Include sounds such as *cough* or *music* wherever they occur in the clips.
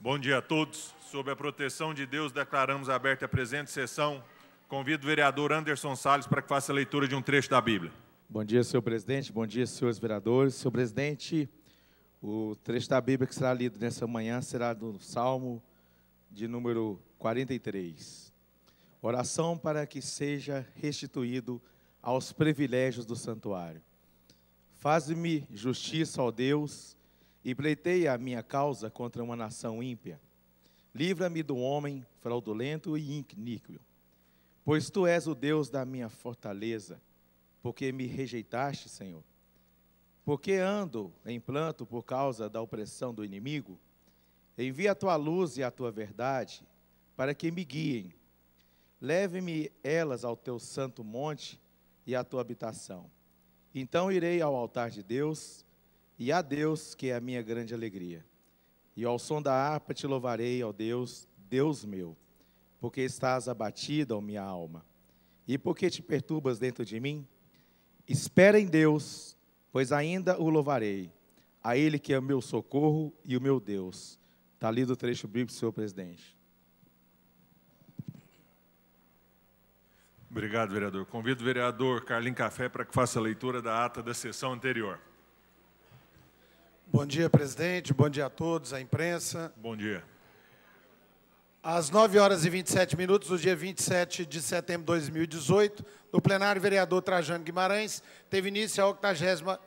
Bom dia a todos. Sob a proteção de Deus, declaramos aberta a presente sessão. Convido o vereador Anderson Salles para que faça a leitura de um trecho da Bíblia. Bom dia, senhor presidente. Bom dia, senhores vereadores. Senhor presidente, o trecho da Bíblia que será lido nessa manhã será do Salmo de número 43. Oração para que seja restituído aos privilégios do santuário. Faz-me justiça, ó Deus, e pleitei a minha causa contra uma nação ímpia. Livra-me do homem fraudulento e iníquo, pois tu és o Deus da minha fortaleza, porque me rejeitaste, Senhor. Porque ando em planto por causa da opressão do inimigo, envia a tua luz e a tua verdade para que me guiem. Leve-me elas ao teu santo monte e à tua habitação. Então irei ao altar de Deus e a Deus, que é a minha grande alegria. E ao som da harpa te louvarei, ó Deus, Deus meu, porque estás abatida, ó minha alma, e porque te perturbas dentro de mim? Espera em Deus, pois ainda o louvarei, a Ele que é o meu socorro e o meu Deus. Está lido o trecho bíblico, senhor presidente. Obrigado, vereador. Convido o vereador Carlin Café para que faça a leitura da ata da sessão anterior. Bom dia, presidente. Bom dia a todos, à imprensa. Bom dia. Às 9 horas e 27 minutos do dia 27 de setembro de 2018, no plenário, vereador Trajano Guimarães teve início a 89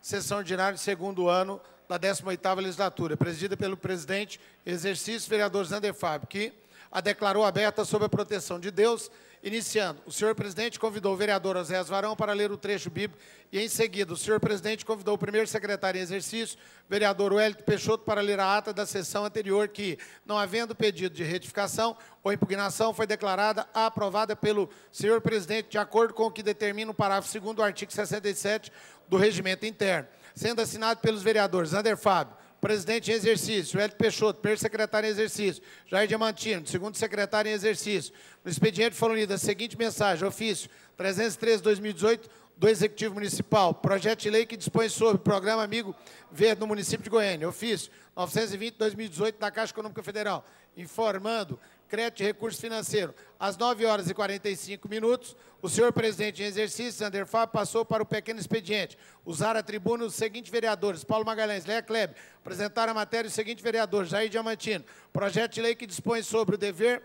sessão ordinária de segundo ano da 18ª legislatura, presidida pelo presidente exercício vereador Zander Fábio, que a declarou aberta sob a proteção de Deus Iniciando, o senhor presidente convidou o vereador Osés Varão para ler o trecho bíblico e, em seguida, o senhor presidente convidou o primeiro secretário em exercício, vereador Wellington Peixoto, para ler a ata da sessão anterior que, não havendo pedido de retificação ou impugnação, foi declarada aprovada pelo senhor presidente de acordo com o que determina o parágrafo 2 do artigo 67 do regimento interno, sendo assinado pelos vereadores Ander Fábio, presidente em exercício, Hélio Peixoto, primeiro secretário em exercício, Jair Diamantino, segundo secretário em exercício. No expediente foram lidas a seguinte mensagem, ofício 313-2018, do Executivo Municipal, projeto de lei que dispõe sobre o Programa Amigo Verde no município de Goiânia, ofício 920-2018 da Caixa Econômica Federal, informando crédito e recurso financeiro. Às 9 horas e 45 minutos, o senhor presidente em exercício, Sander Fábio, passou para o pequeno expediente. Usar a tribuna os seguintes vereadores: Paulo Magalhães, Léa Kleb. Apresentar a matéria os seguintes vereadores: Jair Diamantino. Projeto de lei que dispõe sobre o dever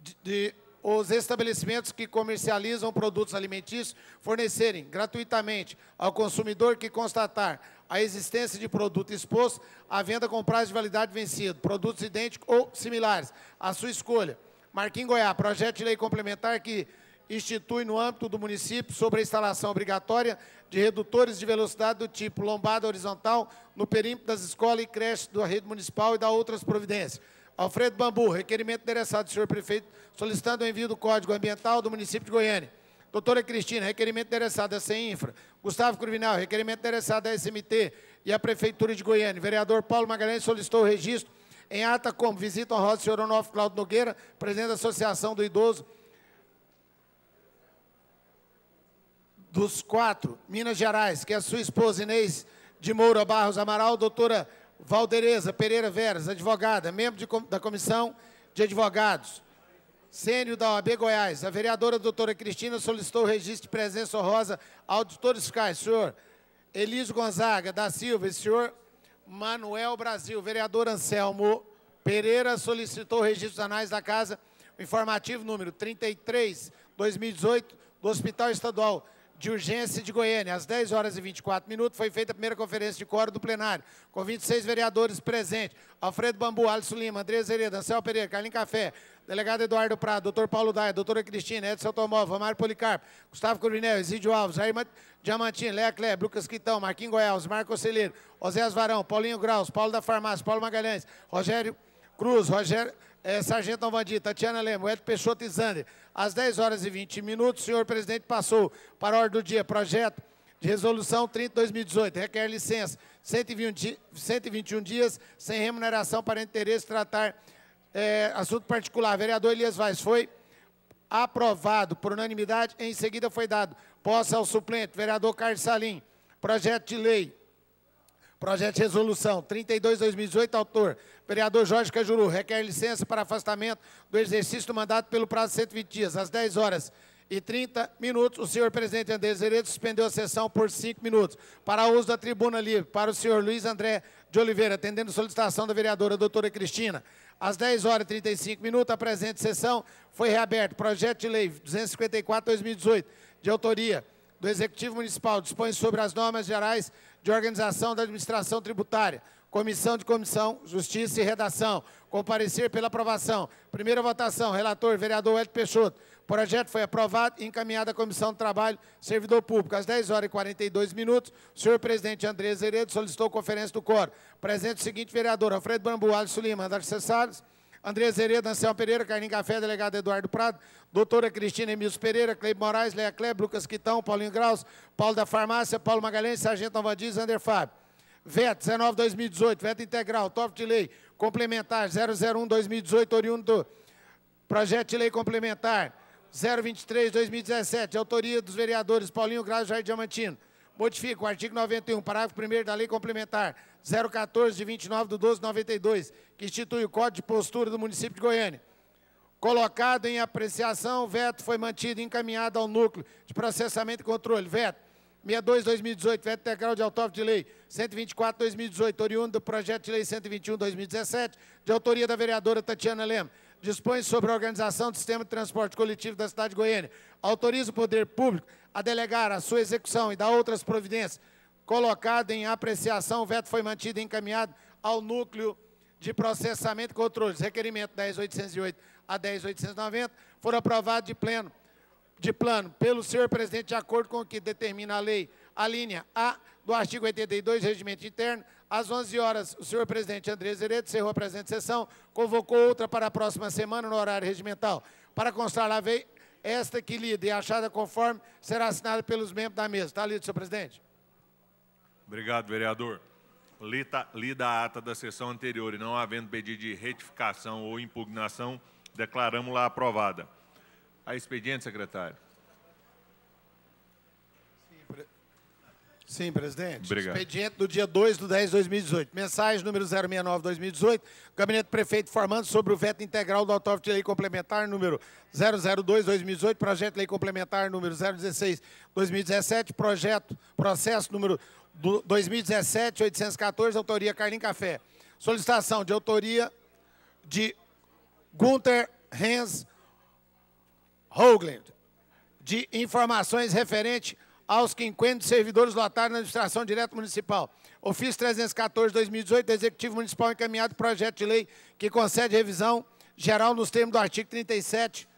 de, de os estabelecimentos que comercializam produtos alimentícios fornecerem gratuitamente ao consumidor que constatar a existência de produto exposto à venda com prazo de validade vencido, produtos idênticos ou similares, à sua escolha. Marquinhos Goiás, projeto de lei complementar que institui no âmbito do município sobre a instalação obrigatória de redutores de velocidade do tipo lombada horizontal no perímetro das escolas e creches da rede municipal e da outras providências. Alfredo Bambu, requerimento endereçado ao senhor prefeito, solicitando o envio do Código Ambiental do município de Goiânia Doutora Cristina, requerimento endereçado à CEINFRA. Gustavo Cruvinal, requerimento endereçado à SMT e à Prefeitura de Goiânia. Vereador Paulo Magalhães solicitou o registro em ata como visita ao do senhor Onofre Claudio Nogueira, presidente da Associação do Idoso dos quatro, Minas Gerais, que é a sua esposa Inês de Moura Barros Amaral, doutora Valdereza Pereira Veras, advogada, membro de, da Comissão de Advogados. Sênio da OAB Goiás, a vereadora doutora Cristina solicitou o registro de presença honrosa auditores fiscais. Senhor Elísio Gonzaga da Silva e senhor Manuel Brasil. Vereador Anselmo Pereira solicitou o registro dos anais da Casa Informativo número 33, 2018, do Hospital Estadual de Urgência de Goiânia. Às 10 horas e 24 minutos foi feita a primeira conferência de coro do plenário, com 26 vereadores presentes. Alfredo Bambu, Alisson Lima, Andrés Hereda, Anselmo Pereira, Carlinhos Café, delegado Eduardo Prado, doutor Paulo Daia, doutora Cristina, Edson Automóvel, Amário Policarpo, Gustavo Corvinel, Exídio Alves, Jair Diamantino, Léa Clé, Lucas Quitão, Marquinhos Goiás, Marco Conselheiro, Oséas Varão, Paulinho Graus, Paulo da Farmácia, Paulo Magalhães, Rogério Cruz, Rogério, é, Sargento Alvandi, Tatiana Lemos, Ed Peixoto e Zander. Às 10 horas e 20 minutos, o senhor presidente passou para a ordem do dia projeto de resolução 30-2018, requer licença 121 dias sem remuneração para interesse tratar é, assunto particular, vereador Elias Vaz foi aprovado por unanimidade, em seguida foi dado posse ao suplente, vereador Carlos Salim, projeto de lei, projeto de resolução 32-2018, autor, vereador Jorge Cajuru, requer licença para afastamento do exercício do mandato pelo prazo de 120 dias, às 10 horas e 30 minutos, o senhor presidente André Zereto suspendeu a sessão por 5 minutos. Para uso da tribuna livre, para o senhor Luiz André de Oliveira, atendendo solicitação da vereadora doutora Cristina, às 10 horas e 35 minutos, a presente sessão foi reaberta. Projeto de Lei 254-2018, de autoria do Executivo Municipal, dispõe sobre as normas gerais de organização da administração tributária. Comissão de Comissão, Justiça e Redação. Comparecer pela aprovação. Primeira votação, relator, vereador Ed Peixoto projeto foi aprovado e encaminhado à Comissão do Trabalho Servidor Público. Às 10 horas e 42 minutos, o senhor presidente André Zeredo solicitou conferência do COR. Presente o seguinte vereador, Alfredo Bambu, Alisson Lima, André Salles, André Zeredo, Anselmo Pereira, Carlinhos Café, delegado Eduardo Prado, doutora Cristina Emílio Pereira, Cleide Moraes, Leia Cleb, Lucas Quitão, Paulinho Graus, Paulo da Farmácia, Paulo Magalhães, Sargento Alvandiz, Ander Fábio. Veto 19 2018, veto integral, top de lei complementar 001 2018, oriundo do projeto de lei complementar 023 2017, autoria dos vereadores Paulinho Graça e Jair Diamantino. Modifica o artigo 91, parágrafo 1 da Lei Complementar 014 de 29 do 12 que institui o Código de Postura do município de Goiânia. Colocado em apreciação, o veto foi mantido e encaminhado ao núcleo de processamento e controle. Veto 62-2018, veto integral de autógrafo de lei 124-2018, oriundo do projeto de lei 121-2017, de autoria da vereadora Tatiana Lema dispõe sobre a organização do sistema de transporte coletivo da cidade de Goiânia, autoriza o poder público a delegar a sua execução e dar outras providências. colocada em apreciação, o veto foi mantido e encaminhado ao núcleo de processamento e controles. Requerimento 10.808 a 10.890 foram aprovados de pleno de plano pelo senhor presidente de acordo com o que determina a lei, a linha A do artigo 82 regimento interno, às 11 horas, o senhor presidente André Zereto encerrou a presente sessão, convocou outra para a próxima semana no horário regimental. Para constar lá, lei, esta que lida e é achada conforme será assinada pelos membros da mesa. Está lido, senhor presidente. Obrigado, vereador. Lita, lida a ata da sessão anterior e não havendo pedido de retificação ou impugnação, declaramos-la aprovada. A expediente, secretário. Sim, presidente. Obrigado. Expediente do dia 2 de 10 de 2018. Mensagem número 069-2018. de Gabinete do Prefeito informando sobre o veto integral do autógrafo de lei complementar número 002-2018, de projeto de lei complementar número 016-2017, projeto, processo número 2017-814, autoria Carlinhos Café. Solicitação de autoria de Gunther Renz Hoagland, de informações referente aos 50 servidores lotados na administração direta municipal. Ofício 314-2018 do Executivo Municipal encaminhado projeto de lei que concede revisão geral nos termos do artigo 37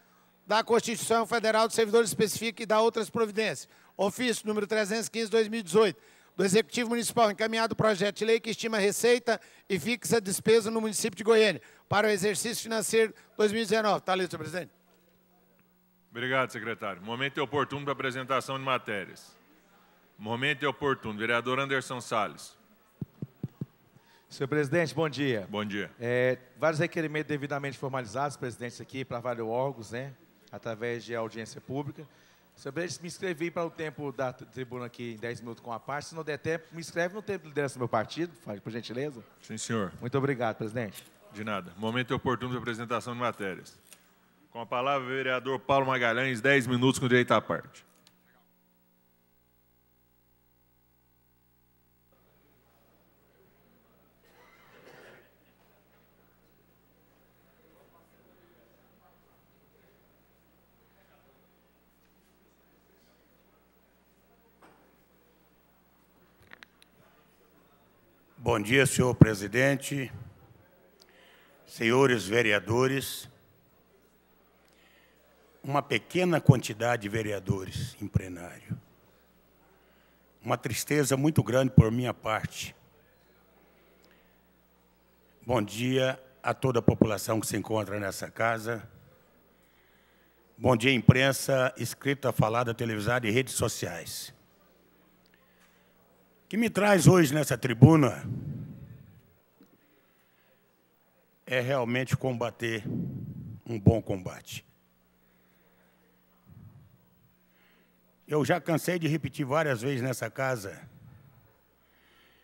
da Constituição Federal dos Servidores Específicos e da outras providências. Ofício número 315-2018 do Executivo Municipal encaminhado projeto de lei que estima a receita e fixa a despesa no município de Goiânia para o exercício financeiro 2019. Está ali, senhor presidente. Obrigado, secretário. Momento é oportuno para apresentação de matérias. Momento é oportuno. Vereador Anderson Salles. Senhor presidente, bom dia. Bom dia. É, vários requerimentos devidamente formalizados, presidente, aqui para vários órgãos, né? Através de audiência pública. Senhor presidente, me inscrevi para o tempo da tribuna aqui em 10 minutos com a parte. Se não der tempo, me inscreve no tempo de liderança do meu partido, por gentileza. Sim, senhor. Muito obrigado, presidente. De nada. Momento é oportuno para apresentação de matérias. Com a palavra, o vereador Paulo Magalhães, 10 minutos com direito à parte. Bom dia, senhor presidente, senhores vereadores, uma pequena quantidade de vereadores em plenário. Uma tristeza muito grande por minha parte. Bom dia a toda a população que se encontra nessa casa. Bom dia, imprensa, escrita, falada, televisada e redes sociais. O que me traz hoje nessa tribuna é realmente combater um bom combate. eu já cansei de repetir várias vezes nessa casa.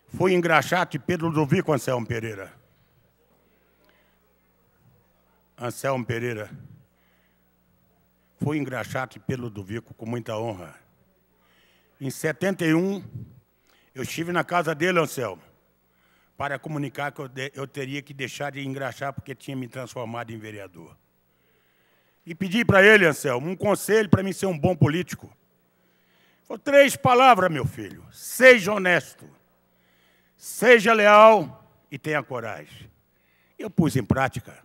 Fui engraxate Pedro Ludovico Anselmo Pereira. Anselmo Pereira. Fui engraxate Pedro Ludovico com muita honra. Em 71, eu estive na casa dele, Anselmo, para comunicar que eu, de, eu teria que deixar de engraxar porque tinha me transformado em vereador. E pedi para ele, Anselmo, um conselho para mim ser um bom político. Foram três palavras, meu filho. Seja honesto, seja leal e tenha coragem. Eu pus em prática.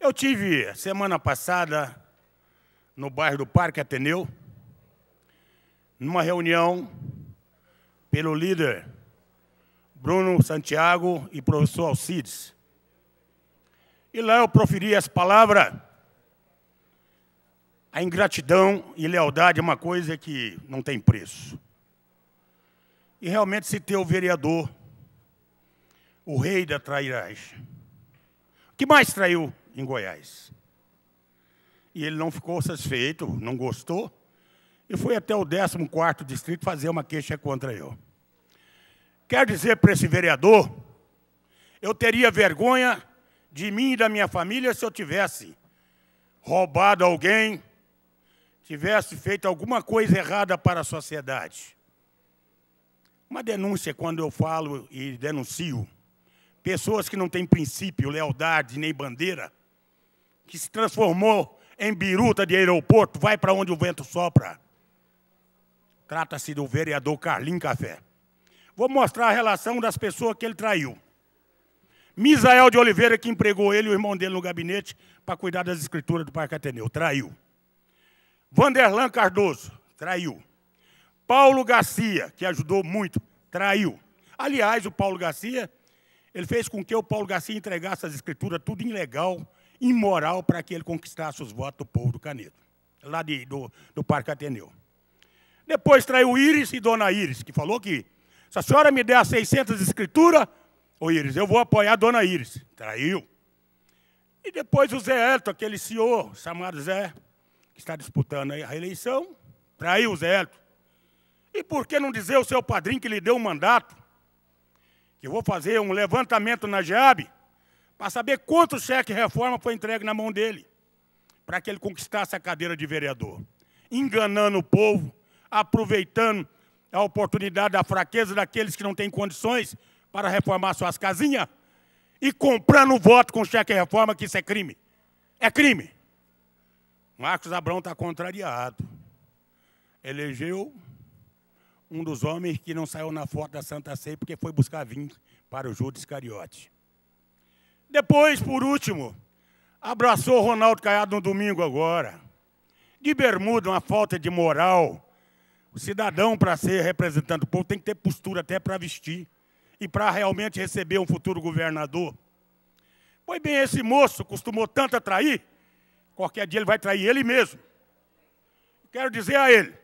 Eu tive semana passada no bairro do Parque Ateneu, numa reunião pelo líder Bruno Santiago e professor Alcides. E lá eu proferi as palavras a ingratidão e lealdade é uma coisa que não tem preço. E realmente se ter o vereador, o rei da trairagem. O que mais traiu em Goiás? E ele não ficou satisfeito, não gostou, e foi até o 14º distrito fazer uma queixa contra eu. Quer dizer para esse vereador, eu teria vergonha de mim e da minha família se eu tivesse roubado alguém, tivesse feito alguma coisa errada para a sociedade. Uma denúncia, quando eu falo e denuncio, pessoas que não têm princípio, lealdade nem bandeira, que se transformou em biruta de aeroporto, vai para onde o vento sopra. Trata-se do vereador Carlinho Café. Vou mostrar a relação das pessoas que ele traiu. Misael de Oliveira, que empregou ele e o irmão dele no gabinete para cuidar das escrituras do Parque Ateneu, traiu. Vanderlan Cardoso, traiu. Paulo Garcia, que ajudou muito, traiu. Aliás, o Paulo Garcia, ele fez com que o Paulo Garcia entregasse as escrituras tudo ilegal, imoral, para que ele conquistasse os votos do povo do Canedo, lá de, do, do Parque Ateneu. Depois traiu Íris e Dona Íris, que falou que se a senhora me der as 600 escrituras, ô Íris, eu vou apoiar a Dona Íris. Traiu. E depois o Zé Elton, aquele senhor chamado Zé, que está disputando a reeleição, traiu o Zé Hélio. E por que não dizer o seu padrinho que lhe deu o um mandato? Que eu vou fazer um levantamento na GEAB para saber quanto cheque reforma foi entregue na mão dele, para que ele conquistasse a cadeira de vereador. Enganando o povo, aproveitando a oportunidade da fraqueza daqueles que não têm condições para reformar suas casinhas e comprando voto com cheque reforma, que isso é crime. É crime. Marcos Abrão está contrariado. Elegeu um dos homens que não saiu na foto da Santa Ceia porque foi buscar vinho para o Judas Iscariote. Depois, por último, abraçou Ronaldo Caiado no domingo agora. De bermuda, uma falta de moral. O cidadão, para ser representante do povo, tem que ter postura até para vestir e para realmente receber um futuro governador. Pois bem, esse moço costumou tanto atrair Qualquer dia ele vai trair ele mesmo. Quero dizer a ele: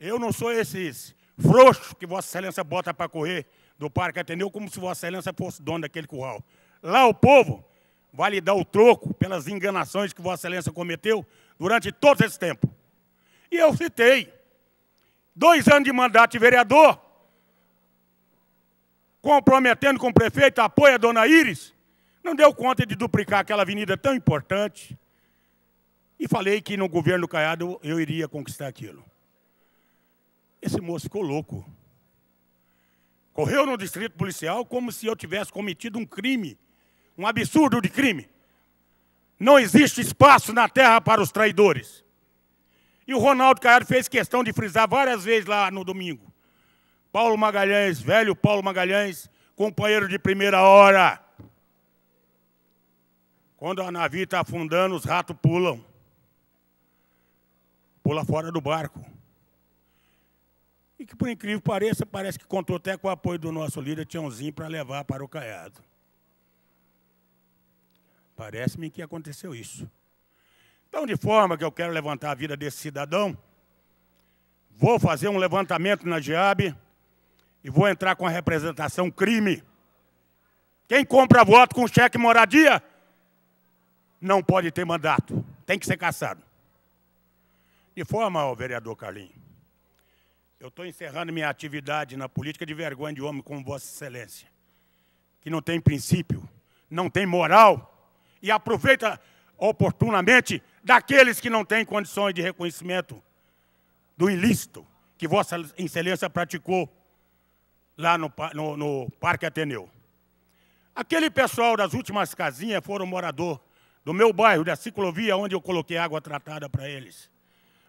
eu não sou esse frouxo que Vossa Excelência bota para correr do Parque Ateneu, como se Vossa Excelência fosse dono daquele curral. Lá o povo vai lhe dar o troco pelas enganações que Vossa Excelência cometeu durante todo esse tempo. E eu citei: dois anos de mandato de vereador, comprometendo com o prefeito, apoia a dona Iris, não deu conta de duplicar aquela avenida tão importante, e falei que no governo Caiado eu iria conquistar aquilo. Esse moço ficou louco. Correu no distrito policial como se eu tivesse cometido um crime, um absurdo de crime. Não existe espaço na terra para os traidores. E o Ronaldo Caiado fez questão de frisar várias vezes lá no domingo. Paulo Magalhães, velho Paulo Magalhães, companheiro de primeira hora. Quando a navio está afundando, os ratos pulam pula fora do barco. E que, por incrível que pareça, parece que contou até com o apoio do nosso líder Tiãozinho para levar para o caiado. Parece-me que aconteceu isso. Então, de forma que eu quero levantar a vida desse cidadão, vou fazer um levantamento na GEAB e vou entrar com a representação crime. Quem compra voto com cheque moradia não pode ter mandato, tem que ser caçado. De forma, ao vereador Carlinhos, eu estou encerrando minha atividade na política de vergonha de homem com Vossa Excelência, que não tem princípio, não tem moral e aproveita oportunamente daqueles que não têm condições de reconhecimento do ilícito que Vossa Excelência praticou lá no, no, no Parque Ateneu. Aquele pessoal das últimas casinhas foram morador do meu bairro, da ciclovia, onde eu coloquei água tratada para eles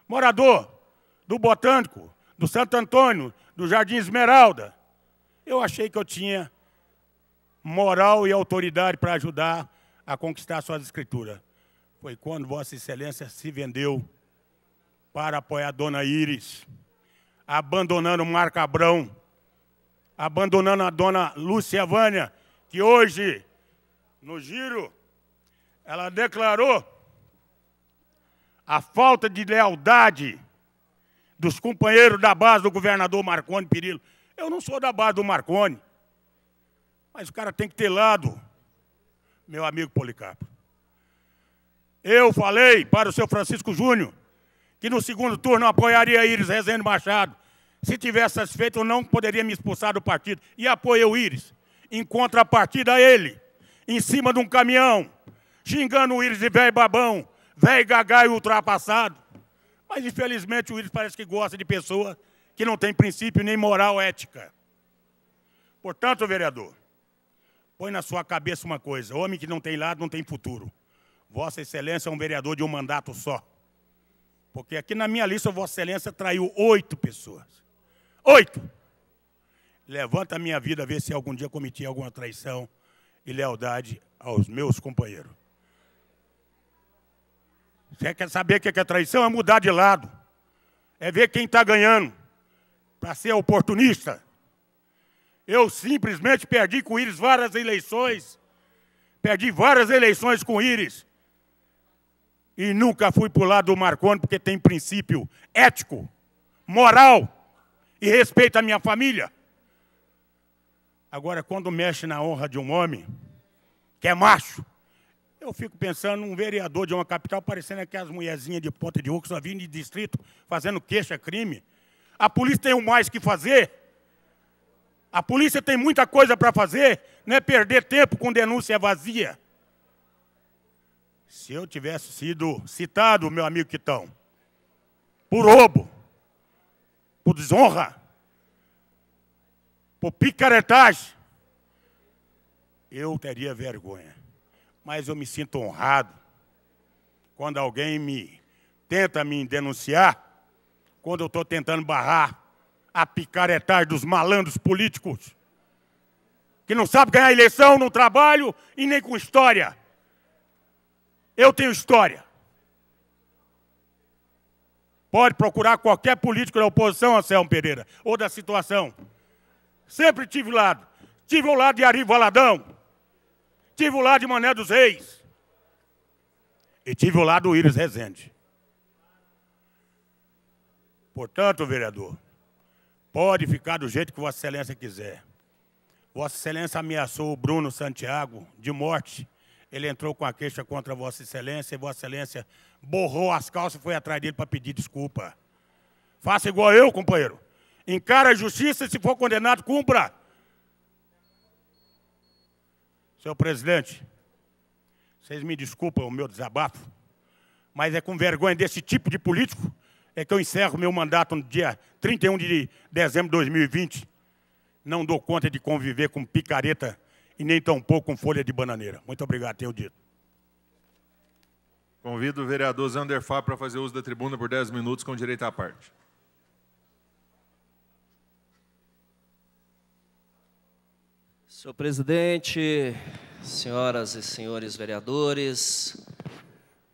morador do Botânico, do Santo Antônio, do Jardim Esmeralda. Eu achei que eu tinha moral e autoridade para ajudar a conquistar suas escrituras. Foi quando Vossa Excelência se vendeu para apoiar a Dona Iris, abandonando o Mar Cabrão, abandonando a Dona Lúcia Vânia, que hoje, no giro, ela declarou a falta de lealdade dos companheiros da base do governador Marconi Perillo. Eu não sou da base do Marconi, mas o cara tem que ter lado, meu amigo Policarpo. Eu falei para o seu Francisco Júnior que no segundo turno apoiaria Iris Rezende Machado. Se tivesse satisfeito, eu não poderia me expulsar do partido. E apoiei o Iris. Em contrapartida, ele, em cima de um caminhão, xingando o Iris de velho babão, velho gagaio ultrapassado. Mas, infelizmente, o Willis parece que gosta de pessoa que não tem princípio nem moral ética. Portanto, vereador, põe na sua cabeça uma coisa: homem que não tem lado não tem futuro. Vossa Excelência é um vereador de um mandato só. Porque aqui na minha lista, Vossa Excelência traiu oito pessoas. Oito! Levanta a minha vida, ver se algum dia cometi alguma traição e lealdade aos meus companheiros. Você quer saber o é que é traição? É mudar de lado. É ver quem está ganhando. Para ser oportunista. Eu simplesmente perdi com o Íris várias eleições. Perdi várias eleições com o Íris. E nunca fui para o lado do Marconi, porque tem princípio ético, moral e respeito à minha família. Agora, quando mexe na honra de um homem, que é macho, eu fico pensando num vereador de uma capital parecendo aquelas mulherzinhas de ponta de oco, só vindo de distrito, fazendo queixa, crime. A polícia tem o mais que fazer. A polícia tem muita coisa para fazer, não é perder tempo com denúncia vazia. Se eu tivesse sido citado, meu amigo Quitão, por roubo, por desonra, por picaretagem, eu teria vergonha mas eu me sinto honrado quando alguém me tenta me denunciar, quando eu estou tentando barrar a picaretagem dos malandros políticos, que não sabe ganhar eleição, não trabalho e nem com história. Eu tenho história. Pode procurar qualquer político da oposição, Anselmo Pereira, ou da situação. Sempre tive lado. Tive ao lado de Ari Valadão, Tive o lá de Mané dos Reis. E tive o lá do Íris Rezende. Portanto, vereador, pode ficar do jeito que Vossa Excelência quiser. Vossa Excelência ameaçou o Bruno Santiago de morte. Ele entrou com a queixa contra Vossa Excelência e Vossa Excelência borrou as calças e foi atrás dele para pedir desculpa. Faça igual eu, companheiro. Encara a justiça e, se for condenado, cumpra. Senhor presidente, vocês me desculpem o meu desabafo, mas é com vergonha desse tipo de político é que eu encerro meu mandato no dia 31 de dezembro de 2020. Não dou conta de conviver com picareta e nem tampouco com folha de bananeira. Muito obrigado, tenho dito. Convido o vereador Zander para fazer uso da tribuna por 10 minutos com direito à parte. Senhor presidente, senhoras e senhores vereadores,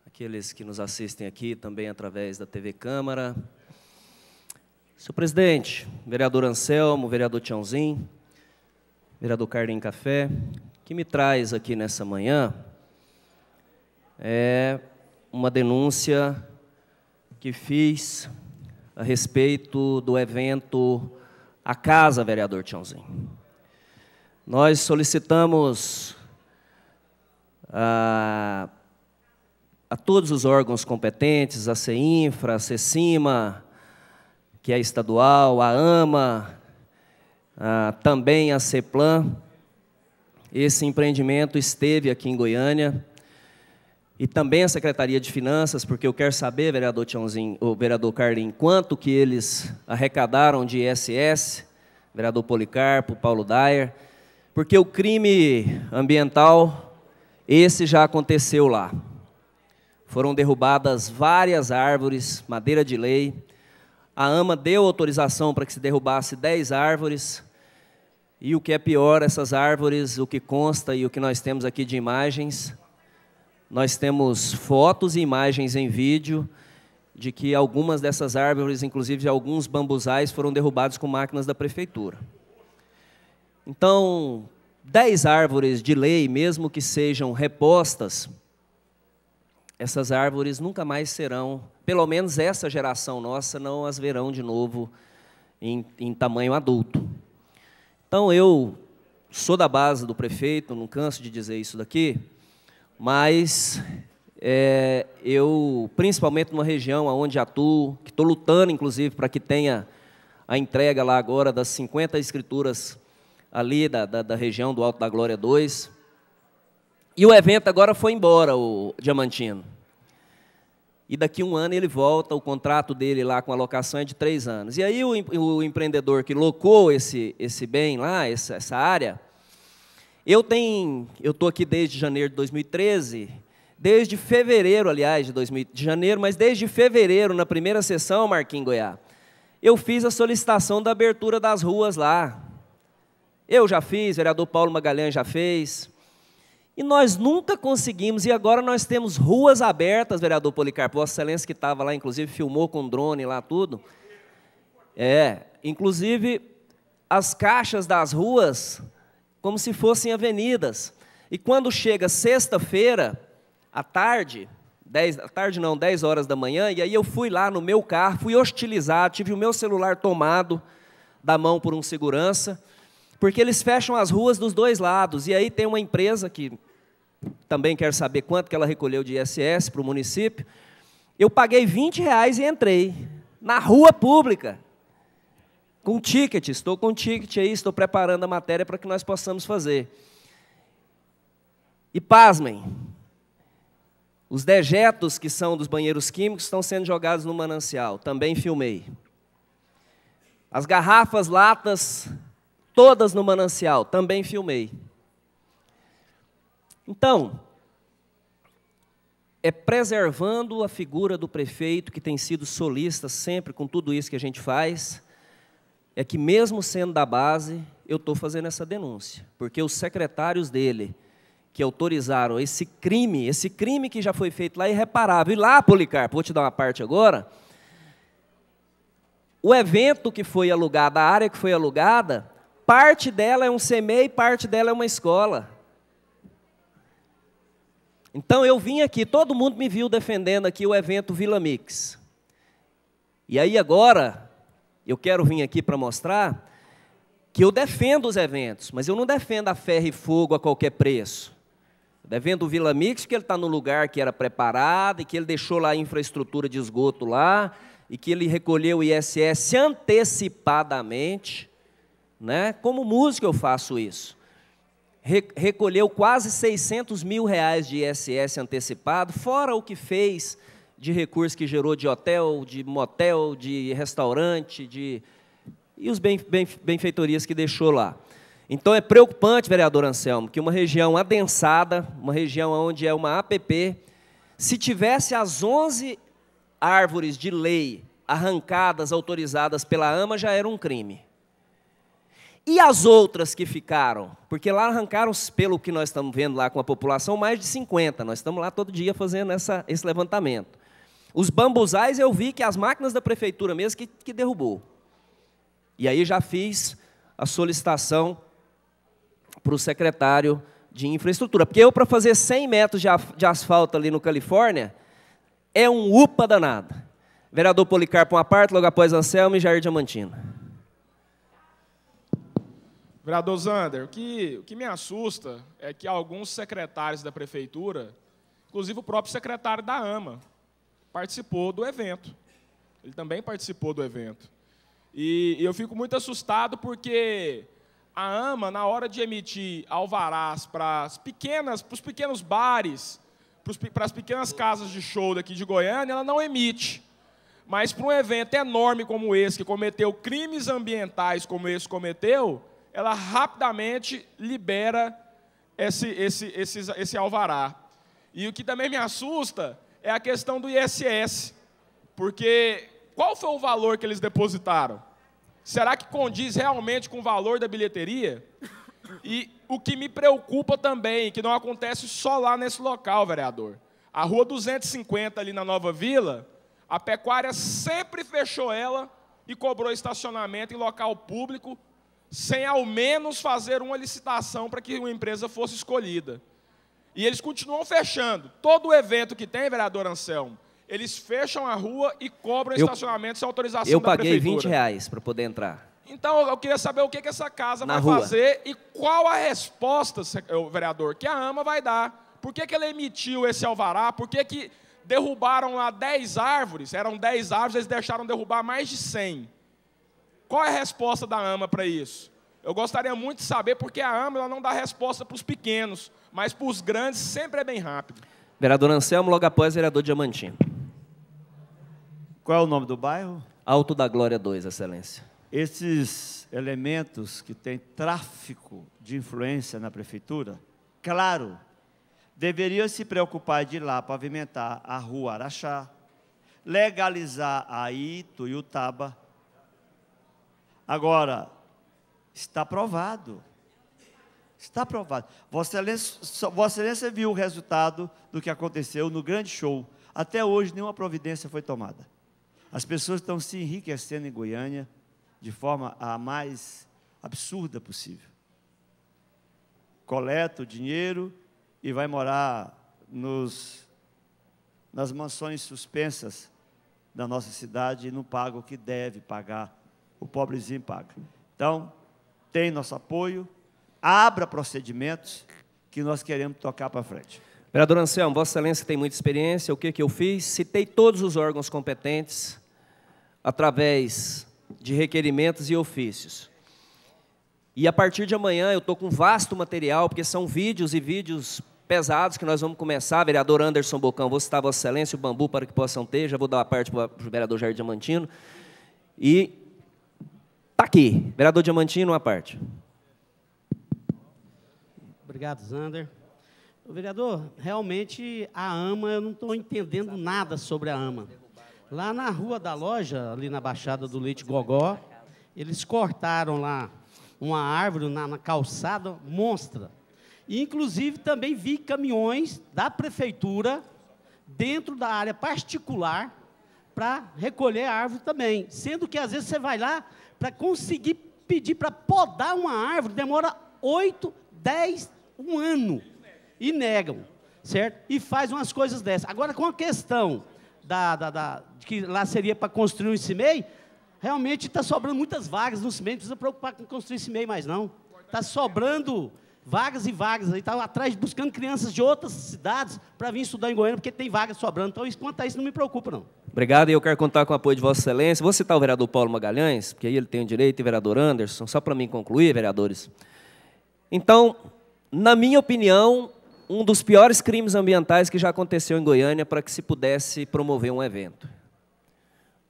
aqueles que nos assistem aqui também através da TV Câmara. Senhor presidente, vereador Anselmo, vereador Tiãozinho, vereador Carlinho Café, que me traz aqui nessa manhã é uma denúncia que fiz a respeito do evento A Casa, vereador Tiãozinho. Nós solicitamos a, ah, a todos os órgãos competentes, a CEINFRA, a CECIMA, que é estadual, a AMA, a, ah, também a CEPLAN. Esse empreendimento esteve aqui em Goiânia e também a Secretaria de Finanças, porque eu quero saber, vereador Tiãozinho, o vereador Carlinhos, quanto que eles arrecadaram de ISS, vereador Policarpo, Paulo Dyer, porque o crime ambiental, esse já aconteceu lá. Foram derrubadas várias árvores, madeira de lei. A AMA deu autorização para que se derrubasse 10 árvores. E o que é pior, essas árvores, o que consta e o que nós temos aqui de imagens, nós temos fotos e imagens em vídeo de que algumas dessas árvores, inclusive alguns bambuzais, foram derrubados com máquinas da prefeitura. Então, dez árvores de lei, mesmo que sejam repostas, essas árvores nunca mais serão, pelo menos essa geração nossa, não as verão de novo em, em tamanho adulto. Então, eu sou da base do prefeito, não canso de dizer isso daqui, mas é, eu, principalmente numa região onde atuo, que estou lutando, inclusive, para que tenha a entrega lá agora das 50 escrituras ali da, da, da região do Alto da Glória 2. E o evento agora foi embora, o Diamantino. E daqui um ano ele volta, o contrato dele lá com a locação é de três anos. E aí o, o empreendedor que locou esse, esse bem lá, essa, essa área, eu tenho, eu estou aqui desde janeiro de 2013, desde fevereiro, aliás, de, 2000, de janeiro, mas desde fevereiro, na primeira sessão, Marquinhos Goiás, eu fiz a solicitação da abertura das ruas lá, eu já fiz, o vereador Paulo Magalhães já fez. E nós nunca conseguimos, e agora nós temos ruas abertas, vereador Policarpo, Vossa Excelência que estava lá, inclusive filmou com drone lá tudo. É, inclusive as caixas das ruas como se fossem avenidas. E quando chega sexta-feira, à tarde, 10, à tarde não, 10 horas da manhã, e aí eu fui lá no meu carro, fui hostilizado, tive o meu celular tomado da mão por um segurança, porque eles fecham as ruas dos dois lados. E aí tem uma empresa que também quer saber quanto que ela recolheu de ISS para o município. Eu paguei 20 reais e entrei na rua pública. Com ticket, estou com ticket aí, estou preparando a matéria para que nós possamos fazer. E pasmem, os dejetos que são dos banheiros químicos estão sendo jogados no manancial, também filmei. As garrafas, latas Todas no manancial, também filmei. Então, é preservando a figura do prefeito, que tem sido solista sempre com tudo isso que a gente faz, é que, mesmo sendo da base, eu estou fazendo essa denúncia, porque os secretários dele, que autorizaram esse crime, esse crime que já foi feito lá é irreparável. E lá, Policarpo, vou te dar uma parte agora. O evento que foi alugado, a área que foi alugada, parte dela é um semei, parte dela é uma escola. Então eu vim aqui, todo mundo me viu defendendo aqui o evento Vila Mix. E aí agora, eu quero vir aqui para mostrar que eu defendo os eventos, mas eu não defendo a ferro e fogo a qualquer preço. Eu defendo o Vila Mix que ele está no lugar que era preparado e que ele deixou lá a infraestrutura de esgoto lá e que ele recolheu o ISS antecipadamente né? Como músico eu faço isso. Re recolheu quase 600 mil reais de ISS antecipado, fora o que fez de recursos que gerou de hotel, de motel, de restaurante, de e os bem, benfeitorias que deixou lá. Então é preocupante, vereador Anselmo, que uma região adensada, uma região onde é uma APP, se tivesse as 11 árvores de lei arrancadas, autorizadas pela AMA, já era um crime. E as outras que ficaram? Porque lá arrancaram, pelo que nós estamos vendo lá com a população, mais de 50. Nós estamos lá todo dia fazendo essa, esse levantamento. Os bambuzais eu vi que as máquinas da prefeitura mesmo que, que derrubou. E aí já fiz a solicitação para o secretário de infraestrutura. Porque eu, para fazer 100 metros de asfalto ali no Califórnia, é um upa danado. Vereador Policarpo, uma parte, logo após Anselmo e Jair Diamantino. Vereador Zander, o que, o que me assusta é que alguns secretários da prefeitura, inclusive o próprio secretário da AMA, participou do evento. Ele também participou do evento. E, e eu fico muito assustado porque a AMA, na hora de emitir alvarás para as pequenas, para os pequenos bares, para as pequenas casas de show daqui de Goiânia, ela não emite. Mas para um evento enorme como esse, que cometeu crimes ambientais como esse cometeu, ela rapidamente libera esse, esse, esse, esse alvará. E o que também me assusta é a questão do ISS, porque qual foi o valor que eles depositaram? Será que condiz realmente com o valor da bilheteria? E o que me preocupa também, que não acontece só lá nesse local, vereador. A rua 250 ali na Nova Vila, a pecuária sempre fechou ela e cobrou estacionamento em local público sem ao menos fazer uma licitação para que uma empresa fosse escolhida. E eles continuam fechando. Todo o evento que tem, vereador Anselmo, eles fecham a rua e cobram eu, estacionamento sem autorização eu da prefeitura. Eu paguei 20 reais para poder entrar. Então, eu queria saber o que, que essa casa Na vai rua. fazer e qual a resposta, vereador, que a AMA vai dar. Por que, que ela emitiu esse alvará? Por que, que derrubaram lá 10 árvores? Eram 10 árvores, eles deixaram derrubar mais de 100 qual é a resposta da AMA para isso? Eu gostaria muito de saber, porque a AMA não dá resposta para os pequenos, mas para os grandes sempre é bem rápido. Vereador Anselmo, logo após, vereador Diamantino. Qual é o nome do bairro? Alto da Glória 2, Excelência. Esses elementos que têm tráfico de influência na prefeitura, claro, deveriam se preocupar de ir lá pavimentar a rua Araxá, legalizar a Ituiutaba, Agora, está provado. Está provado. Vossa Excelência, Vossa Excelência viu o resultado do que aconteceu no grande show. Até hoje, nenhuma providência foi tomada. As pessoas estão se enriquecendo em Goiânia de forma a mais absurda possível. Coleta o dinheiro e vai morar nos, nas mansões suspensas da nossa cidade e não paga o que deve pagar o pobrezinho paga. Então, tem nosso apoio, abra procedimentos que nós queremos tocar para frente. Vereador Anselmo, Vossa Excelência tem muita experiência. O que, que eu fiz? Citei todos os órgãos competentes através de requerimentos e ofícios. E a partir de amanhã eu estou com vasto material, porque são vídeos e vídeos pesados que nós vamos começar. Vereador Anderson Bocão, vou citar Vossa Excelência, o bambu para que possam ter, já vou dar a parte para o vereador Jair Diamantino. E Está aqui. Vereador Diamantino, uma parte. Obrigado, Zander. Vereador, realmente a AMA, eu não estou entendendo nada sobre a AMA. Lá na rua da loja, ali na Baixada do Leite Gogó, eles cortaram lá uma árvore na, na calçada monstra. E, inclusive, também vi caminhões da prefeitura dentro da área particular para recolher a árvore também. Sendo que às vezes você vai lá para conseguir pedir para podar uma árvore, demora 8, 10, um ano. E negam, certo? E faz umas coisas dessas. Agora, com a questão da, da, da que lá seria para construir um CIMEI, realmente está sobrando muitas vagas no CIMEI, não precisa preocupar com construir CIMEI mais, não. Está sobrando vagas e vagas aí, estava tá atrás buscando crianças de outras cidades para vir estudar em Goiânia, porque tem vagas sobrando. Então, quanto a isso, não me preocupa, não. Obrigado, e eu quero contar com o apoio de Vossa Excelência. Vou citar tá o vereador Paulo Magalhães, porque aí ele tem o direito, e o vereador Anderson, só para mim concluir, vereadores. Então, na minha opinião, um dos piores crimes ambientais que já aconteceu em Goiânia para que se pudesse promover um evento.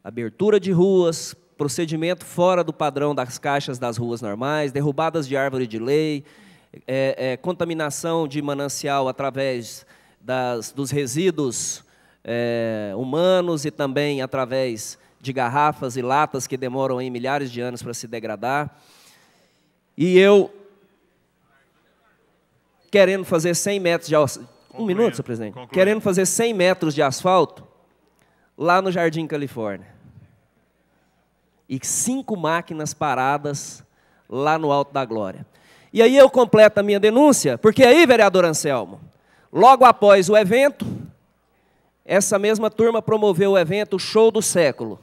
Abertura de ruas, procedimento fora do padrão das caixas das ruas normais, derrubadas de árvore de lei, é, é, contaminação de manancial através das, dos resíduos é, humanos e também através de garrafas e latas que demoram aí milhares de anos para se degradar. E eu, querendo fazer 100 metros de asfalto. Um minuto, senhor presidente. Concluindo. Querendo fazer 100 metros de asfalto lá no Jardim Califórnia. E cinco máquinas paradas lá no Alto da Glória. E aí eu completo a minha denúncia, porque aí, vereador Anselmo, logo após o evento, essa mesma turma promoveu o evento Show do Século.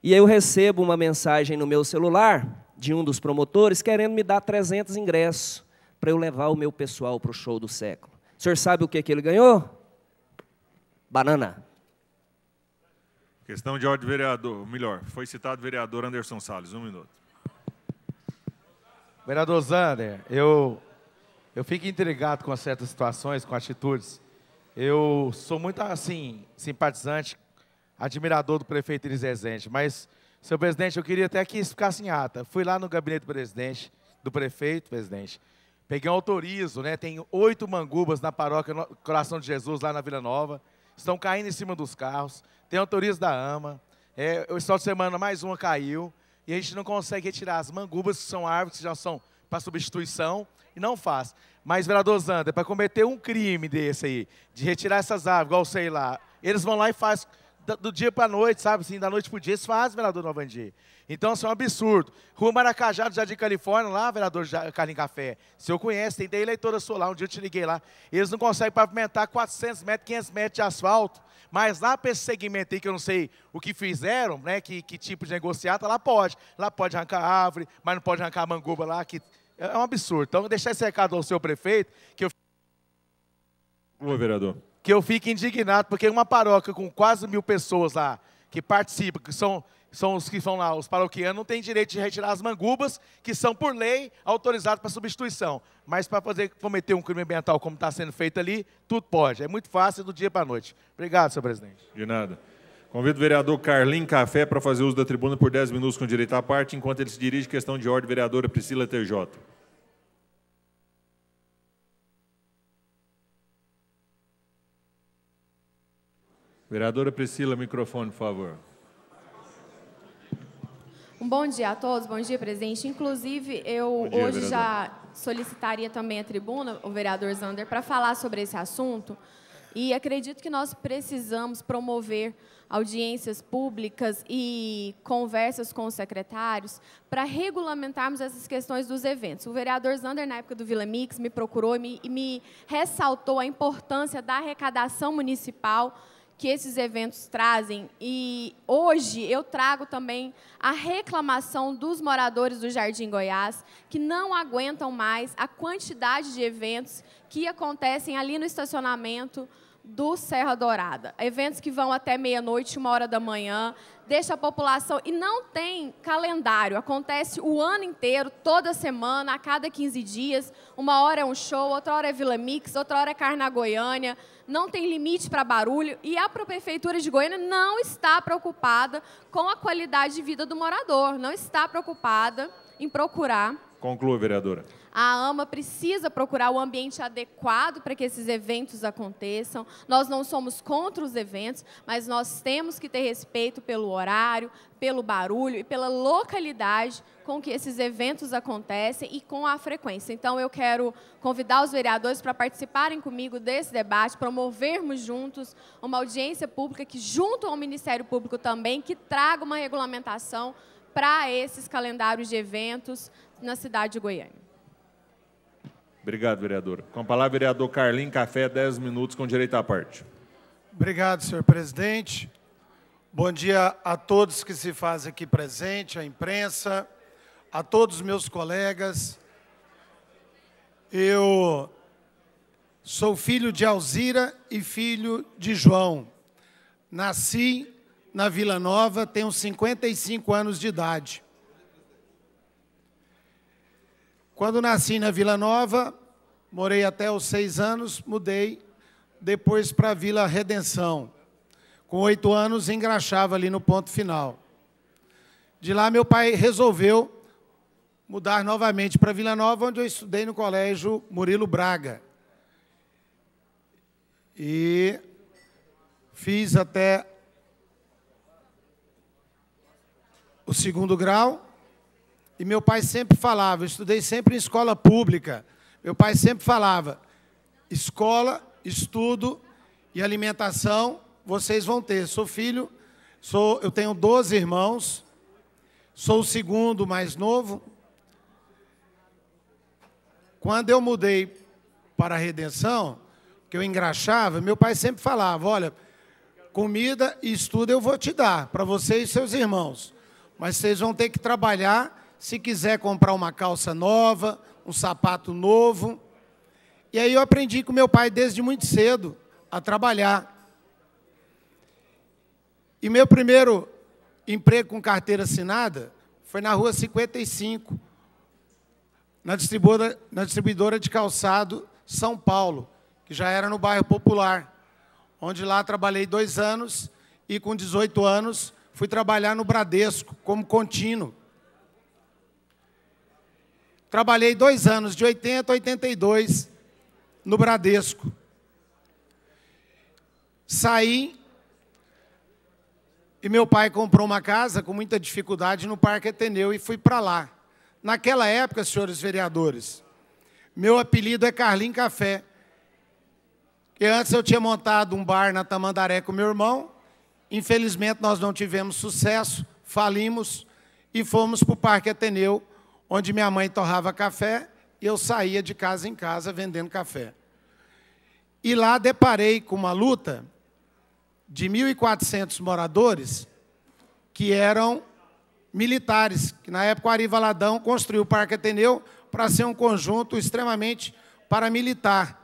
E eu recebo uma mensagem no meu celular de um dos promotores querendo me dar 300 ingressos para eu levar o meu pessoal para o Show do Século. O senhor sabe o que, que ele ganhou? Banana. Questão de ordem, vereador. Melhor, foi citado o vereador Anderson Salles. Um minuto. Vereador Zander, eu, eu fico intrigado com certas situações, com atitudes eu sou muito, assim, simpatizante, admirador do prefeito Elis Rezende, mas, senhor presidente, eu queria até que isso ficasse em ata. Fui lá no gabinete do presidente, do prefeito, presidente, peguei um autorizo, né? Tem oito mangubas na paróquia Coração de Jesus, lá na Vila Nova, estão caindo em cima dos carros, tem autorizo da AMA, é, o final de semana mais uma caiu, e a gente não consegue retirar as mangubas, que são árvores que já são para substituição, e não faz. Mas, vereador Zander, para cometer um crime desse aí, de retirar essas árvores, igual sei lá, eles vão lá e fazem do dia para a noite, sabe assim, da noite para o dia, eles fazem, vereador Novandir. Então, isso é um absurdo. Rua Maracajá, do Jardim Califórnia, lá, vereador Carlinhos Café, se eu conheço, tem da eleitora lá, um dia eu te liguei lá, eles não conseguem pavimentar 400 metros, 500 metros de asfalto, mas lá para esse segmento aí, que eu não sei o que fizeram, né, que, que tipo de negociata, tá, lá pode. Lá pode arrancar árvore, mas não pode arrancar a manguba lá, que é, é um absurdo. Então, deixar esse recado ao seu prefeito, que eu. vereador. Que eu fico indignado, porque uma paróquia com quase mil pessoas lá que participam, que são são os que vão lá, os paroquianos, não tem direito de retirar as mangubas, que são, por lei, autorizados para substituição. Mas para fazer cometer um crime ambiental como está sendo feito ali, tudo pode. É muito fácil do dia para a noite. Obrigado, senhor presidente. De nada. Convido o vereador Carlin Café para fazer uso da tribuna por 10 minutos com direito à parte, enquanto ele se dirige questão de ordem, vereadora Priscila TJ. Vereadora Priscila, microfone, por favor. Um bom dia a todos, bom dia, presidente. Inclusive, eu dia, hoje vereador. já solicitaria também a tribuna, o vereador Zander, para falar sobre esse assunto, e acredito que nós precisamos promover audiências públicas e conversas com os secretários para regulamentarmos essas questões dos eventos. O vereador Zander, na época do Vila Mix, me procurou e me, e me ressaltou a importância da arrecadação municipal que esses eventos trazem. E hoje eu trago também a reclamação dos moradores do Jardim Goiás, que não aguentam mais a quantidade de eventos que acontecem ali no estacionamento do Serra Dourada. Eventos que vão até meia-noite, uma hora da manhã, deixa a população. E não tem calendário, acontece o ano inteiro, toda semana, a cada 15 dias. Uma hora é um show, outra hora é Vila Mix, outra hora é Carna Goiânia. Não tem limite para barulho. E a Prefeitura de Goiânia não está preocupada com a qualidade de vida do morador, não está preocupada em procurar. Conclua, vereadora. A AMA precisa procurar o ambiente adequado para que esses eventos aconteçam. Nós não somos contra os eventos, mas nós temos que ter respeito pelo horário, pelo barulho e pela localidade com que esses eventos acontecem e com a frequência. Então, eu quero convidar os vereadores para participarem comigo desse debate, promovermos juntos uma audiência pública que, junto ao Ministério Público também, que traga uma regulamentação para esses calendários de eventos na cidade de Goiânia. Obrigado, vereador. Com a palavra, vereador Carlin Café, 10 minutos com direito à parte. Obrigado, senhor presidente. Bom dia a todos que se fazem aqui presente, à imprensa, a todos meus colegas. Eu sou filho de Alzira e filho de João. Nasci na Vila Nova, tenho 55 anos de idade. Quando nasci na Vila Nova, morei até os seis anos, mudei depois para a Vila Redenção. Com oito anos, engraxava ali no ponto final. De lá, meu pai resolveu mudar novamente para Vila Nova, onde eu estudei no colégio Murilo Braga. E fiz até o segundo grau e meu pai sempre falava, eu estudei sempre em escola pública. Meu pai sempre falava: escola, estudo e alimentação vocês vão ter. Sou filho, sou, eu tenho 12 irmãos, sou o segundo mais novo. Quando eu mudei para a redenção, que eu engraxava, meu pai sempre falava: olha, comida e estudo eu vou te dar, para você e seus irmãos, mas vocês vão ter que trabalhar se quiser comprar uma calça nova, um sapato novo. E aí eu aprendi com meu pai desde muito cedo a trabalhar. E meu primeiro emprego com carteira assinada foi na rua 55, na distribuidora, na distribuidora de calçado São Paulo, que já era no bairro Popular, onde lá trabalhei dois anos e, com 18 anos, fui trabalhar no Bradesco como contínuo Trabalhei dois anos, de 80 a 82, no Bradesco. Saí e meu pai comprou uma casa com muita dificuldade no Parque Ateneu e fui para lá. Naquela época, senhores vereadores, meu apelido é Carlinho Café. Porque antes eu tinha montado um bar na Tamandaré com meu irmão. Infelizmente, nós não tivemos sucesso, falimos e fomos para o Parque Ateneu onde minha mãe torrava café e eu saía de casa em casa vendendo café. E lá deparei com uma luta de 1.400 moradores que eram militares, que na época o Ari Valadão construiu o Parque Ateneu para ser um conjunto extremamente paramilitar.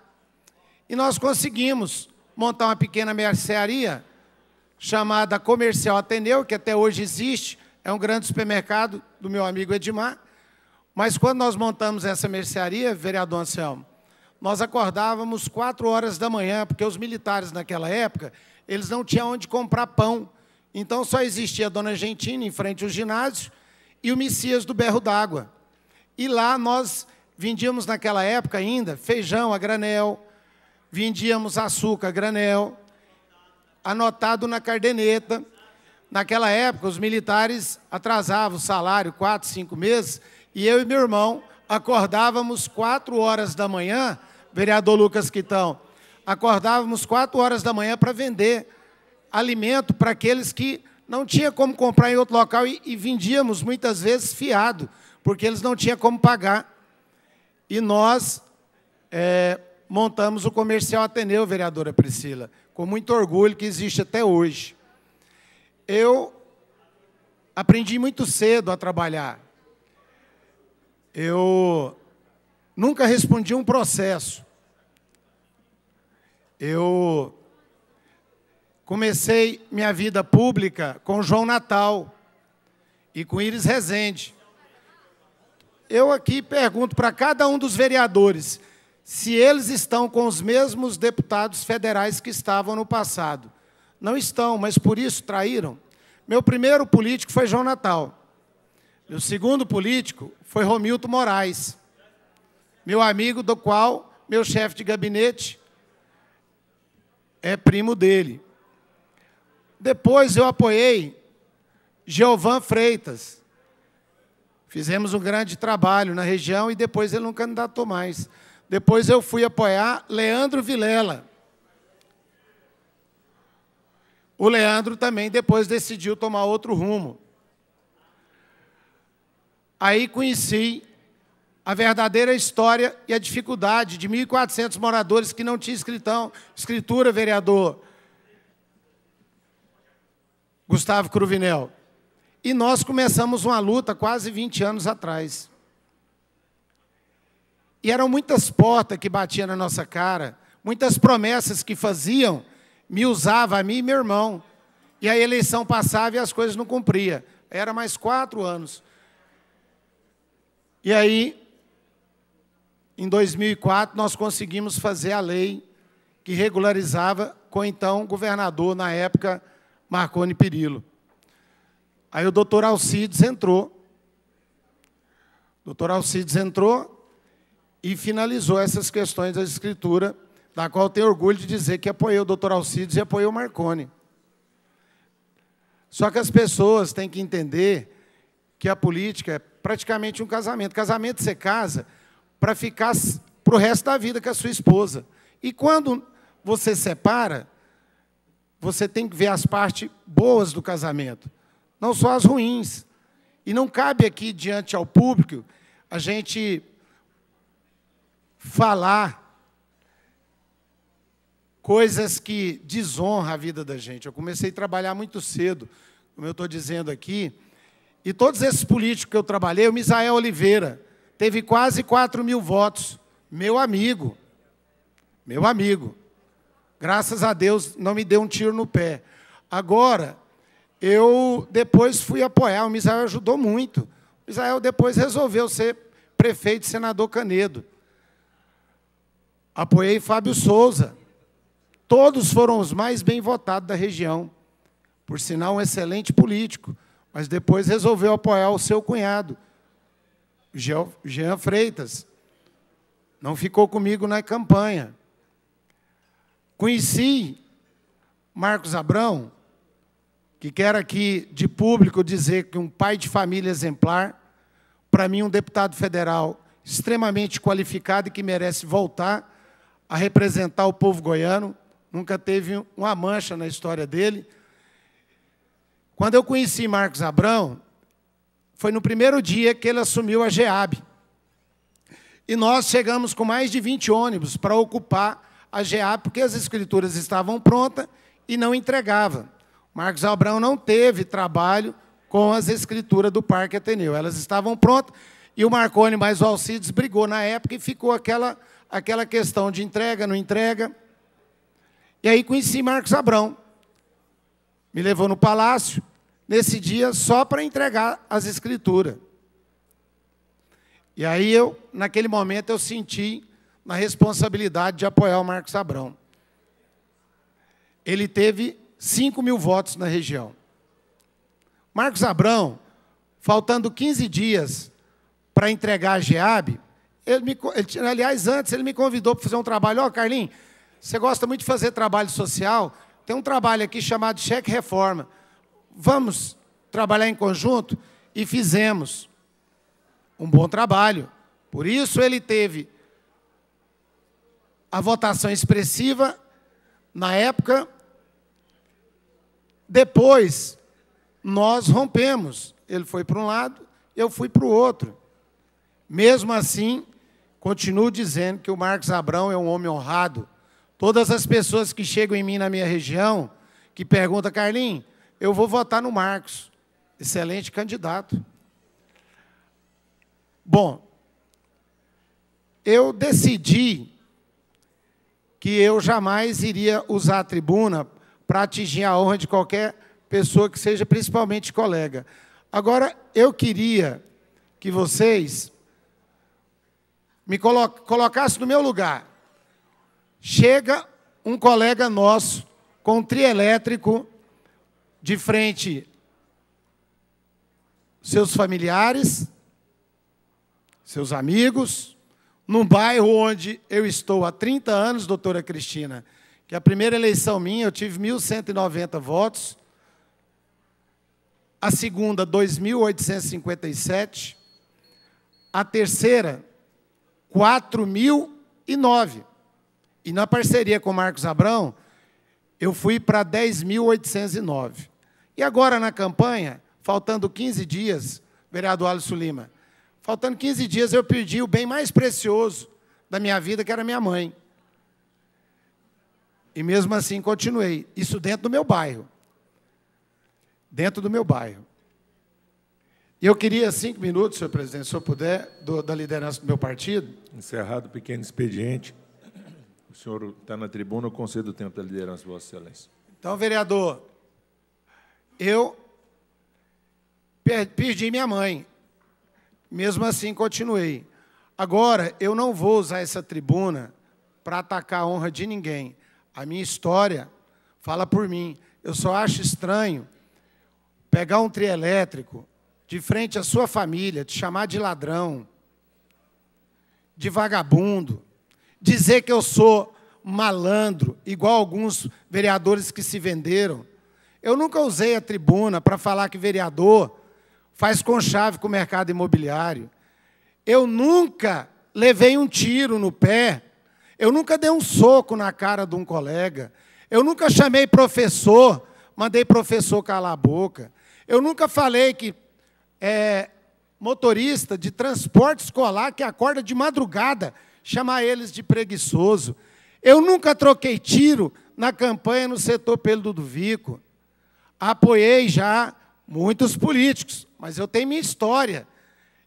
E nós conseguimos montar uma pequena mercearia chamada Comercial Ateneu, que até hoje existe, é um grande supermercado do meu amigo Edmar, mas quando nós montamos essa mercearia, vereador Anselmo, nós acordávamos quatro horas da manhã, porque os militares naquela época, eles não tinham onde comprar pão. Então só existia a Dona Gentina em frente ao ginásio e o Messias do Berro d'Água. E lá nós vendíamos naquela época ainda feijão a granel, vendíamos açúcar a granel, anotado na cardeneta. Naquela época, os militares atrasavam o salário quatro, cinco meses e eu e meu irmão acordávamos quatro horas da manhã, vereador Lucas Quitão, acordávamos quatro horas da manhã para vender alimento para aqueles que não tinham como comprar em outro local e, e vendíamos muitas vezes fiado, porque eles não tinham como pagar. E nós é, montamos o comercial Ateneu, vereadora Priscila, com muito orgulho que existe até hoje. Eu aprendi muito cedo a trabalhar. Eu nunca respondi um processo. Eu comecei minha vida pública com João Natal e com Iris Rezende. Eu aqui pergunto para cada um dos vereadores se eles estão com os mesmos deputados federais que estavam no passado. Não estão, mas por isso traíram. Meu primeiro político foi João Natal. Meu segundo político foi Romilto Moraes, meu amigo, do qual meu chefe de gabinete é primo dele. Depois eu apoiei Geovan Freitas. Fizemos um grande trabalho na região e depois ele não candidatou mais. Depois eu fui apoiar Leandro Vilela. O Leandro também depois decidiu tomar outro rumo. Aí conheci a verdadeira história e a dificuldade de 1.400 moradores que não tinham escritão, escritura, vereador Gustavo Cruvinel. E nós começamos uma luta quase 20 anos atrás. E eram muitas portas que batiam na nossa cara, muitas promessas que faziam, me usava a mim e meu irmão. E a eleição passava e as coisas não cumpria. Era mais quatro anos. E aí, em 2004, nós conseguimos fazer a lei que regularizava com então governador, na época, Marconi Perillo. Aí o doutor Alcides entrou. O doutor Alcides entrou e finalizou essas questões da escritura, da qual tenho orgulho de dizer que apoiou o doutor Alcides e apoiou o Marconi. Só que as pessoas têm que entender que a política é praticamente um casamento. Casamento você casa para ficar para o resto da vida com a sua esposa. E quando você separa, você tem que ver as partes boas do casamento, não só as ruins. E não cabe aqui, diante ao público, a gente falar coisas que desonram a vida da gente. Eu comecei a trabalhar muito cedo, como eu estou dizendo aqui, e todos esses políticos que eu trabalhei, o Misael Oliveira, teve quase 4 mil votos. Meu amigo, meu amigo. Graças a Deus não me deu um tiro no pé. Agora, eu depois fui apoiar, o Misael ajudou muito. O Misael depois resolveu ser prefeito e senador Canedo. Apoiei Fábio Souza. Todos foram os mais bem votados da região. Por sinal, um excelente político mas depois resolveu apoiar o seu cunhado, Jean Freitas. Não ficou comigo na campanha. Conheci Marcos Abrão, que quero aqui de público dizer que um pai de família exemplar, para mim um deputado federal extremamente qualificado e que merece voltar a representar o povo goiano, nunca teve uma mancha na história dele quando eu conheci Marcos Abrão, foi no primeiro dia que ele assumiu a GEAB. E nós chegamos com mais de 20 ônibus para ocupar a GEAB, porque as escrituras estavam prontas e não entregava. Marcos Abrão não teve trabalho com as escrituras do Parque Ateneu. Elas estavam prontas e o Marconi mais o Alcides brigou na época e ficou aquela, aquela questão de entrega, não entrega. E aí conheci Marcos Abrão. Me levou no palácio, nesse dia só para entregar as escrituras. E aí eu, naquele momento, eu senti na responsabilidade de apoiar o Marcos Abrão. Ele teve 5 mil votos na região. Marcos Abrão, faltando 15 dias para entregar a GEAB, ele me, ele, aliás, antes ele me convidou para fazer um trabalho. Ó, oh, Carlinhos, você gosta muito de fazer trabalho social? Tem um trabalho aqui chamado Cheque Reforma vamos trabalhar em conjunto e fizemos um bom trabalho. Por isso ele teve a votação expressiva na época. Depois nós rompemos. Ele foi para um lado, eu fui para o outro. Mesmo assim, continuo dizendo que o Marcos Abrão é um homem honrado. Todas as pessoas que chegam em mim na minha região, que perguntam, Carlinhos, eu vou votar no Marcos. Excelente candidato. Bom, eu decidi que eu jamais iria usar a tribuna para atingir a honra de qualquer pessoa que seja, principalmente colega. Agora, eu queria que vocês me colo colocassem no meu lugar. Chega um colega nosso com um trielétrico de frente seus familiares, seus amigos, num bairro onde eu estou há 30 anos, doutora Cristina, que a primeira eleição minha eu tive 1.190 votos, a segunda, 2.857, a terceira, 4.009. E na parceria com Marcos Abrão, eu fui para 10.809. E agora na campanha, faltando 15 dias, vereador Alisson Lima, faltando 15 dias eu perdi o bem mais precioso da minha vida, que era minha mãe. E mesmo assim continuei. Isso dentro do meu bairro. Dentro do meu bairro. E eu queria cinco minutos, senhor presidente, se eu puder, do, da liderança do meu partido. Encerrado o pequeno expediente. O senhor está na tribuna, eu concedo o tempo da liderança, Vossa Excelência. Então, vereador, eu perdi minha mãe. Mesmo assim, continuei. Agora, eu não vou usar essa tribuna para atacar a honra de ninguém. A minha história fala por mim. Eu só acho estranho pegar um trielétrico de frente à sua família, te chamar de ladrão, de vagabundo, dizer que eu sou malandro, igual alguns vereadores que se venderam. Eu nunca usei a tribuna para falar que vereador faz conchave com o mercado imobiliário. Eu nunca levei um tiro no pé. Eu nunca dei um soco na cara de um colega. Eu nunca chamei professor, mandei professor calar a boca. Eu nunca falei que é, motorista de transporte escolar que acorda de madrugada chamar eles de preguiçoso. Eu nunca troquei tiro na campanha no setor pelo do Vico. Apoiei já muitos políticos, mas eu tenho minha história.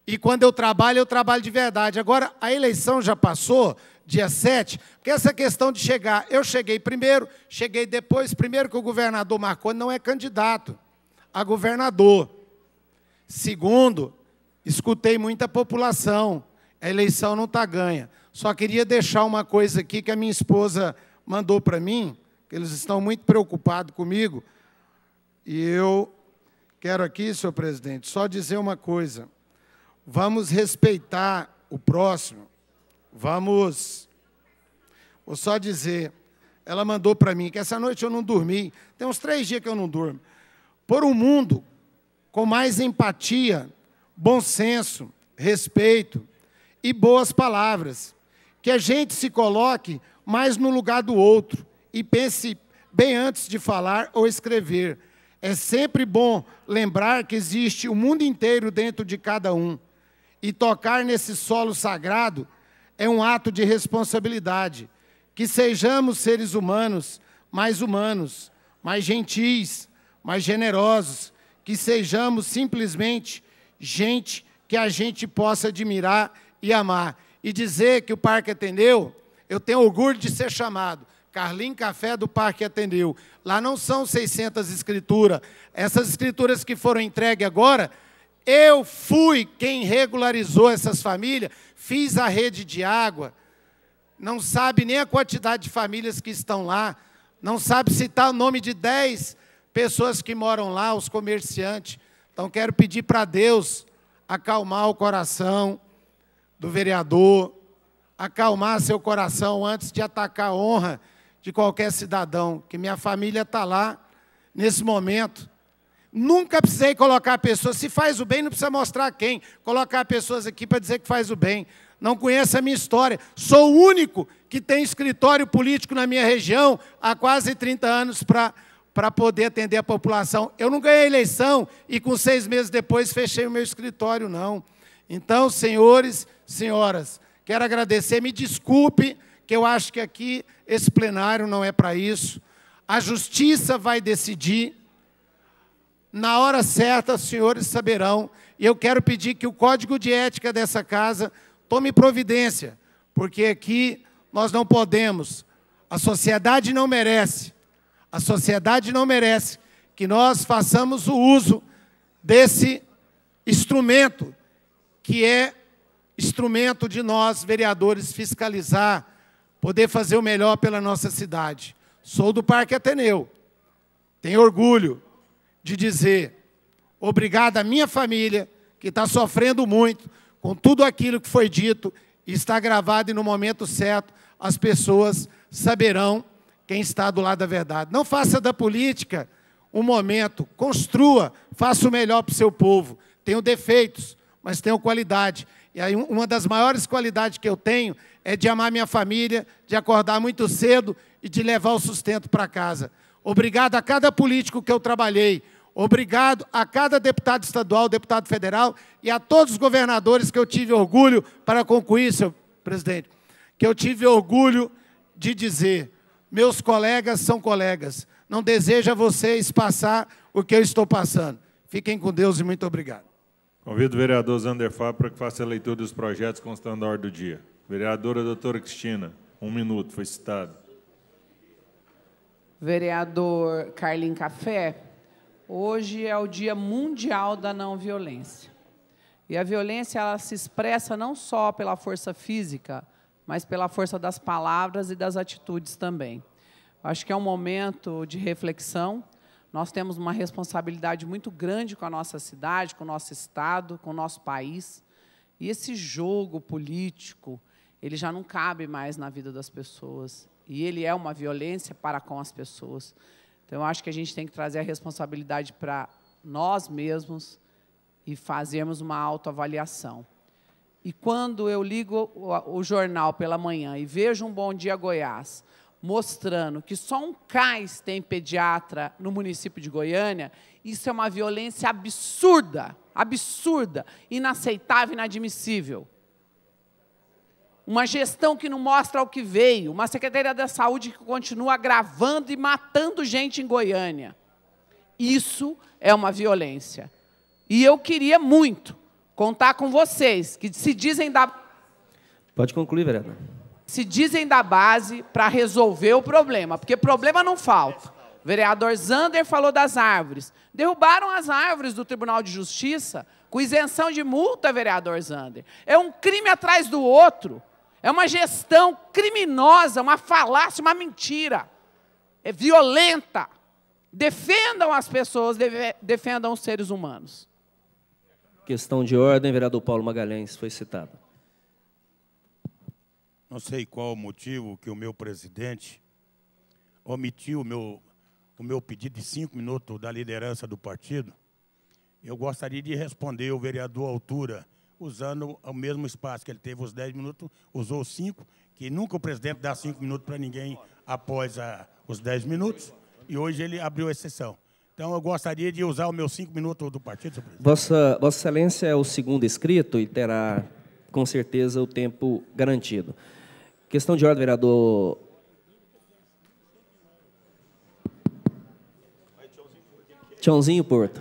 E quando eu trabalho, eu trabalho de verdade. Agora, a eleição já passou, dia 7, porque essa questão de chegar, eu cheguei primeiro, cheguei depois, primeiro que o governador Marconi não é candidato a governador. Segundo, escutei muita população, a eleição não está ganha. Só queria deixar uma coisa aqui que a minha esposa mandou para mim, que eles estão muito preocupados comigo. E eu quero aqui, senhor presidente, só dizer uma coisa. Vamos respeitar o próximo. Vamos. Vou só dizer. Ela mandou para mim que essa noite eu não dormi. Tem uns três dias que eu não durmo. Por um mundo com mais empatia, bom senso, respeito e boas palavras que a gente se coloque mais no lugar do outro e pense bem antes de falar ou escrever. É sempre bom lembrar que existe o mundo inteiro dentro de cada um. E tocar nesse solo sagrado é um ato de responsabilidade. Que sejamos seres humanos mais humanos, mais gentis, mais generosos. Que sejamos simplesmente gente que a gente possa admirar e amar e dizer que o Parque Atendeu, eu tenho orgulho de ser chamado Carlim Café do Parque Atendeu. Lá não são 600 escrituras. Essas escrituras que foram entregues agora, eu fui quem regularizou essas famílias, fiz a rede de água. Não sabe nem a quantidade de famílias que estão lá, não sabe citar o nome de 10 pessoas que moram lá, os comerciantes. Então quero pedir para Deus acalmar o coração do vereador, acalmar seu coração antes de atacar a honra de qualquer cidadão, que minha família está lá nesse momento. Nunca precisei colocar pessoas, se faz o bem, não precisa mostrar quem, colocar pessoas aqui para dizer que faz o bem. Não conheço a minha história. Sou o único que tem escritório político na minha região há quase 30 anos para para poder atender a população. Eu não ganhei eleição e com seis meses depois fechei o meu escritório, não. Então, senhores, senhoras, quero agradecer. Me desculpe, que eu acho que aqui esse plenário não é para isso. A justiça vai decidir. Na hora certa, os senhores saberão. E eu quero pedir que o código de ética dessa casa tome providência, porque aqui nós não podemos. A sociedade não merece. A sociedade não merece que nós façamos o uso desse instrumento que é instrumento de nós, vereadores, fiscalizar, poder fazer o melhor pela nossa cidade. Sou do Parque Ateneu. Tenho orgulho de dizer obrigado à minha família, que está sofrendo muito com tudo aquilo que foi dito, e está gravado e no momento certo as pessoas saberão quem está do lado da verdade. Não faça da política um momento, construa, faça o melhor para o seu povo. Tenho defeitos, mas tenho qualidade. E aí, uma das maiores qualidades que eu tenho é de amar minha família, de acordar muito cedo e de levar o sustento para casa. Obrigado a cada político que eu trabalhei. Obrigado a cada deputado estadual, deputado federal e a todos os governadores que eu tive orgulho para concluir, senhor presidente, que eu tive orgulho de dizer, meus colegas são colegas. Não desejo a vocês passar o que eu estou passando. Fiquem com Deus e muito obrigado. Convido o vereador Zander Fábio para que faça a leitura dos projetos constando a ordem do dia. Vereadora doutora Cristina, um minuto, foi citado. Vereador Carlin Café, hoje é o Dia Mundial da Não Violência. E a violência ela se expressa não só pela força física, mas pela força das palavras e das atitudes também. Acho que é um momento de reflexão, nós temos uma responsabilidade muito grande com a nossa cidade, com o nosso estado, com o nosso país. E esse jogo político, ele já não cabe mais na vida das pessoas. E ele é uma violência para com as pessoas. Então, eu acho que a gente tem que trazer a responsabilidade para nós mesmos e fazermos uma autoavaliação. E quando eu ligo o, o jornal pela manhã e vejo um Bom Dia Goiás, mostrando que só um cais tem pediatra no município de Goiânia, isso é uma violência absurda, absurda, inaceitável, inadmissível. Uma gestão que não mostra o que veio, uma Secretaria da Saúde que continua gravando e matando gente em Goiânia. Isso é uma violência. E eu queria muito contar com vocês, que se dizem da. Pode concluir, vereador se dizem da base para resolver o problema, porque problema não falta. O vereador Zander falou das árvores. Derrubaram as árvores do Tribunal de Justiça com isenção de multa, vereador Zander. É um crime atrás do outro. É uma gestão criminosa, uma falácia, uma mentira. É violenta. Defendam as pessoas, defendam os seres humanos. Questão de ordem, vereador Paulo Magalhães, foi citado. Não sei qual o motivo que o meu presidente omitiu o meu, o meu pedido de cinco minutos da liderança do partido. Eu gostaria de responder o vereador Altura, usando o mesmo espaço que ele teve os dez minutos, usou cinco, que nunca o presidente dá cinco minutos para ninguém após a, os dez minutos, e hoje ele abriu exceção. Então, eu gostaria de usar os meus cinco minutos do partido, senhor presidente. Vossa, Vossa Excelência é o segundo inscrito e terá, com certeza, o tempo garantido. Questão de ordem, vereador. Tchãozinho Porto.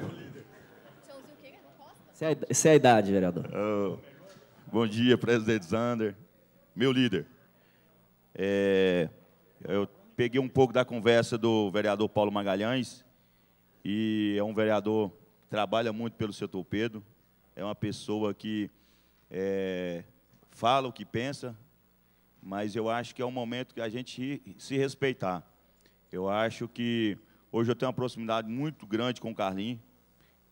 Essa é, é a idade, vereador. Oh, bom dia, presidente Zander. Meu líder, é, eu peguei um pouco da conversa do vereador Paulo Magalhães, e é um vereador que trabalha muito pelo seu torpedo, é uma pessoa que é, fala o que pensa, mas eu acho que é um momento que a gente se respeitar. Eu acho que hoje eu tenho uma proximidade muito grande com o Carlinho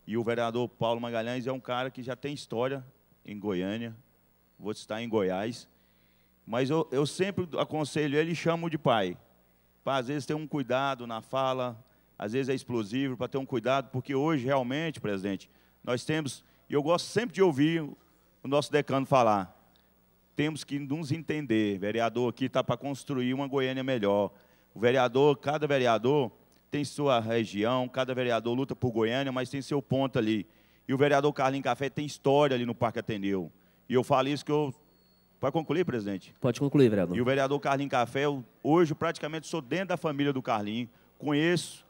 e o vereador Paulo Magalhães é um cara que já tem história em Goiânia, vou estar em Goiás, mas eu, eu sempre aconselho ele e chamo de pai. Para às vezes ter um cuidado na fala, às vezes é explosivo, para ter um cuidado, porque hoje realmente, presidente, nós temos, e eu gosto sempre de ouvir o nosso decano falar, temos que nos entender. O vereador aqui está para construir uma Goiânia melhor. O vereador, cada vereador tem sua região, cada vereador luta por Goiânia, mas tem seu ponto ali. E o vereador Carlinhos Café tem história ali no Parque Ateneu. E eu falo isso que eu. Pode concluir, presidente? Pode concluir, vereador. E o vereador Carlinhos Café, eu, hoje praticamente sou dentro da família do Carlinhos, conheço,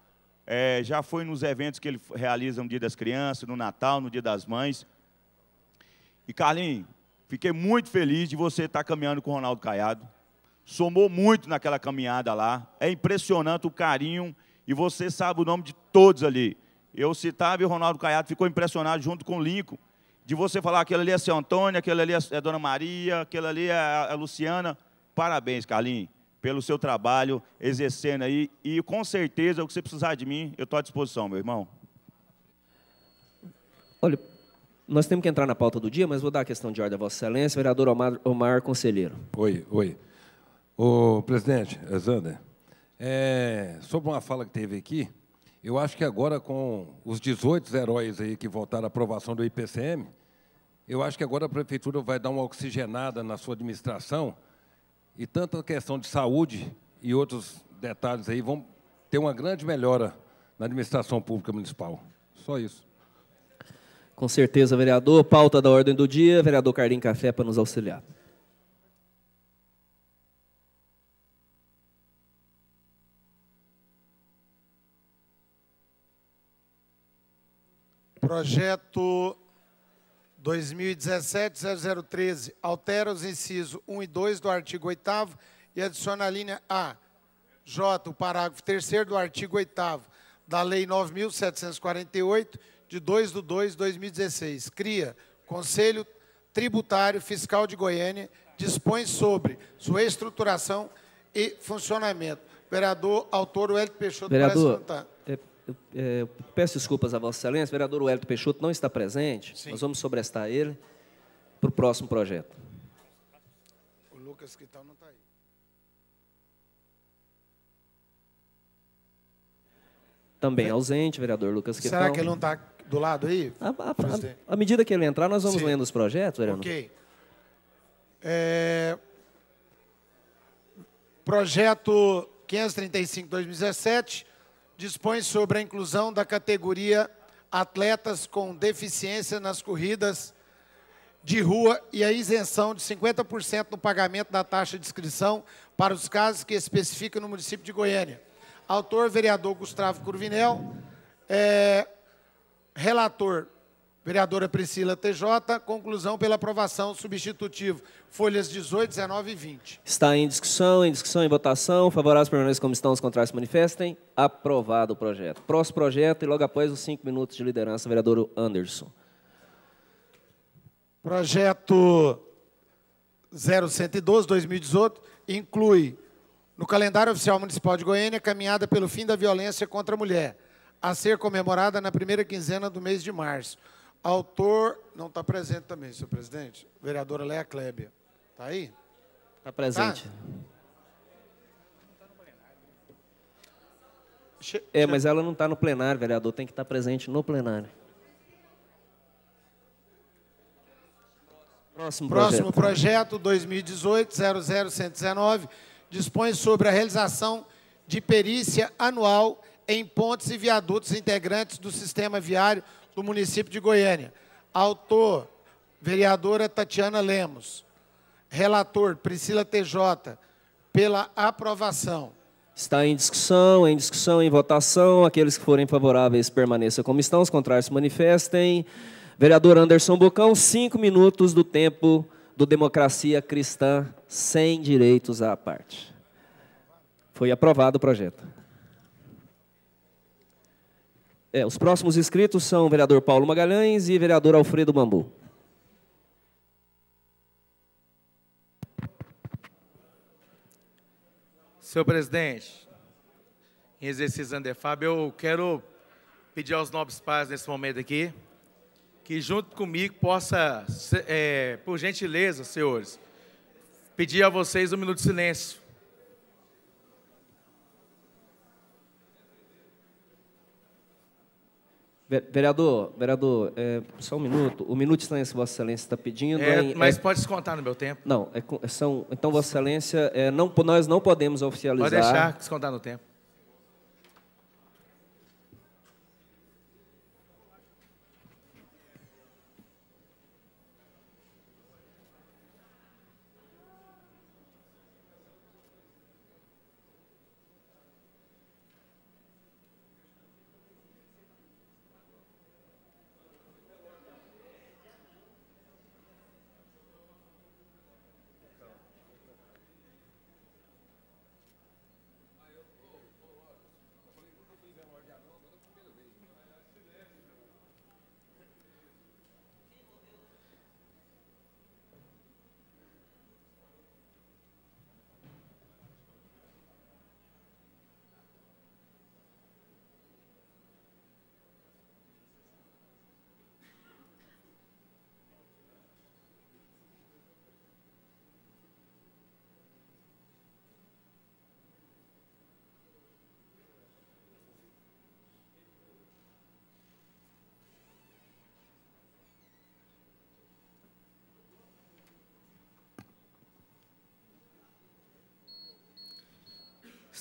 é, já foi nos eventos que ele realiza no Dia das Crianças, no Natal, no Dia das Mães. E Carlinhos, Fiquei muito feliz de você estar caminhando com o Ronaldo Caiado. Somou muito naquela caminhada lá. É impressionante o carinho e você sabe o nome de todos ali. Eu citava e o Ronaldo Caiado ficou impressionado junto com o Lincoln, de você falar aquele ali é seu Antônio, aquele ali é, é Dona Maria, aquele ali é a é Luciana. Parabéns, Carlinhos, pelo seu trabalho exercendo aí. E com certeza, o que você precisar de mim, eu estou à disposição, meu irmão. Olha, nós temos que entrar na pauta do dia, mas vou dar a questão de ordem à Vossa Excelência. Vereador Omar, Omar Conselheiro. Oi, oi. O presidente, Zander, é, sobre uma fala que teve aqui, eu acho que agora com os 18 heróis aí que votaram a aprovação do IPCM, eu acho que agora a prefeitura vai dar uma oxigenada na sua administração e tanto a questão de saúde e outros detalhes aí vão ter uma grande melhora na administração pública municipal. Só isso. Com certeza, vereador. Pauta da ordem do dia, vereador Carlinho Café para nos auxiliar. Projeto 2017-0013 altera os incisos 1 e 2 do artigo 8 e adiciona a linha A, J, o parágrafo 3 do artigo 8 da Lei 9.748, de 2 de 2 de 2016, cria Conselho Tributário Fiscal de Goiânia, dispõe sobre sua estruturação e funcionamento. Vereador autor Hélio Peixoto vereador, parece tá. é, é, eu peço desculpas a Vossa Excelência, o vereador Hélio Peixoto não está presente, Sim. nós vamos sobrestar ele para o próximo projeto. O Lucas Quitão tá, não está aí. Também ausente, vereador Lucas Quitão. Será tá. que ele não está do lado aí? À medida que ele entrar, nós vamos Sim. lendo os projetos, Ariano. Ok. É... Projeto 535-2017 dispõe sobre a inclusão da categoria atletas com deficiência nas corridas de rua e a isenção de 50% no pagamento da taxa de inscrição para os casos que especificam no município de Goiânia. Autor, vereador Gustavo Curvinel. É, Relator, vereadora Priscila TJ. Conclusão pela aprovação substitutivo. Folhas 18, 19 e 20. Está em discussão, em discussão, em votação. Favoráveis permaneçam como estão, os contrários se manifestem. Aprovado o projeto. Próximo projeto e logo após os cinco minutos de liderança, vereador Anderson. Projeto 0112, 2018, inclui no calendário oficial municipal de Goiânia caminhada pelo fim da violência contra a mulher a ser comemorada na primeira quinzena do mês de março. Autor não está presente também, senhor presidente. Vereadora Lea Klebia. Está aí? Está presente. Tá? É, mas ela não está no plenário, vereador. Tem que estar tá presente no plenário. Próximo projeto. Próximo projeto 2018-00119 dispõe sobre a realização de perícia anual em pontes e viadutos integrantes do sistema viário do município de Goiânia. Autor, vereadora Tatiana Lemos. Relator, Priscila TJ, pela aprovação. Está em discussão, em discussão, em votação. Aqueles que forem favoráveis permaneçam como estão, os contrários se manifestem. Vereador Anderson Bocão, cinco minutos do tempo do Democracia Cristã sem direitos à parte. Foi aprovado o projeto. É, os próximos inscritos são o vereador Paulo Magalhães e o vereador Alfredo Bambu. Senhor presidente, em exercício Andefab, eu quero pedir aos nobres pais nesse momento aqui que junto comigo possa, é, por gentileza, senhores, pedir a vocês um minuto de silêncio Vereador, vereador, é, só um minuto. O minuto que Vossa Excelência está pedindo. É, em, mas é, pode descontar no meu tempo. Não, é são, então Vossa Excelência, é, não, nós não podemos oficializar. Pode deixar descontar no tempo.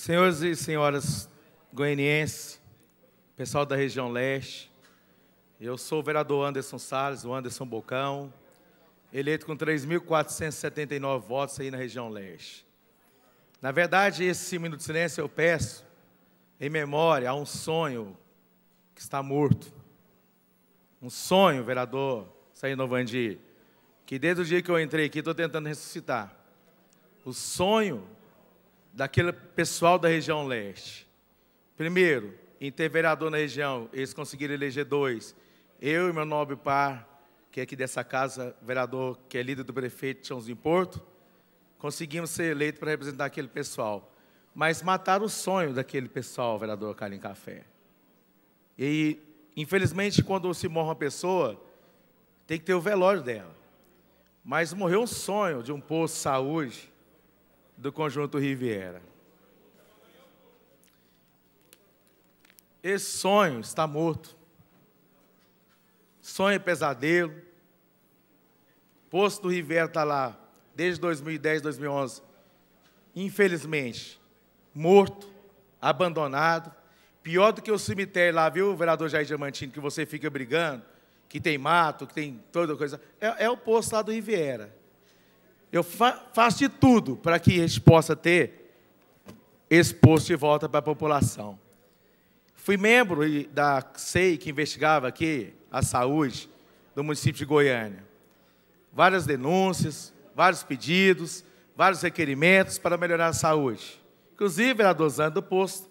Senhores e senhoras goianienses, pessoal da região leste, eu sou o vereador Anderson Salles, o Anderson Bocão, eleito com 3.479 votos aí na região leste. Na verdade, esse minuto de silêncio eu peço em memória a um sonho que está morto. Um sonho, vereador Sair Novandi, que desde o dia que eu entrei aqui estou tentando ressuscitar. O sonho daquele pessoal da região leste. Primeiro, em ter vereador na região, eles conseguiram eleger dois. Eu e meu nobre par, que é aqui dessa casa, vereador que é líder do prefeito Chãozinho Porto, conseguimos ser eleitos para representar aquele pessoal. Mas mataram o sonho daquele pessoal, vereador Carlinhos Café. E, infelizmente, quando se morre uma pessoa, tem que ter o velório dela. Mas morreu um sonho de um posto de saúde do Conjunto Riviera. Esse sonho está morto. Sonho é pesadelo. Posto do Riviera está lá desde 2010, 2011. Infelizmente, morto, abandonado. Pior do que o cemitério lá, viu, vereador Jair Diamantino, que você fica brigando, que tem mato, que tem toda coisa. É, é o posto lá do Riviera. Eu fa faço de tudo para que a gente possa ter esse posto de volta para a população. Fui membro da SEI, que investigava aqui a saúde do município de Goiânia. Várias denúncias, vários pedidos, vários requerimentos para melhorar a saúde. Inclusive, vereador Zando do Posto,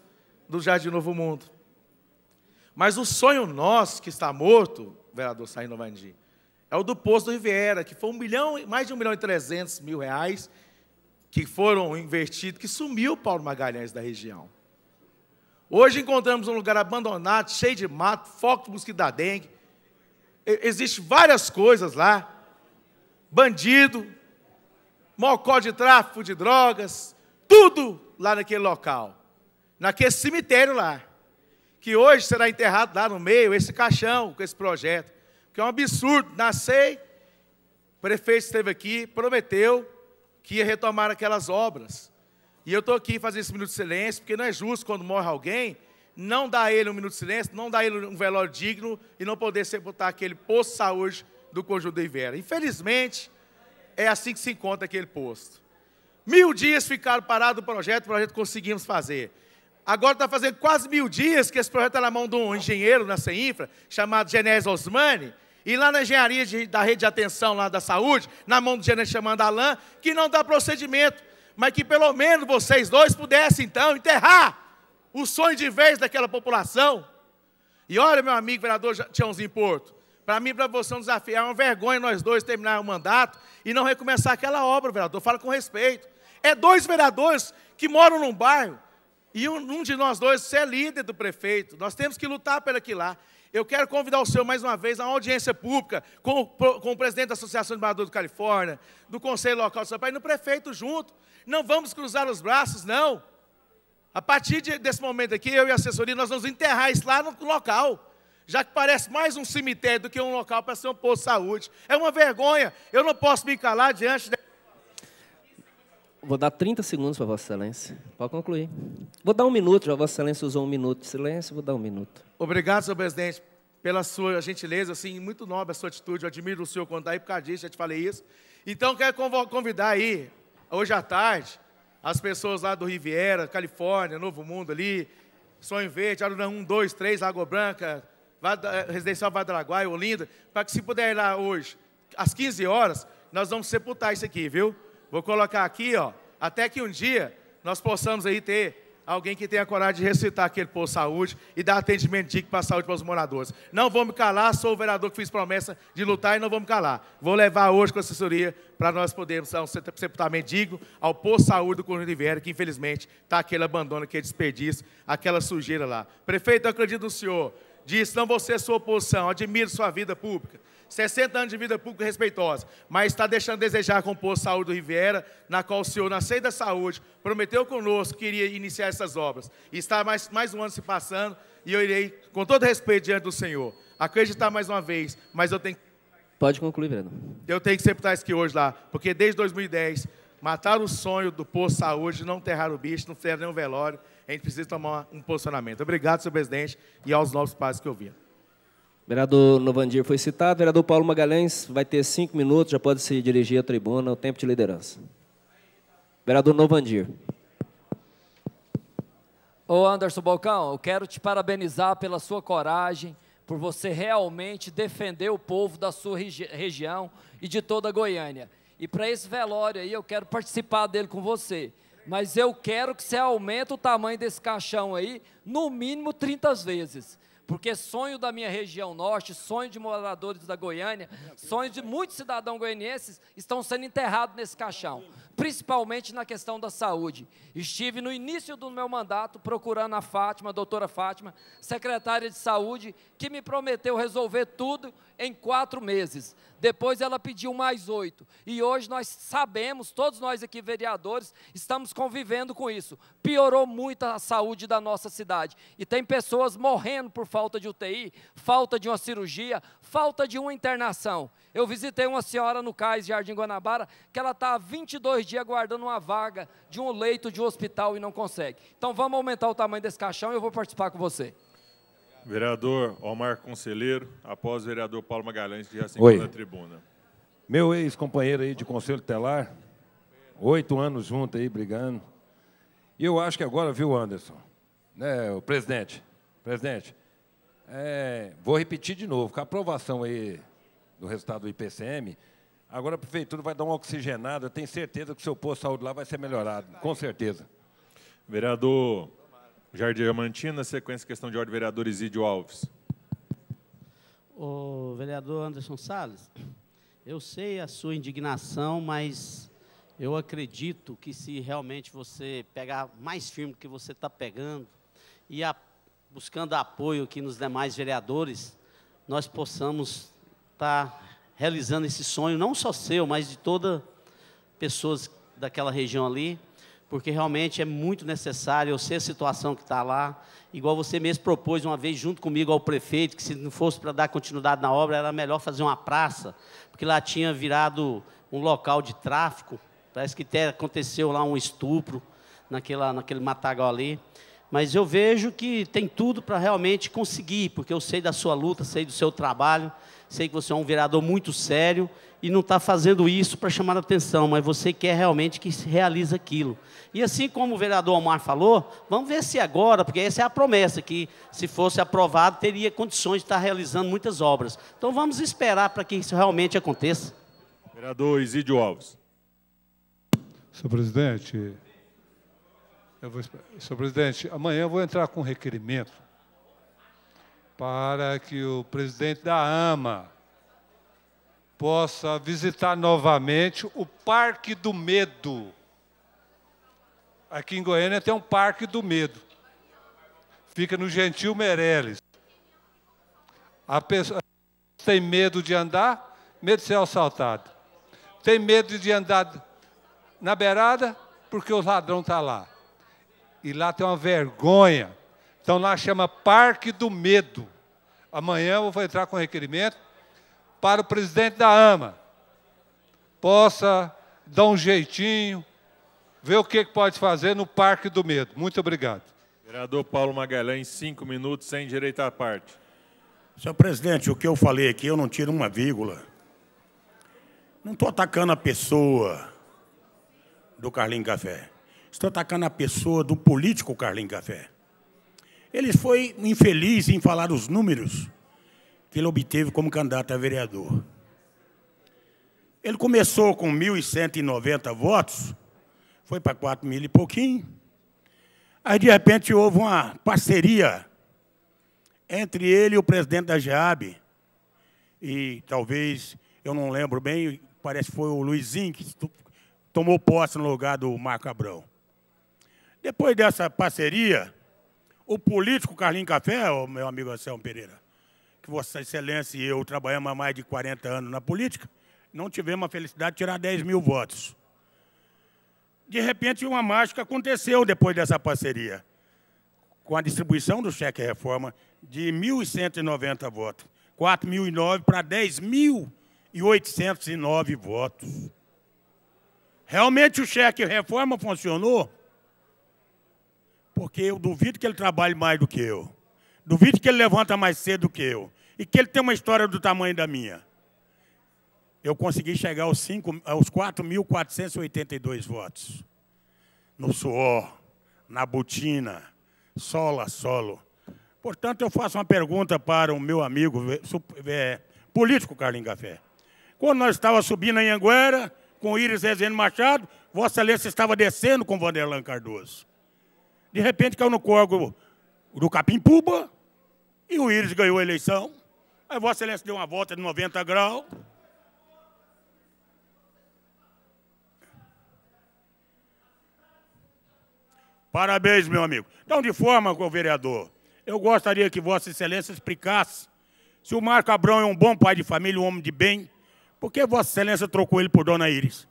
do Jardim Novo Mundo. Mas o sonho nosso, que está morto, vereador Sair Novandi, é o do Poço do Riviera, que foi um milhão, mais de um milhão e trezentos mil reais que foram investidos, que sumiu Paulo Magalhães da região. Hoje encontramos um lugar abandonado, cheio de mato, foco de mosquito da dengue. Existem várias coisas lá. Bandido, mocó de tráfico de drogas, tudo lá naquele local. Naquele cemitério lá. Que hoje será enterrado lá no meio, esse caixão com esse projeto que é um absurdo. Nascei, o prefeito esteve aqui, prometeu que ia retomar aquelas obras. E eu estou aqui fazendo esse minuto de silêncio, porque não é justo quando morre alguém, não dar ele um minuto de silêncio, não dar ele um velório digno e não poder sepultar aquele posto de saúde do conjunto do Ivera. Infelizmente, é assim que se encontra aquele posto. Mil dias ficaram parados o projeto, o projeto conseguimos fazer. Agora está fazendo quase mil dias que esse projeto está na mão de um engenheiro na CEINFRA, chamado Genésio Osmani, e lá na engenharia de, da rede de atenção lá da saúde, na mão do gerente chamando Alain, que não dá procedimento, mas que pelo menos vocês dois pudessem então enterrar o sonho de vez daquela população. E olha, meu amigo vereador Tiãozinho Porto, para mim, para você é um desafio, é uma vergonha nós dois terminar o mandato e não recomeçar aquela obra, vereador. Fala com respeito. É dois vereadores que moram num bairro e um, um de nós dois, você é líder do prefeito. Nós temos que lutar pelo que lá. Eu quero convidar o senhor mais uma vez a uma audiência pública com, com o presidente da Associação de Maduro do Califórnia, do Conselho Local do seu Paulo e no prefeito junto. Não vamos cruzar os braços, não. A partir de, desse momento aqui, eu e a assessoria, nós vamos enterrar isso lá no local já que parece mais um cemitério do que um local para ser um posto de saúde. É uma vergonha. Eu não posso me calar diante dessa Vou dar 30 segundos para Vossa Excelência. Pode concluir. Vou dar um minuto, já Vossa Excelência usou um minuto de silêncio, vou dar um minuto. Obrigado, senhor presidente, pela sua gentileza, assim, muito nobre a sua atitude. Eu admiro o senhor quando está aí por causa disso, já te falei isso. Então, quero convidar aí, hoje à tarde, as pessoas lá do Riviera, Califórnia, Novo Mundo ali, Sonho Verde, Aruna 1, 2, 3, Água Branca, eh, Residencial Vadraguai, Olinda, para que se puder ir lá hoje, às 15 horas, nós vamos sepultar isso aqui, viu? Vou colocar aqui, ó, até que um dia nós possamos aí ter alguém que tenha coragem de ressuscitar aquele posto saúde e dar atendimento digno para a saúde para os moradores. Não vou me calar, sou o vereador que fiz promessa de lutar e não vou me calar. Vou levar hoje com a assessoria para nós podermos dar um sepultamento digno ao posto saúde do Corno de que infelizmente está aquele abandono, aquele desperdício, aquela sujeira lá. Prefeito, eu acredito no senhor. Disse, não você é sua oposição, admiro sua vida pública. 60 anos de vida pública respeitosa, mas está deixando a desejar com o posto Saúde do Riviera, na qual o senhor, na Sei da Saúde, prometeu conosco que iria iniciar essas obras. E está mais, mais um ano se passando, e eu irei, com todo respeito diante do senhor, acreditar mais uma vez, mas eu tenho que... Pode concluir, Breno. Eu tenho que sepultar isso aqui hoje lá, porque desde 2010, mataram o sonho do Poço Saúde, não enterrar o bicho, não fizeram nenhum velório, a gente precisa tomar um posicionamento. Obrigado, senhor presidente, e aos novos pais que ouviram. Vereador Novandir foi citado. Vereador Paulo Magalhães vai ter cinco minutos, já pode se dirigir à tribuna, o tempo de liderança. Vereador Novandir. Ô Anderson Balcão, eu quero te parabenizar pela sua coragem, por você realmente defender o povo da sua regi região e de toda a Goiânia. E para esse velório aí, eu quero participar dele com você. Mas eu quero que você aumente o tamanho desse caixão aí, no mínimo 30 vezes porque sonho da minha região norte, sonho de moradores da Goiânia, sonhos de muitos cidadãos goianenses estão sendo enterrados nesse caixão principalmente na questão da saúde. Estive no início do meu mandato procurando a Fátima, a doutora Fátima, secretária de saúde, que me prometeu resolver tudo em quatro meses. Depois ela pediu mais oito. E hoje nós sabemos, todos nós aqui vereadores, estamos convivendo com isso. Piorou muito a saúde da nossa cidade. E tem pessoas morrendo por falta de UTI, falta de uma cirurgia, falta de uma internação. Eu visitei uma senhora no Cais Jardim Guanabara, que ela está há 22 dias aguardando uma vaga de um leito de um hospital e não consegue. Então vamos aumentar o tamanho desse caixão e eu vou participar com você. Vereador Omar Conselheiro, após o vereador Paulo Magalhães, que já se encontra na tribuna. Meu ex-companheiro aí de Conselho Telar, oito anos junto aí, brigando. E eu acho que agora, viu, Anderson, né, o presidente, presidente, é, vou repetir de novo, com a aprovação aí do resultado do IPCM, agora a prefeitura vai dar uma oxigenada. Eu tenho certeza que o seu posto de saúde lá vai ser melhorado, com certeza. Vereador Jardim Diamantina, sequência questão de ordem, vereador Isídio Alves. O vereador Anderson Salles, eu sei a sua indignação, mas eu acredito que se realmente você pegar mais firme do que você está pegando e a, buscando apoio aqui nos demais vereadores, nós possamos está realizando esse sonho, não só seu, mas de toda pessoas daquela região ali, porque realmente é muito necessário. Eu sei a situação que está lá, igual você mesmo propôs uma vez junto comigo ao prefeito, que se não fosse para dar continuidade na obra, era melhor fazer uma praça, porque lá tinha virado um local de tráfico. Parece que até aconteceu lá um estupro naquela, naquele matagal ali. Mas eu vejo que tem tudo para realmente conseguir, porque eu sei da sua luta, sei do seu trabalho sei que você é um vereador muito sério e não está fazendo isso para chamar a atenção, mas você quer realmente que se realize aquilo. E assim como o vereador Omar falou, vamos ver se agora, porque essa é a promessa, que se fosse aprovado, teria condições de estar tá realizando muitas obras. Então vamos esperar para que isso realmente aconteça. Vereador Isidio Alves. Senhor presidente, eu vou, senhor presidente, amanhã eu vou entrar com um requerimento para que o presidente da AMA possa visitar novamente o Parque do Medo. Aqui em Goiânia tem um Parque do Medo. Fica no Gentil Meirelles. A pessoa tem medo de andar, medo de ser assaltado. Tem medo de andar na beirada, porque o ladrão está lá. E lá tem uma vergonha então lá chama Parque do Medo. Amanhã eu vou entrar com requerimento para o presidente da AMA. Possa dar um jeitinho, ver o que pode fazer no Parque do Medo. Muito obrigado. Vereador Paulo Magalhães, cinco minutos, sem direito à parte. Senhor presidente, o que eu falei aqui, eu não tiro uma vírgula. Não estou atacando a pessoa do Carlinho Café. Estou atacando a pessoa do político Carlinho Café. Ele foi infeliz em falar os números que ele obteve como candidato a vereador. Ele começou com 1.190 votos, foi para 4.000 mil e pouquinho. Aí, de repente, houve uma parceria entre ele e o presidente da GEAB. E talvez, eu não lembro bem, parece que foi o Luizinho que tomou posse no lugar do Marco Abrão. Depois dessa parceria, o político Carlinho Café, meu amigo Anselmo Pereira, que Vossa Excelência e eu trabalhamos há mais de 40 anos na política, não tivemos a felicidade de tirar 10 mil votos. De repente, uma mágica aconteceu depois dessa parceria, com a distribuição do cheque reforma de 1.190 votos, 4.009 para 10.809 votos. Realmente o cheque reforma funcionou porque eu duvido que ele trabalhe mais do que eu. Duvido que ele levanta mais cedo do que eu. E que ele tem uma história do tamanho da minha. Eu consegui chegar aos, aos 4.482 votos. No suor, na botina, solo a solo. Portanto, eu faço uma pergunta para o meu amigo é, político Carlinhos Café. Quando nós estávamos subindo em Anguera, com Íris Rezende Machado, Vossa Excelência estava descendo com Vanderlan Cardoso. De repente caiu no corgo do Capim Puba e o Íris ganhou a eleição. Aí Vossa Excelência deu uma volta de 90 graus. Parabéns, meu amigo. Então, de forma, vereador, eu gostaria que Vossa Excelência explicasse se o Marco Abrão é um bom pai de família, um homem de bem, por que Vossa Excelência trocou ele por Dona Íris?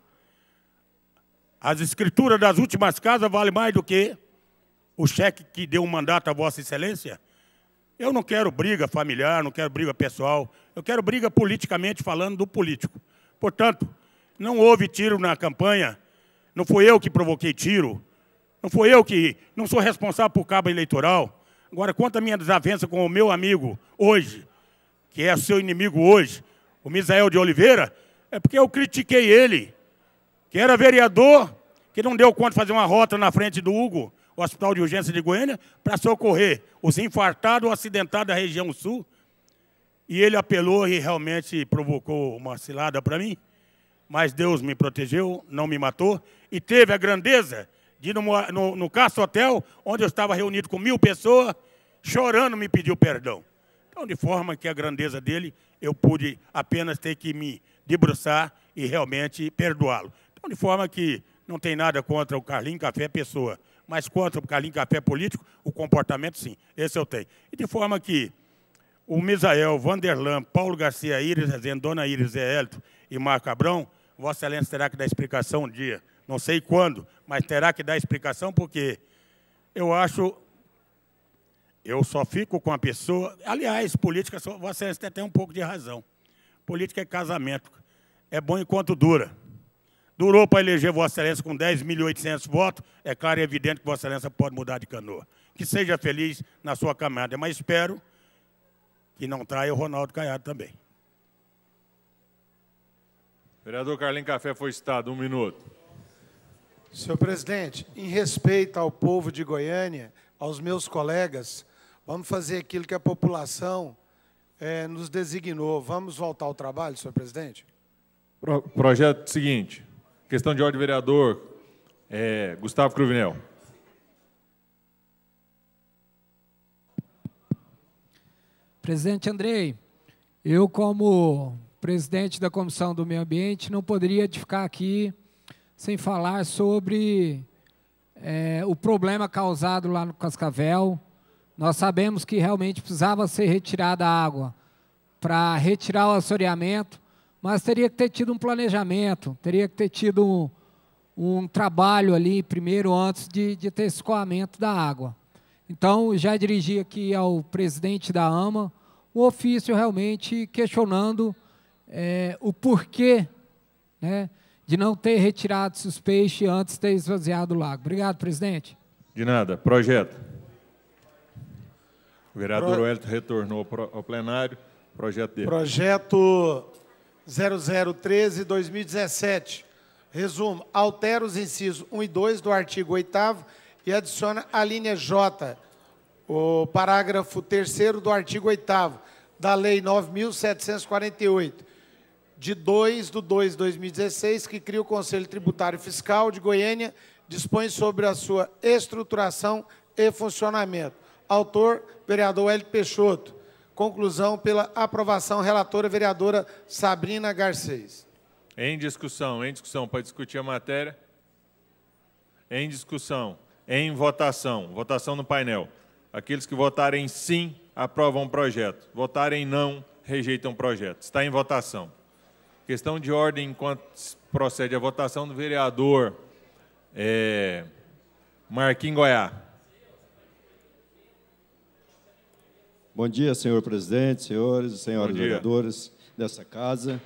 As escrituras das últimas casas valem mais do que o cheque que deu o um mandato a Vossa Excelência? Eu não quero briga familiar, não quero briga pessoal, eu quero briga politicamente falando do político. Portanto, não houve tiro na campanha, não fui eu que provoquei tiro, não fui eu que. Não sou responsável por cabo eleitoral. Agora, quanto à minha desavença com o meu amigo hoje, que é seu inimigo hoje, o Misael de Oliveira, é porque eu critiquei ele, que era vereador, que não deu conta de fazer uma rota na frente do Hugo, o Hospital de Urgência de Goiânia para socorrer os infartados ou acidentados da região sul. E ele apelou e realmente provocou uma cilada para mim. Mas Deus me protegeu, não me matou. E teve a grandeza de, no, no, no Castro Hotel, onde eu estava reunido com mil pessoas, chorando, me pediu perdão. Então, de forma que a grandeza dele, eu pude apenas ter que me debruçar e realmente perdoá-lo. Então, de forma que não tem nada contra o Carlinho Café Pessoa mas quanto ao calinho café político, o comportamento sim, esse eu tenho. E de forma que o Misael, Vanderlan, Paulo Garcia Iris, Rezende, Dona Iris, Zé Hélito e Marco Abrão, Vossa Excelência terá que dar explicação um dia, não sei quando, mas terá que dar explicação porque eu acho eu só fico com a pessoa. Aliás, política, você até tem um pouco de razão. Política é casamento. É bom enquanto dura. Durou para eleger Vossa Excelência com 10.800 votos. É claro e evidente que Vossa Excelência pode mudar de canoa. Que seja feliz na sua caminhada, mas espero que não traia o Ronaldo Caiado também. Vereador Carlinhos Café foi citado, um minuto. Senhor presidente, em respeito ao povo de Goiânia, aos meus colegas, vamos fazer aquilo que a população é, nos designou. Vamos voltar ao trabalho, senhor presidente? Pro projeto seguinte. Questão de ordem, vereador é, Gustavo Cruvinel. Presidente Andrei, eu, como presidente da Comissão do Meio Ambiente, não poderia ficar aqui sem falar sobre é, o problema causado lá no Cascavel. Nós sabemos que realmente precisava ser retirada a água para retirar o assoreamento, mas teria que ter tido um planejamento, teria que ter tido um, um trabalho ali primeiro antes de, de ter escoamento da água. Então, já dirigi aqui ao presidente da AMA um ofício realmente questionando é, o porquê né, de não ter retirado esses peixes antes de ter esvaziado o lago. Obrigado, presidente. De nada. Projeto. O vereador Pro... retornou ao plenário. Projeto dele. Projeto 0013-2017. Resumo: altera os incisos 1 e 2 do artigo 8 e adiciona a linha J, o parágrafo 3 do artigo 8 da Lei 9.748, de 2 de 2 de 2016, que cria o Conselho Tributário Fiscal de Goiânia, dispõe sobre a sua estruturação e funcionamento. Autor, vereador Hélio Peixoto. Conclusão pela aprovação, relatora vereadora Sabrina Garcês. Em discussão, em discussão, para discutir a matéria. Em discussão, em votação, votação no painel. Aqueles que votarem sim, aprovam o projeto. Votarem não, rejeitam o projeto. Está em votação. Questão de ordem, enquanto procede a votação do vereador é, Marquinhos Goiás. Bom dia, senhor presidente, senhores e senhoras vereadores dessa casa.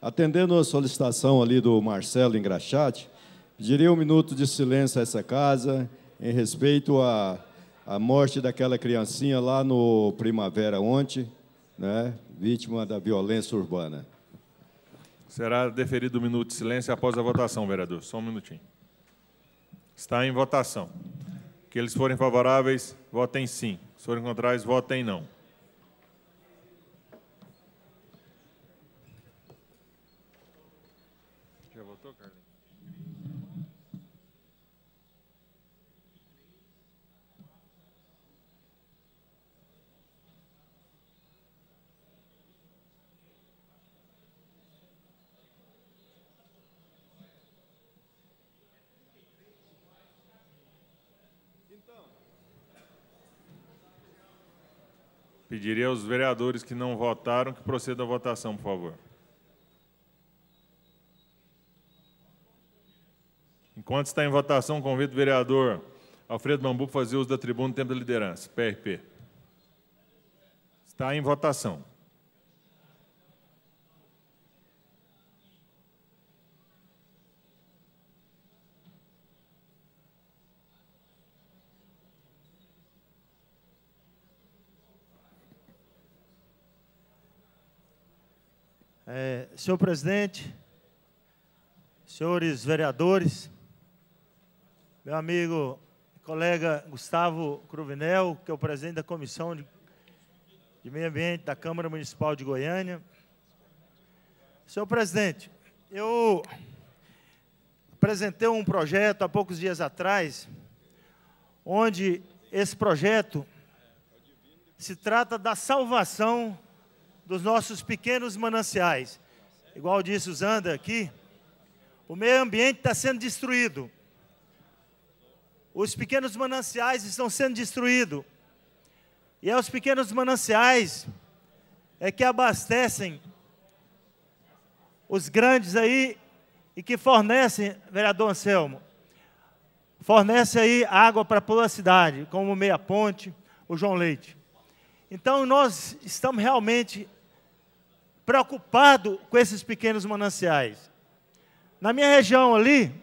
Atendendo a solicitação ali do Marcelo Engraxate, pediria um minuto de silêncio a essa casa em respeito à, à morte daquela criancinha lá no Primavera ontem, né, vítima da violência urbana. Será deferido o um minuto de silêncio após a votação, vereador. Só um minutinho. Está em votação. Que eles forem favoráveis, votem sim. Se forem contrários, votem não. Pediria aos vereadores que não votaram que proceda a votação, por favor. Enquanto está em votação, convido o vereador Alfredo Bambu a fazer uso da tribuna no tempo da liderança, PRP. Está em votação. É, senhor presidente, senhores vereadores, meu amigo colega Gustavo Cruvinel, que é o presidente da Comissão de, de Meio Ambiente da Câmara Municipal de Goiânia. Senhor presidente, eu apresentei um projeto há poucos dias atrás, onde esse projeto se trata da salvação dos nossos pequenos mananciais. Igual disse o Zanda aqui, o meio ambiente está sendo destruído. Os pequenos mananciais estão sendo destruídos. E é os pequenos mananciais é que abastecem os grandes aí e que fornecem, vereador Anselmo, fornece aí água para toda a cidade, como Meia Ponte, o João Leite. Então nós estamos realmente preocupado com esses pequenos mananciais. Na minha região ali,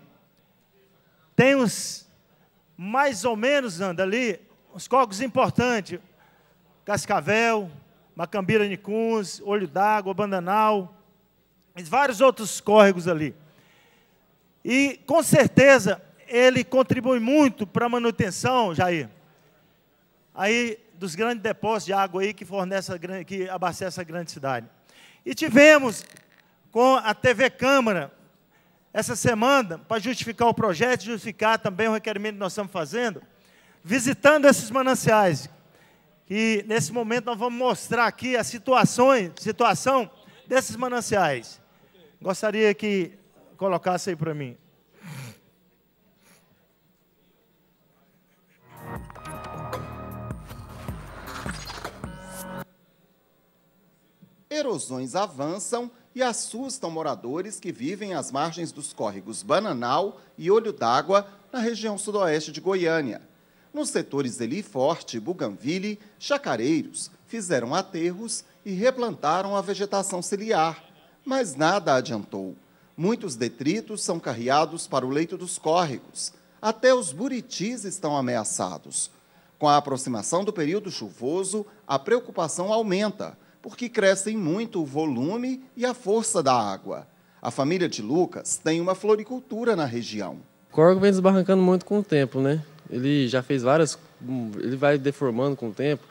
tem uns, mais ou menos, anda ali, uns cocos importantes, Cascavel, Macambira Nicuns, Olho d'Água, Bandanal, e vários outros córregos ali. E, com certeza, ele contribui muito para a manutenção, Jair, aí, dos grandes depósitos de água aí que, fornece que abastece a grande cidade. E tivemos com a TV Câmara essa semana, para justificar o projeto, justificar também o requerimento que nós estamos fazendo, visitando esses mananciais. E nesse momento nós vamos mostrar aqui a situação desses mananciais. Gostaria que colocasse aí para mim. erosões avançam e assustam moradores que vivem às margens dos córregos Bananal e Olho d'Água, na região sudoeste de Goiânia. Nos setores Eli Forte, Buganville, Chacareiros fizeram aterros e replantaram a vegetação ciliar, mas nada adiantou. Muitos detritos são carreados para o leito dos córregos. Até os buritis estão ameaçados. Com a aproximação do período chuvoso, a preocupação aumenta porque crescem muito o volume e a força da água. A família de Lucas tem uma floricultura na região. O córrego vem desbarrancando muito com o tempo, né? Ele já fez várias. Hum, ele vai deformando com o tempo.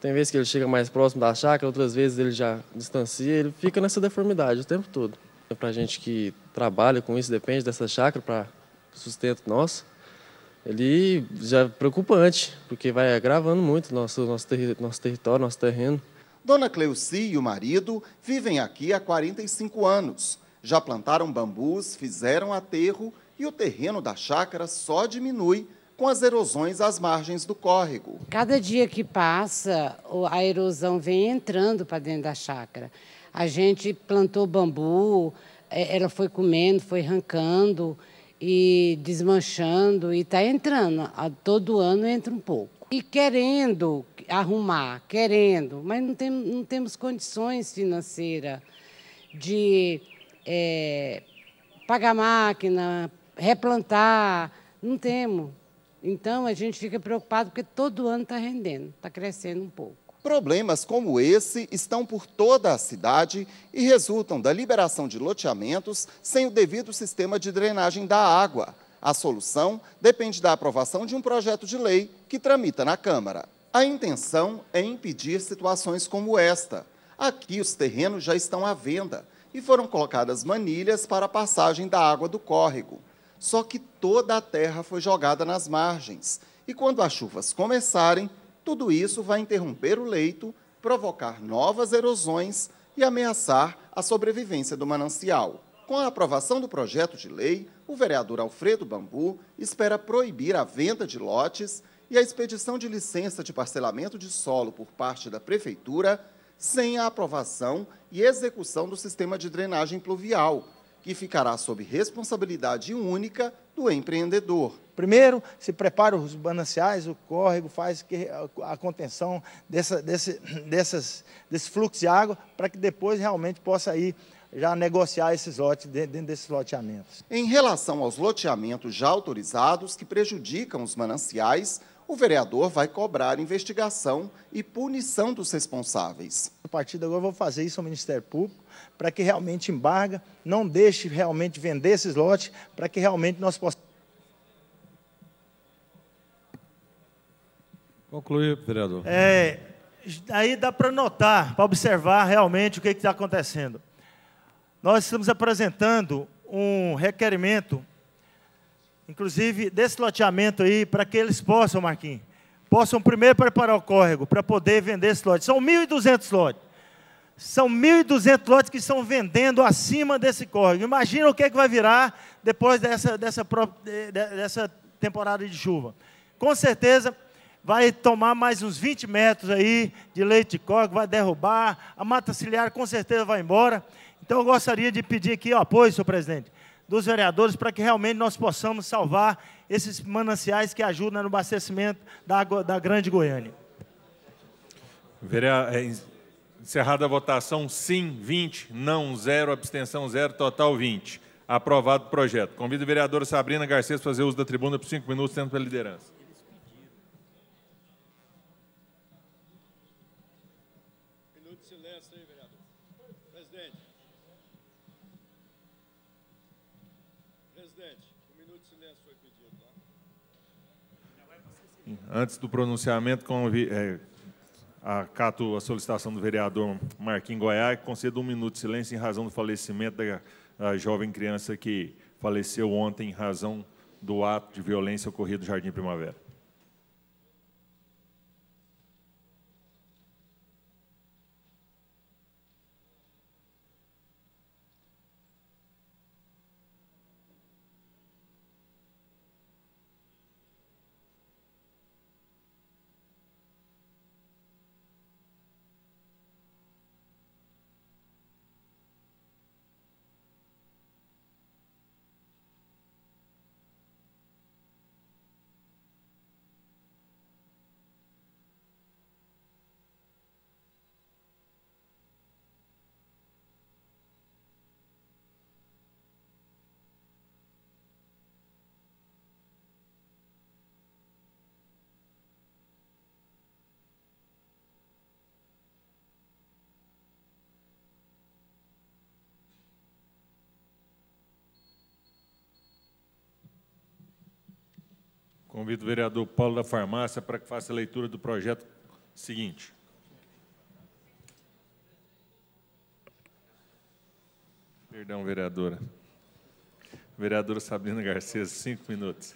Tem vezes que ele chega mais próximo da chácara, outras vezes ele já distancia, ele fica nessa deformidade o tempo todo. É para a gente que trabalha com isso, depende dessa chácara para sustento nosso, ele já é preocupante, porque vai agravando muito nosso, nosso, terri nosso território, nosso terreno. Dona Cleuci e o marido vivem aqui há 45 anos. Já plantaram bambus, fizeram aterro e o terreno da chácara só diminui com as erosões às margens do córrego. Cada dia que passa, a erosão vem entrando para dentro da chácara. A gente plantou bambu, é, ela foi comendo, foi arrancando e desmanchando e está entrando. Todo ano entra um pouco. E querendo arrumar, querendo, mas não, tem, não temos condições financeiras de é, pagar máquina, replantar, não temos. Então a gente fica preocupado porque todo ano está rendendo, está crescendo um pouco. Problemas como esse estão por toda a cidade e resultam da liberação de loteamentos sem o devido sistema de drenagem da água. A solução depende da aprovação de um projeto de lei que tramita na Câmara. A intenção é impedir situações como esta. Aqui os terrenos já estão à venda e foram colocadas manilhas para a passagem da água do córrego. Só que toda a terra foi jogada nas margens e quando as chuvas começarem, tudo isso vai interromper o leito, provocar novas erosões e ameaçar a sobrevivência do manancial. Com a aprovação do projeto de lei, o vereador Alfredo Bambu espera proibir a venda de lotes e a expedição de licença de parcelamento de solo por parte da Prefeitura sem a aprovação e execução do sistema de drenagem pluvial, que ficará sob responsabilidade única do empreendedor. Primeiro, se prepara os mananciais, o córrego faz a contenção dessa, desse, *clears throat* dessas, desse fluxo de água para que depois realmente possa ir já negociar esses lotes dentro desses loteamentos. Em relação aos loteamentos já autorizados que prejudicam os mananciais, o vereador vai cobrar investigação e punição dos responsáveis. A partir de agora eu vou fazer isso ao Ministério Público para que realmente embarga, não deixe realmente vender esses lotes, para que realmente nós possamos. Concluir, vereador. É, aí dá para notar, para observar realmente o que está acontecendo. Nós estamos apresentando um requerimento Inclusive, desse loteamento aí, para que eles possam, Marquinhos, possam primeiro preparar o córrego para poder vender esse lote. São 1.200 lotes. São 1.200 lotes que estão vendendo acima desse córrego. Imagina o que, é que vai virar depois dessa, dessa, dessa temporada de chuva. Com certeza vai tomar mais uns 20 metros aí de leite de córrego, vai derrubar, a mata ciliar com certeza vai embora. Então eu gostaria de pedir aqui o apoio, senhor presidente, dos vereadores para que realmente nós possamos salvar esses mananciais que ajudam no abastecimento da, da Grande Goiânia. É, encerrada a votação, sim, 20, não, zero abstenção, zero total 20. Aprovado o projeto. Convido a vereadora Sabrina Garcês a fazer uso da tribuna por cinco minutos, tendo pela liderança. antes do pronunciamento, convi, é, acato a solicitação do vereador Marquinhos Goiás, e concedo um minuto de silêncio em razão do falecimento da, da jovem criança que faleceu ontem em razão do ato de violência ocorrido no Jardim Primavera. Convido o vereador Paulo da Farmácia para que faça a leitura do projeto seguinte. Perdão, vereadora. Vereadora Sabrina Garcia, cinco minutos.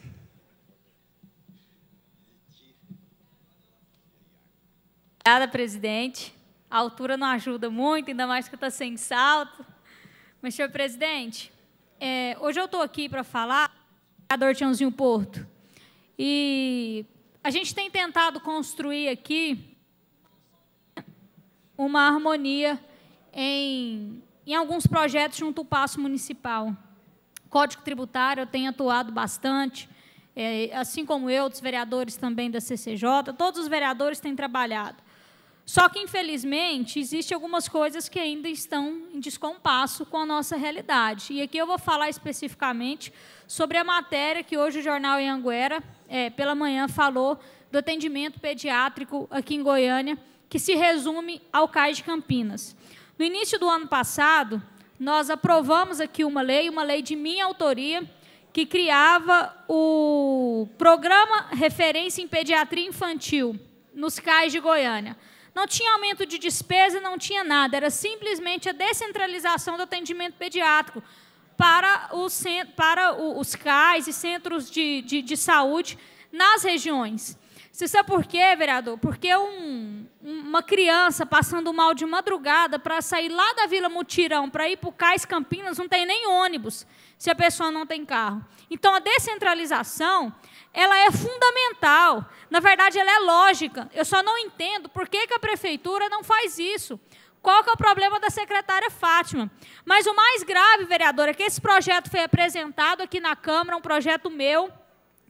Obrigada, presidente. A altura não ajuda muito, ainda mais que está sem salto. Mas, senhor presidente, é, hoje eu estou aqui para falar, vereador Tiãozinho Porto, e a gente tem tentado construir aqui uma harmonia em, em alguns projetos junto ao Passo Municipal. Código Tributário eu tenho atuado bastante, é, assim como eu, dos vereadores também da CCJ, todos os vereadores têm trabalhado. Só que, infelizmente, existem algumas coisas que ainda estão em descompasso com a nossa realidade. E aqui eu vou falar especificamente sobre a matéria que hoje o jornal Anguera, é, pela manhã, falou do atendimento pediátrico aqui em Goiânia, que se resume ao CAI de Campinas. No início do ano passado, nós aprovamos aqui uma lei, uma lei de minha autoria, que criava o Programa Referência em Pediatria Infantil nos CAIs de Goiânia. Não tinha aumento de despesa, não tinha nada. Era simplesmente a descentralização do atendimento pediátrico para os, para os CAIs e centros de, de, de saúde nas regiões. Você sabe por quê, vereador? Porque um, uma criança passando mal de madrugada para sair lá da Vila Mutirão para ir para o Cais Campinas não tem nem ônibus se a pessoa não tem carro. Então, a descentralização ela é fundamental. Na verdade, ela é lógica. Eu só não entendo por que, que a prefeitura não faz isso. Qual que é o problema da secretária Fátima? Mas o mais grave, vereadora, é que esse projeto foi apresentado aqui na Câmara, um projeto meu,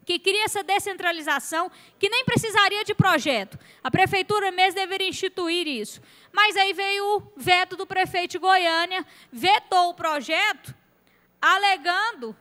que cria essa descentralização, que nem precisaria de projeto. A prefeitura mesmo deveria instituir isso. Mas aí veio o veto do prefeito de Goiânia, vetou o projeto, alegando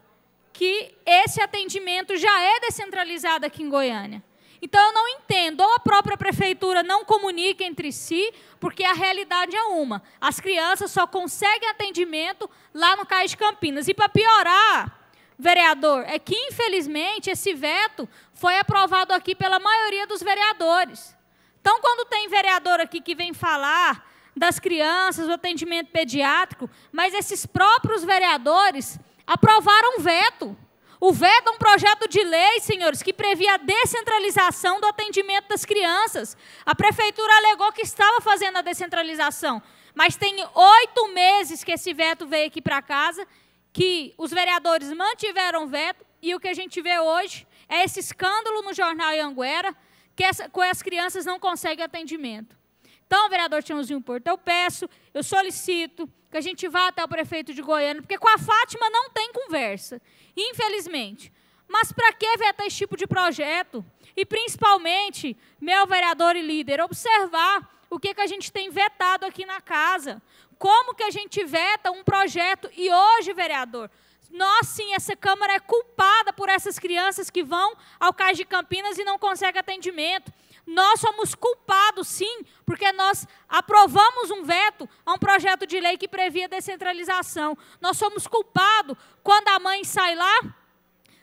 que esse atendimento já é descentralizado aqui em Goiânia. Então eu não entendo, ou a própria prefeitura não comunica entre si, porque a realidade é uma. As crianças só conseguem atendimento lá no Cais de Campinas. E para piorar, vereador, é que infelizmente esse veto foi aprovado aqui pela maioria dos vereadores. Então quando tem vereador aqui que vem falar das crianças, do atendimento pediátrico, mas esses próprios vereadores aprovaram um veto. O veto é um projeto de lei, senhores, que previa a descentralização do atendimento das crianças. A prefeitura alegou que estava fazendo a descentralização, mas tem oito meses que esse veto veio aqui para casa, que os vereadores mantiveram o veto, e o que a gente vê hoje é esse escândalo no jornal Anguera, que essa, com as crianças não conseguem atendimento. Então, vereador Tiãozinho Porto, eu peço, eu solicito que a gente vá até o prefeito de Goiânia, porque com a Fátima não tem conversa, infelizmente. Mas para que vetar esse tipo de projeto? E, principalmente, meu vereador e líder, observar o que, que a gente tem vetado aqui na casa. Como que a gente veta um projeto? E hoje, vereador, nós sim, essa Câmara é culpada por essas crianças que vão ao Cais de Campinas e não conseguem atendimento. Nós somos culpados, sim, porque nós aprovamos um veto a um projeto de lei que previa descentralização. Nós somos culpados quando a mãe sai lá,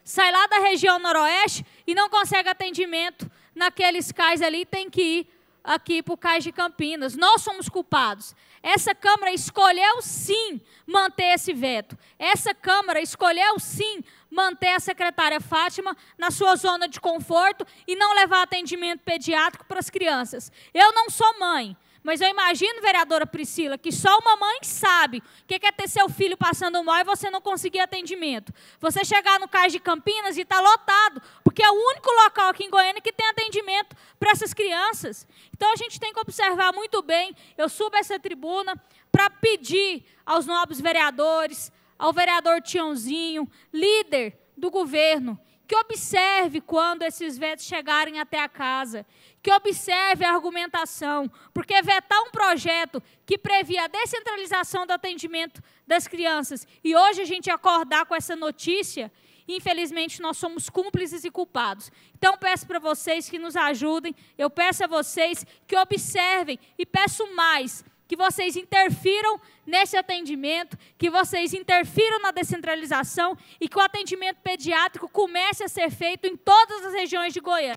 sai lá da região noroeste e não consegue atendimento naqueles cais ali, tem que ir aqui para o Cais de Campinas. Nós somos culpados. Essa Câmara escolheu sim manter esse veto. Essa Câmara escolheu sim manter a secretária Fátima na sua zona de conforto e não levar atendimento pediátrico para as crianças. Eu não sou mãe, mas eu imagino, vereadora Priscila, que só uma mãe sabe o que é ter seu filho passando mal e você não conseguir atendimento. Você chegar no Cais de Campinas e está lotado, porque é o único local aqui em Goiânia que tem atendimento para essas crianças. Então a gente tem que observar muito bem. Eu subo essa tribuna para pedir aos nobres vereadores, ao vereador Tiãozinho, líder do governo, que observe quando esses vetos chegarem até a casa, que observe a argumentação, porque vetar um projeto que previa a descentralização do atendimento das crianças e hoje a gente acordar com essa notícia, infelizmente nós somos cúmplices e culpados. Então peço para vocês que nos ajudem, eu peço a vocês que observem e peço mais, que vocês interfiram nesse atendimento, que vocês interfiram na descentralização e que o atendimento pediátrico comece a ser feito em todas as regiões de Goiânia.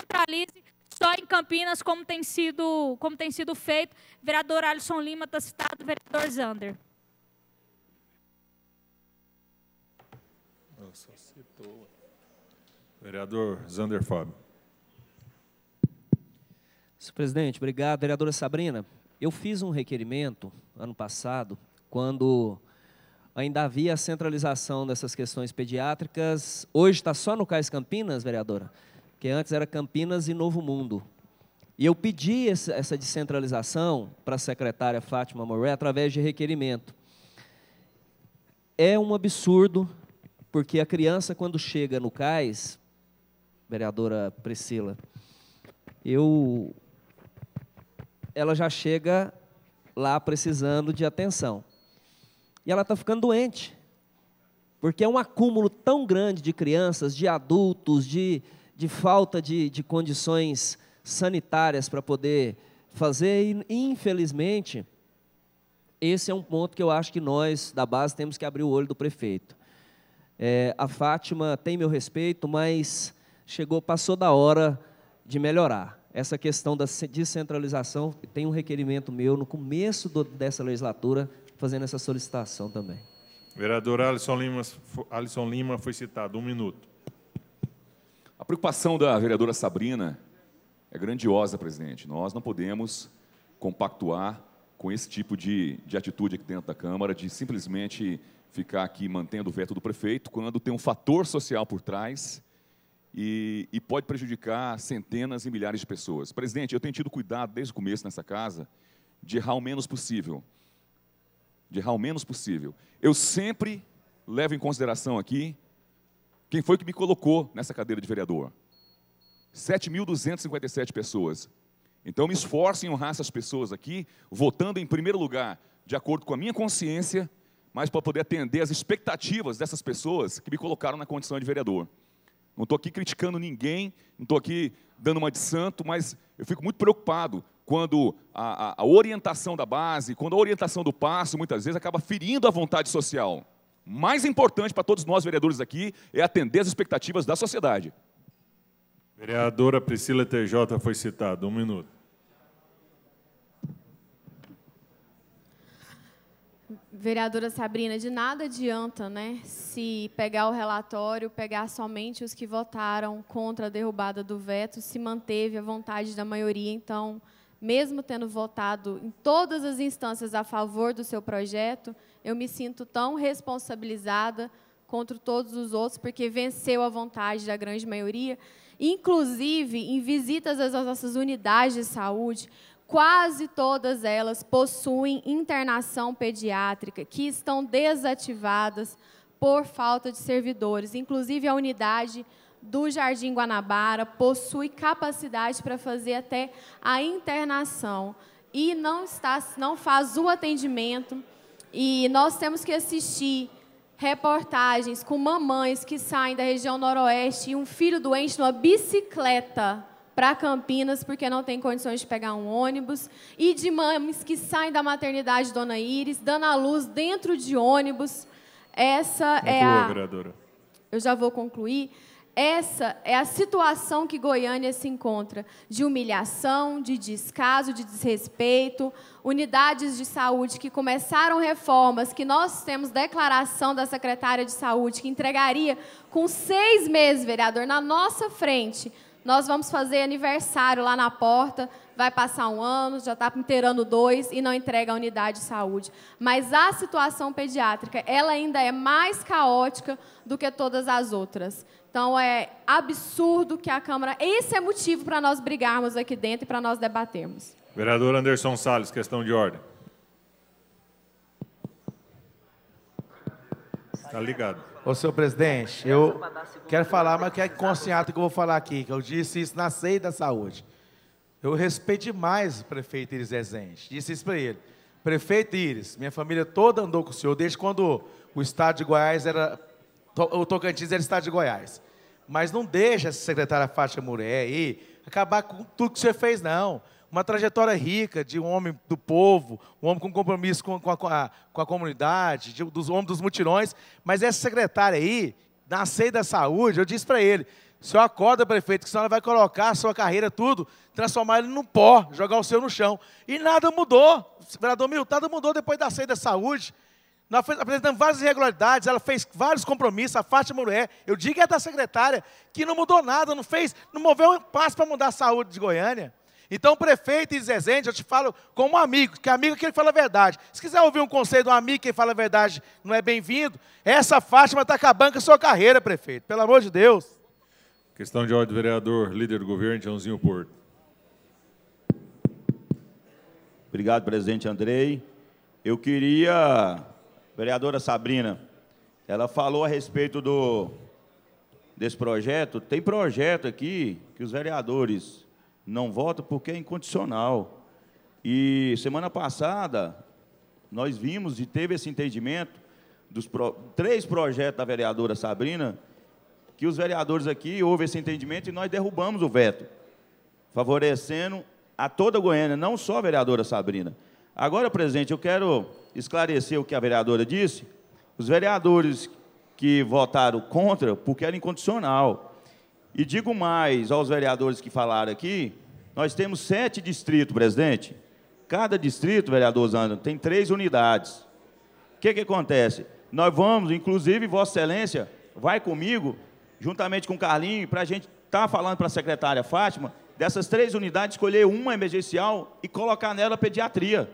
Centralize só em Campinas, como tem sido, como tem sido feito. vereador Alisson Lima está citado, vereador Zander. Nossa, citou. Vereador Zander Fábio. Presidente, obrigado. Vereadora Sabrina. Eu fiz um requerimento ano passado, quando ainda havia a centralização dessas questões pediátricas. Hoje está só no Cais Campinas, vereadora, que antes era Campinas e Novo Mundo. E eu pedi essa descentralização para a secretária Fátima Moré através de requerimento. É um absurdo, porque a criança, quando chega no cais, vereadora Priscila, eu ela já chega lá precisando de atenção. E ela está ficando doente, porque é um acúmulo tão grande de crianças, de adultos, de, de falta de, de condições sanitárias para poder fazer, e infelizmente, esse é um ponto que eu acho que nós, da base, temos que abrir o olho do prefeito. É, a Fátima tem meu respeito, mas chegou, passou da hora de melhorar essa questão da descentralização, tem um requerimento meu no começo do, dessa legislatura fazendo essa solicitação também. Vereador Alisson Lima, Alisson Lima foi citado, um minuto. A preocupação da vereadora Sabrina é grandiosa, presidente. Nós não podemos compactuar com esse tipo de, de atitude aqui dentro da Câmara, de simplesmente ficar aqui mantendo o veto do prefeito, quando tem um fator social por trás e, e pode prejudicar centenas e milhares de pessoas. Presidente, eu tenho tido cuidado desde o começo nessa casa de errar o menos possível. De errar o menos possível. Eu sempre levo em consideração aqui quem foi que me colocou nessa cadeira de vereador. 7.257 pessoas. Então, me esforço em honrar essas pessoas aqui, votando em primeiro lugar, de acordo com a minha consciência, mas para poder atender as expectativas dessas pessoas que me colocaram na condição de vereador. Não estou aqui criticando ninguém, não estou aqui dando uma de santo, mas eu fico muito preocupado quando a, a, orientação da base, quando a orientação do passo, muitas vezes, acaba ferindo a vontade social. Mais importante para todos nós, vereadores aqui, é atender as expectativas da sociedade. Vereadora Priscila TJ foi citada. Um minuto. Vereadora Sabrina, de nada adianta né, se pegar o relatório, pegar somente os que votaram contra a derrubada do veto, se manteve a vontade da maioria. Então, mesmo tendo votado em todas as instâncias a favor do seu projeto, eu me sinto tão responsabilizada contra todos os outros, porque venceu a vontade da grande maioria. Inclusive, em visitas às nossas unidades de saúde, quase todas elas possuem internação pediátrica, que estão desativadas por falta de servidores. Inclusive, a unidade do Jardim Guanabara possui capacidade para fazer até a internação e não, está, não faz o atendimento. E nós temos que assistir reportagens com mamães que saem da região noroeste e um filho doente numa bicicleta para Campinas porque não tem condições de pegar um ônibus, e de mães que saem da maternidade Dona Iris, dando à luz dentro de ônibus. Essa é a. Vereadora. Eu já vou concluir. Essa é a situação que Goiânia se encontra: de humilhação, de descaso, de desrespeito. Unidades de saúde que começaram reformas, que nós temos declaração da secretária de saúde, que entregaria com seis meses, vereador, na nossa frente, nós vamos fazer aniversário lá na porta, vai passar um ano, já está inteirando dois e não entrega a unidade de saúde. Mas a situação pediátrica, ela ainda é mais caótica do que todas as outras. Então, é absurdo que a Câmara... Esse é motivo para nós brigarmos aqui dentro e para nós debatermos. Vereador Anderson Salles, questão de ordem. Tá ligado. Ô, senhor presidente, eu quero falar, mas que é consciente que eu vou falar aqui, que eu disse isso na ceia da saúde. Eu respeito demais o prefeito Iris Rezende. Disse isso para ele. Prefeito Iris, minha família toda andou com o senhor, desde quando o estado de Goiás era. O Tocantins era estado de Goiás. Mas não deixa essa secretária Fátima Muré aí acabar com tudo que você fez, não uma trajetória rica de um homem do povo, um homem com compromisso com, com, a, com a, comunidade, de, dos homens dos mutirões, mas essa secretária aí, na CEI da saúde, eu disse para ele, o senhor acorda, prefeito, que a senhora vai colocar a sua carreira, tudo, transformar ele num pó, jogar o seu no chão. E nada mudou, vereador Milton, nada mudou depois da CEI da saúde, nós apresentamos várias irregularidades, ela fez vários compromissos, a Fátima Mulher, eu digo é da secretária, que não mudou nada, não fez, não moveu um passo para mudar a saúde de Goiânia. Então, prefeito e Zezende, eu te falo como amigo, que é amigo é que ele fala a verdade. Se quiser ouvir um conselho de um amigo que fala a verdade, não é bem-vindo. Essa Fátima está acabando com a sua carreira, prefeito, pelo amor de Deus. Questão de ordem vereador, líder do governo, Joãozinho Porto. Obrigado, presidente Andrei. Eu queria, vereadora Sabrina, ela falou a respeito do, desse projeto. Tem projeto aqui que os vereadores não vota porque é incondicional. E semana passada, nós vimos e teve esse entendimento dos pro... três projetos da vereadora Sabrina, que os vereadores aqui houve esse entendimento e nós derrubamos o veto, favorecendo a toda a Goiânia, não só a vereadora Sabrina. Agora, presidente, eu quero esclarecer o que a vereadora disse. Os vereadores que votaram contra, porque era incondicional. E digo mais aos vereadores que falaram aqui: nós temos sete distritos, presidente. Cada distrito, vereador Zandro, tem três unidades. O que, que acontece? Nós vamos, inclusive, Vossa Excelência vai comigo, juntamente com o Carlinho, para a gente estar tá falando para a secretária Fátima, dessas três unidades, escolher uma emergencial e colocar nela pediatria.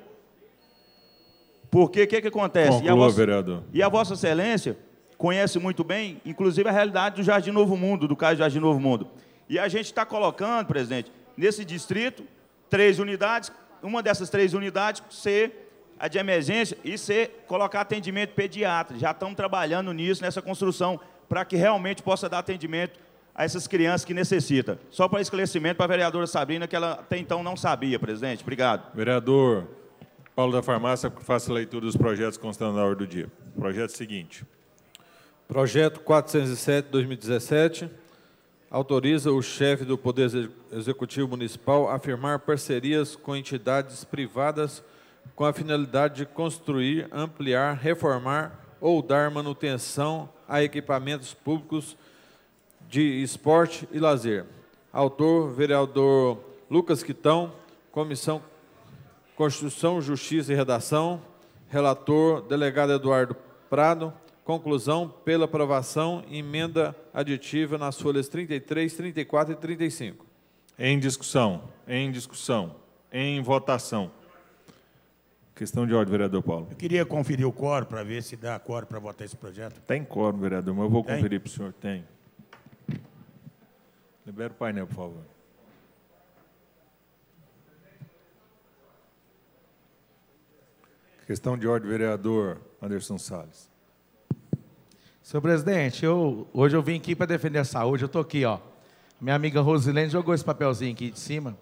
Porque o que, que acontece? Conclua, e, a vossa, vereador. e a Vossa Excelência conhece muito bem, inclusive a realidade do Jardim Novo Mundo, do caso Jardim Novo Mundo. E a gente está colocando, presidente, nesse distrito, três unidades, uma dessas três unidades ser a de emergência e ser colocar atendimento pediatra. Já estamos trabalhando nisso, nessa construção, para que realmente possa dar atendimento a essas crianças que necessitam. Só para esclarecimento para a vereadora Sabrina, que ela até então não sabia, presidente. Obrigado. Vereador Paulo da Farmácia, faça a leitura dos projetos constando na ordem do dia. Projeto seguinte. Projeto 407-2017 autoriza o chefe do Poder Executivo Municipal a firmar parcerias com entidades privadas com a finalidade de construir, ampliar, reformar ou dar manutenção a equipamentos públicos de esporte e lazer. Autor, vereador Lucas Quitão, Comissão Constituição, Justiça e Redação. Relator, delegado Eduardo Prado conclusão pela aprovação, emenda aditiva nas folhas 33, 34 e 35. Em discussão, em discussão, em votação. Questão de ordem, vereador Paulo. Eu queria conferir o coro para ver se dá coro para votar esse projeto. Tem coro, vereador, mas eu vou Tem? conferir para o senhor. Tem. Libera o painel, por favor. Questão de ordem, vereador Anderson Salles. Senhor presidente, eu, hoje eu vim aqui para defender a saúde, eu estou aqui, ó. Minha amiga Rosilene jogou esse papelzinho aqui de cima.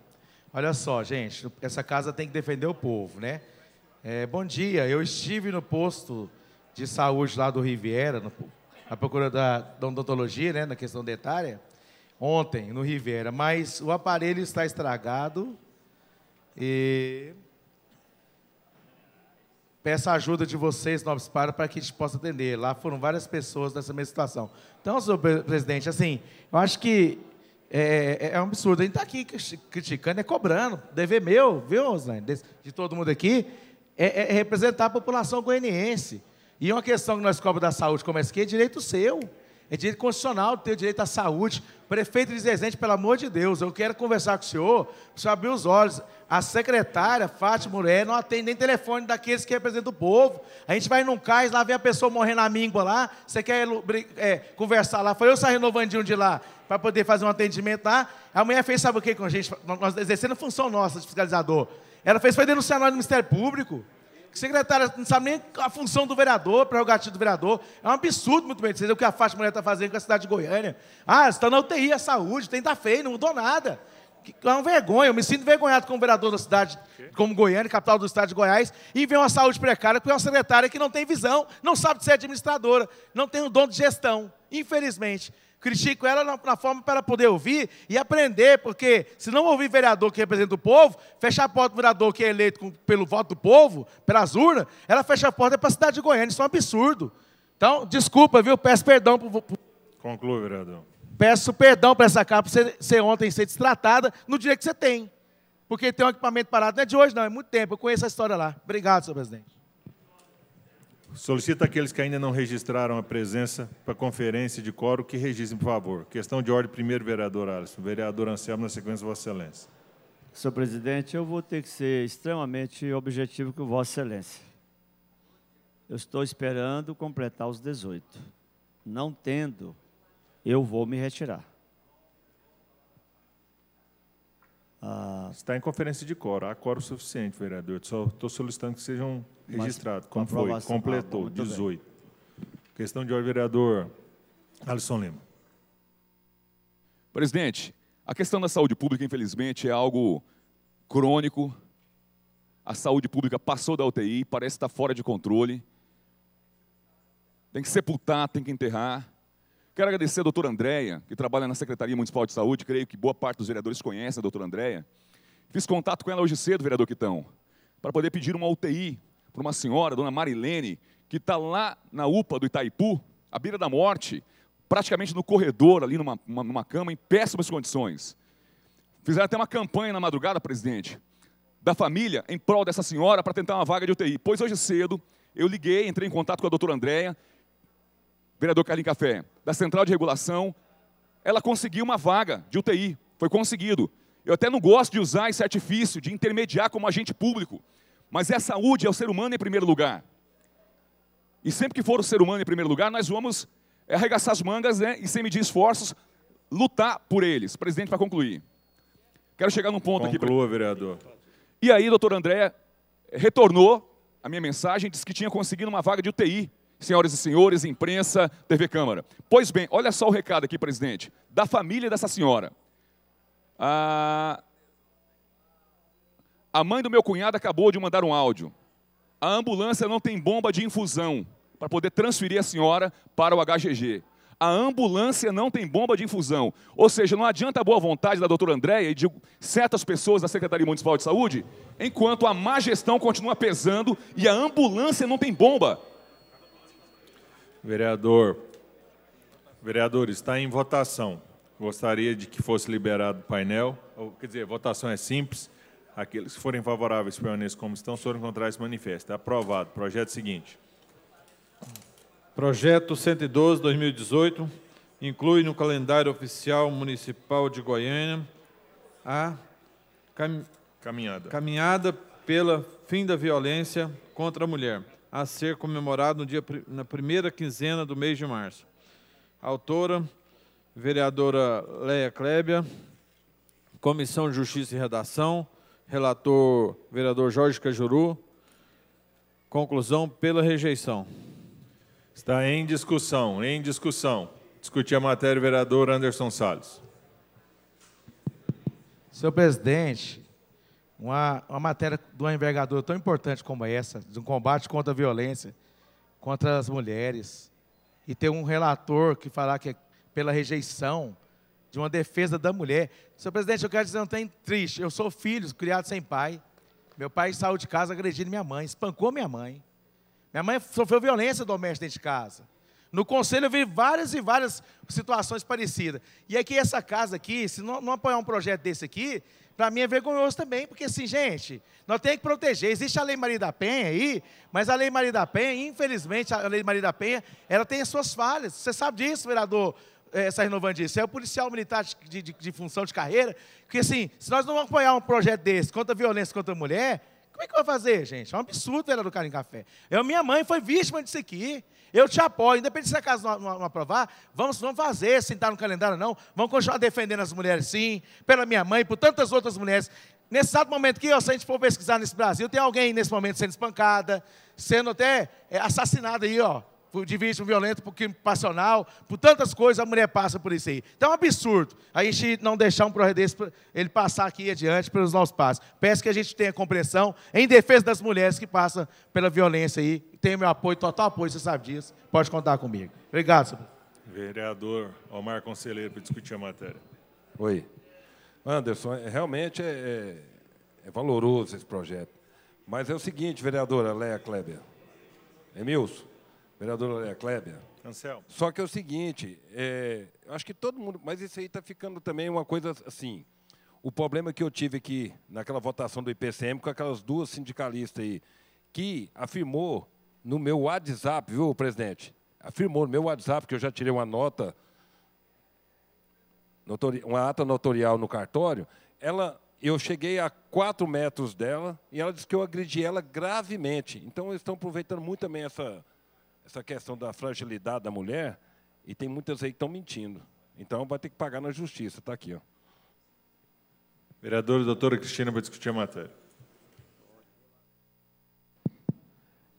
Olha só, gente, essa casa tem que defender o povo, né? É, bom dia, eu estive no posto de saúde lá do Riviera, no, na procura da, da odontologia, né, na questão dentária, ontem, no Riviera, mas o aparelho está estragado e Peço a ajuda de vocês, Novos Para, para que a gente possa atender. Lá foram várias pessoas nessa mesma situação. Então, senhor presidente, assim, eu acho que é, é, é um absurdo. A gente está aqui criticando, é cobrando. Dever meu, viu, Rosane, de, de todo mundo aqui, é, é, é representar a população goianiense. E uma questão que nós cobramos da saúde como é que é direito seu é direito constitucional ter o direito à saúde. Prefeito de Zezente, pelo amor de Deus, eu quero conversar com o senhor, para o senhor abrir os olhos. A secretária, Fátima Moreira, não atende nem telefone daqueles que representam o povo. A gente vai num cais, lá vem a pessoa morrendo na míngua lá, você quer é, conversar lá. Foi eu sair renovandinho de lá para poder fazer um atendimento lá. A mulher fez, sabe o que com a gente? Nós exercendo função nossa de fiscalizador. Ela fez, foi denunciar nós no Ministério Público. Secretária não sabe nem a função do vereador, prerrogativa do vereador. É um absurdo, muito bem. dizer o que a faixa mulher está fazendo com a cidade de Goiânia. Ah, você está na UTI, a saúde, tem tá feio, não mudou nada. É uma vergonha, eu me sinto envergonhado como vereador da cidade, como Goiânia, capital do estado de Goiás, e ver uma saúde precária, porque é uma secretária que não tem visão, não sabe de ser administradora, não tem um dom de gestão, infelizmente critico ela na, na forma para poder ouvir e aprender, porque se não ouvir vereador que representa o povo, fechar a porta do vereador que é eleito com, pelo voto do povo, pelas urnas, ela fecha a porta para a cidade de Goiânia, isso é um absurdo. Então, desculpa, viu? Peço perdão. Por, por... Conclua, vereador. Peço perdão para essa capa ser, ser ontem ser destratada no direito que você tem. Porque tem um equipamento parado, não é de hoje, não, é muito tempo. Eu conheço a história lá. Obrigado, senhor presidente. Solicito aqueles que ainda não registraram a presença para a conferência de coro que registrem, por favor. Questão de ordem, primeiro, vereador Alisson. Vereador Anselmo, na sequência, Vossa Excelência. Senhor presidente, eu vou ter que ser extremamente objetivo com Vossa Excelência. Eu estou esperando completar os 18. Não tendo, eu vou me retirar. Ah, Está em conferência de coro. Há coro suficiente, vereador. Só estou solicitando que sejam registrados. Como foi? Ah, Completou, ah, 18. Bem. Questão de ordem, vereador Alisson Lima. Presidente, a questão da saúde pública, infelizmente, é algo crônico. A saúde pública passou da UTI, parece estar fora de controle. Tem que sepultar, tem que enterrar. Quero agradecer a doutora Andréia, que trabalha na Secretaria Municipal de Saúde, creio que boa parte dos vereadores conhecem a doutora Andréia. Fiz contato com ela hoje cedo, vereador Quitão, para poder pedir uma UTI para uma senhora, dona Marilene, que está lá na UPA do Itaipu, à beira da morte, praticamente no corredor, ali numa, uma, numa cama, em péssimas condições. Fizeram até uma campanha na madrugada, presidente, da família em prol dessa senhora para tentar uma vaga de UTI. Pois hoje cedo eu liguei, entrei em contato com a doutora Andréia, vereador Carlinhos Café, da Central de Regulação, ela conseguiu uma vaga de UTI, foi conseguido. Eu até não gosto de usar esse artifício de intermediar como agente público, mas é a saúde, é o ser humano em primeiro lugar. E sempre que for o ser humano em primeiro lugar, nós vamos é, arregaçar as mangas né, e, sem medir esforços, lutar por eles. Presidente, para concluir. Quero chegar num ponto Conclua, aqui. Conclua, vereador. E aí, doutor André retornou a minha mensagem, disse que tinha conseguido uma vaga de UTI senhoras e senhores, imprensa, TV Câmara. Pois bem, olha só o recado aqui, presidente, da família dessa senhora. A, a mãe do meu cunhado acabou de mandar um áudio. A ambulância não tem bomba de infusão para poder transferir a senhora para o HGG. A ambulância não tem bomba de infusão. Ou seja, não adianta a boa vontade da doutora Andréia e de certas pessoas da Secretaria Municipal de Saúde, enquanto a má gestão continua pesando e a ambulância não tem bomba. Vereador, vereador, está em votação. Gostaria de que fosse liberado o painel. Ou, quer dizer, votação é simples. Aqueles que forem favoráveis permaneçam como estão, se forem contrários, manifesta. Aprovado. Projeto seguinte. Projeto 112, 2018, inclui no calendário oficial municipal de Goiânia a cam... caminhada. caminhada pela fim da violência contra a mulher a ser comemorado no dia, na primeira quinzena do mês de março. Autora, vereadora Leia Klebia, Comissão de Justiça e Redação, relator, vereador Jorge Cajuru. Conclusão pela rejeição. Está em discussão, em discussão. Discutir a matéria, vereador Anderson Salles. Senhor presidente, uma, uma matéria de uma envergadura tão importante como essa, de um combate contra a violência, contra as mulheres, e ter um relator que falar que é pela rejeição, de uma defesa da mulher. Senhor presidente, eu quero dizer, não tem triste, eu sou filho, criado sem pai. Meu pai saiu de casa agredindo minha mãe, espancou minha mãe. Minha mãe sofreu violência doméstica dentro de casa. No conselho eu vi várias e várias situações parecidas. E é que essa casa aqui, se não, não apoiar um projeto desse aqui, para mim é vergonhoso também, porque assim, gente, nós temos que proteger. Existe a Lei Maria da Penha aí, mas a Lei Maria da Penha, infelizmente, a Lei Maria da Penha, ela tem as suas falhas. Você sabe disso, vereador essa eh, renovandista, Você é o policial militar de, de, de função de carreira, porque assim, se nós não apoiar um projeto desse contra a violência contra a mulher, como é que vai fazer, gente? É um absurdo ela do Carinho Café. Eu, minha mãe foi vítima disso aqui. Eu te apoio, independente se a é casa não, não, não, aprovar, vamos, vamos fazer, sentar no calendário não, vamos continuar defendendo as mulheres sim, pela minha mãe, por tantas outras mulheres. Nesse exato momento que, se a gente for pesquisar nesse Brasil, tem alguém nesse momento sendo espancada, sendo até é, assassinada aí, ó, de vítima violento, por crime passional, por tantas coisas a mulher passa por isso aí. Então é um absurdo a gente não deixar um projeto desse, ele passar aqui adiante pelos nossos passos. Peço que a gente tenha compreensão em defesa das mulheres que passam pela violência aí. tenho meu apoio, total apoio, você sabe disso. Pode contar comigo. Obrigado, senhor. Vereador Omar Conselheiro, para discutir a matéria. Oi. Anderson, é, realmente é, é, é valoroso esse projeto. Mas é o seguinte, vereadora Leia Kleber, Emilson, vereador Loré Kleber. Cancel. Só que é o seguinte, é, eu acho que todo mundo. Mas isso aí está ficando também uma coisa assim. O problema que eu tive aqui naquela votação do IPCM com aquelas duas sindicalistas aí, que afirmou no meu WhatsApp, viu, presidente? Afirmou no meu WhatsApp, que eu já tirei uma nota, uma ata notorial no cartório, ela eu cheguei a quatro metros dela e ela disse que eu agredi ela gravemente. Então, eles estão aproveitando muito também essa, essa questão da fragilidade da mulher, e tem muitas aí que estão mentindo. Então vai ter que pagar na justiça, está aqui. Ó. Vereadora doutora Cristina vai discutir a matéria.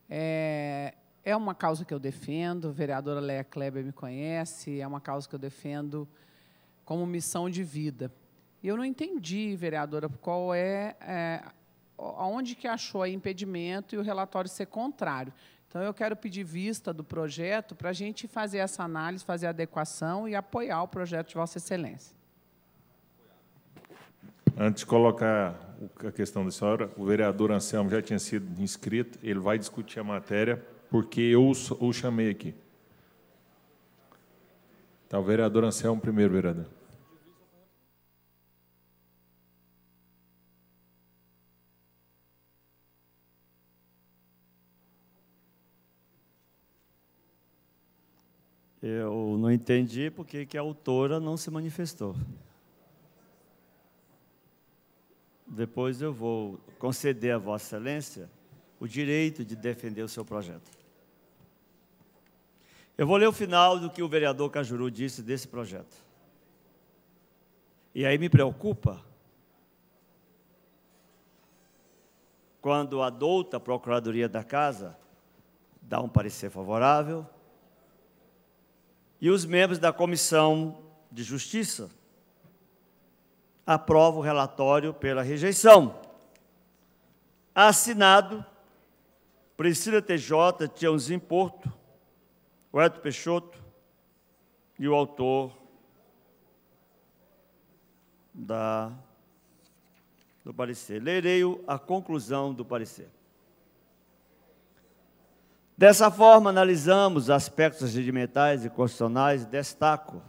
É, é uma causa que eu defendo, a vereadora Leia Kleber me conhece, é uma causa que eu defendo como missão de vida. E eu não entendi, vereadora, qual é, é aonde que achou impedimento e o relatório ser contrário. Então, eu quero pedir vista do projeto para a gente fazer essa análise, fazer a adequação e apoiar o projeto de Vossa Excelência. Antes de colocar a questão da senhora, o vereador Anselmo já tinha sido inscrito, ele vai discutir a matéria, porque eu o chamei aqui. Então, o vereador Anselmo primeiro, vereador. Eu não entendi porque que a autora não se manifestou. Depois eu vou conceder a Vossa Excelência o direito de defender o seu projeto. Eu vou ler o final do que o vereador Cajuru disse desse projeto. E aí me preocupa quando a douta Procuradoria da Casa dá um parecer favorável e os membros da Comissão de Justiça aprovam o relatório pela rejeição. Assinado Priscila TJ, Tiãozinho Porto, Weto Peixoto e o autor da, do parecer. Lerei a conclusão do parecer. Dessa forma, analisamos aspectos regimentais e constitucionais, destaco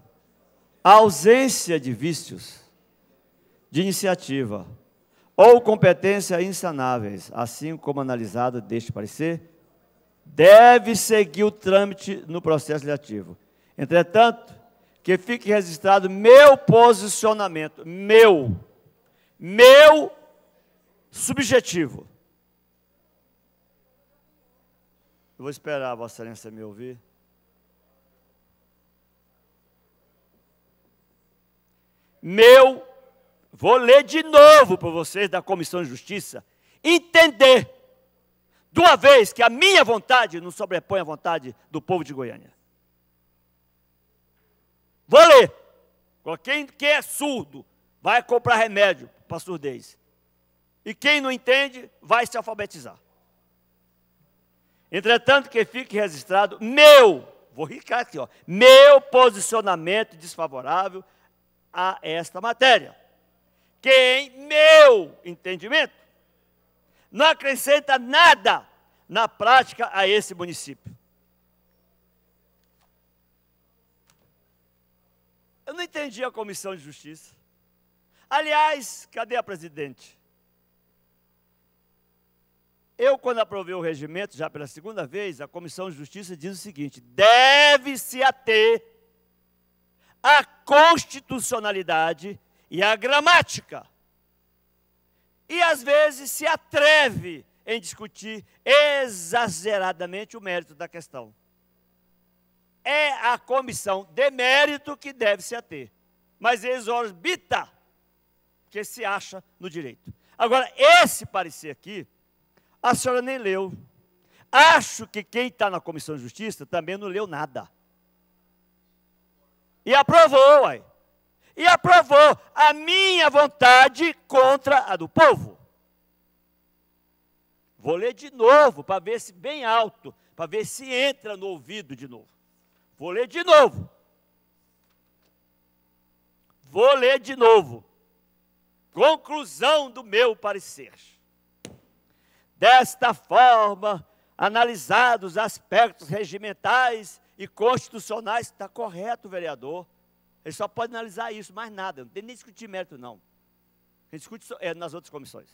a ausência de vícios, de iniciativa ou competência insanáveis, assim como analisado deste parecer, deve seguir o trâmite no processo legislativo. Entretanto, que fique registrado meu posicionamento, meu, meu subjetivo. Eu vou esperar a Vossa Excelência me ouvir. Meu, vou ler de novo para vocês da Comissão de Justiça, entender de uma vez que a minha vontade não sobrepõe a vontade do povo de Goiânia. Vou ler. Quem, quem é surdo vai comprar remédio para surdez. E quem não entende vai se alfabetizar. Entretanto, que fique registrado meu, vou ricar aqui, ó, meu posicionamento desfavorável a esta matéria. Que em meu entendimento não acrescenta nada na prática a esse município. Eu não entendi a comissão de justiça. Aliás, cadê a presidente? Eu, quando aprovei o regimento, já pela segunda vez, a Comissão de Justiça diz o seguinte: deve-se ater à constitucionalidade e à gramática. E às vezes se atreve em discutir exageradamente o mérito da questão. É a comissão de mérito que deve se ater, mas exorbita que se acha no direito. Agora, esse parecer aqui a senhora nem leu. Acho que quem está na Comissão de Justiça também não leu nada. E aprovou, uai. E aprovou a minha vontade contra a do povo. Vou ler de novo, para ver se bem alto, para ver se entra no ouvido de novo. Vou ler de novo. Vou ler de novo. Conclusão do meu parecer. Desta forma, analisados aspectos regimentais e constitucionais, está correto, vereador. Ele só pode analisar isso, mais nada. Não tem nem discutir mérito, não. A gente discute é, nas outras comissões.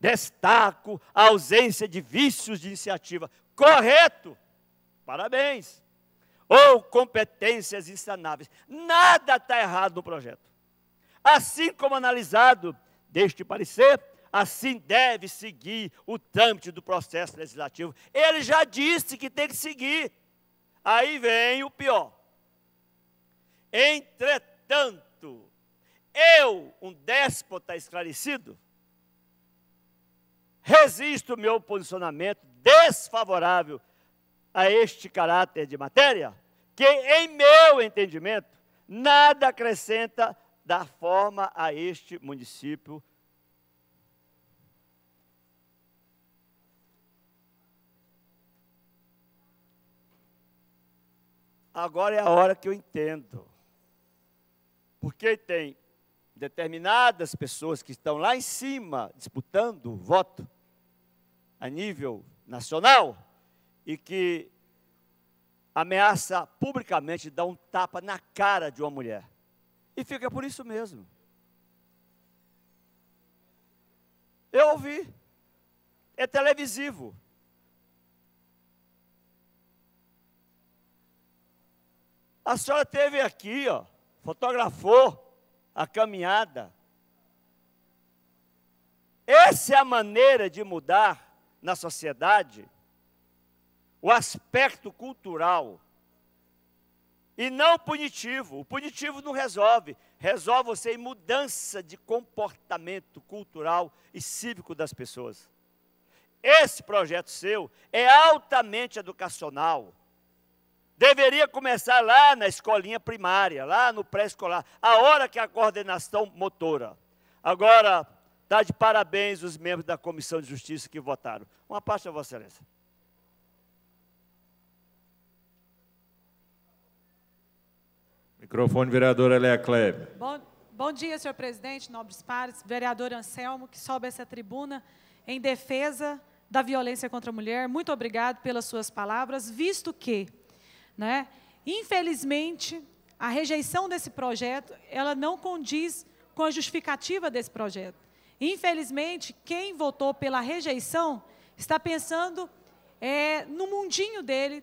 Destaco a ausência de vícios de iniciativa. Correto! Parabéns! Ou competências insanáveis. Nada está errado no projeto. Assim como analisado deste parecer, assim deve seguir o trâmite do processo legislativo. Ele já disse que tem que seguir. Aí vem o pior. Entretanto, eu, um déspota esclarecido, resisto meu posicionamento desfavorável a este caráter de matéria, que, em meu entendimento, nada acrescenta da forma a este município agora é a hora que eu entendo. Porque tem determinadas pessoas que estão lá em cima disputando voto a nível nacional e que ameaça publicamente dar um tapa na cara de uma mulher. E fica por isso mesmo. Eu ouvi. É televisivo. A senhora teve aqui, ó, fotografou a caminhada. Essa é a maneira de mudar na sociedade o aspecto cultural e não punitivo. O punitivo não resolve, resolve você em mudança de comportamento cultural e cívico das pessoas. Esse projeto seu é altamente educacional. Deveria começar lá na escolinha primária, lá no pré-escolar, a hora que a coordenação motora. Agora, dá tá de parabéns os membros da Comissão de Justiça que votaram. Uma parte a Vossa Excelência. Microfone, vereadora Eléa Kleber. Bom, bom dia, senhor presidente, nobres pares, vereador Anselmo, que sobe essa tribuna em defesa da violência contra a mulher. Muito obrigado pelas suas palavras, visto que né? Infelizmente, a rejeição desse projeto, ela não condiz com a justificativa desse projeto. Infelizmente, quem votou pela rejeição está pensando é, no mundinho dele,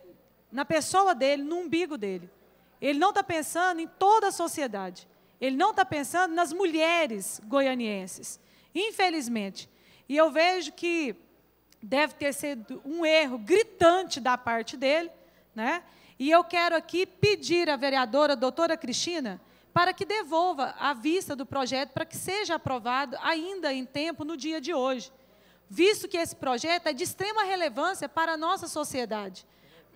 na pessoa dele, no umbigo dele. Ele não está pensando em toda a sociedade. Ele não está pensando nas mulheres goianienses. Infelizmente. E eu vejo que deve ter sido um erro gritante da parte dele, né? E eu quero aqui pedir à vereadora, doutora Cristina, para que devolva a vista do projeto para que seja aprovado ainda em tempo no dia de hoje, visto que esse projeto é de extrema relevância para a nossa sociedade,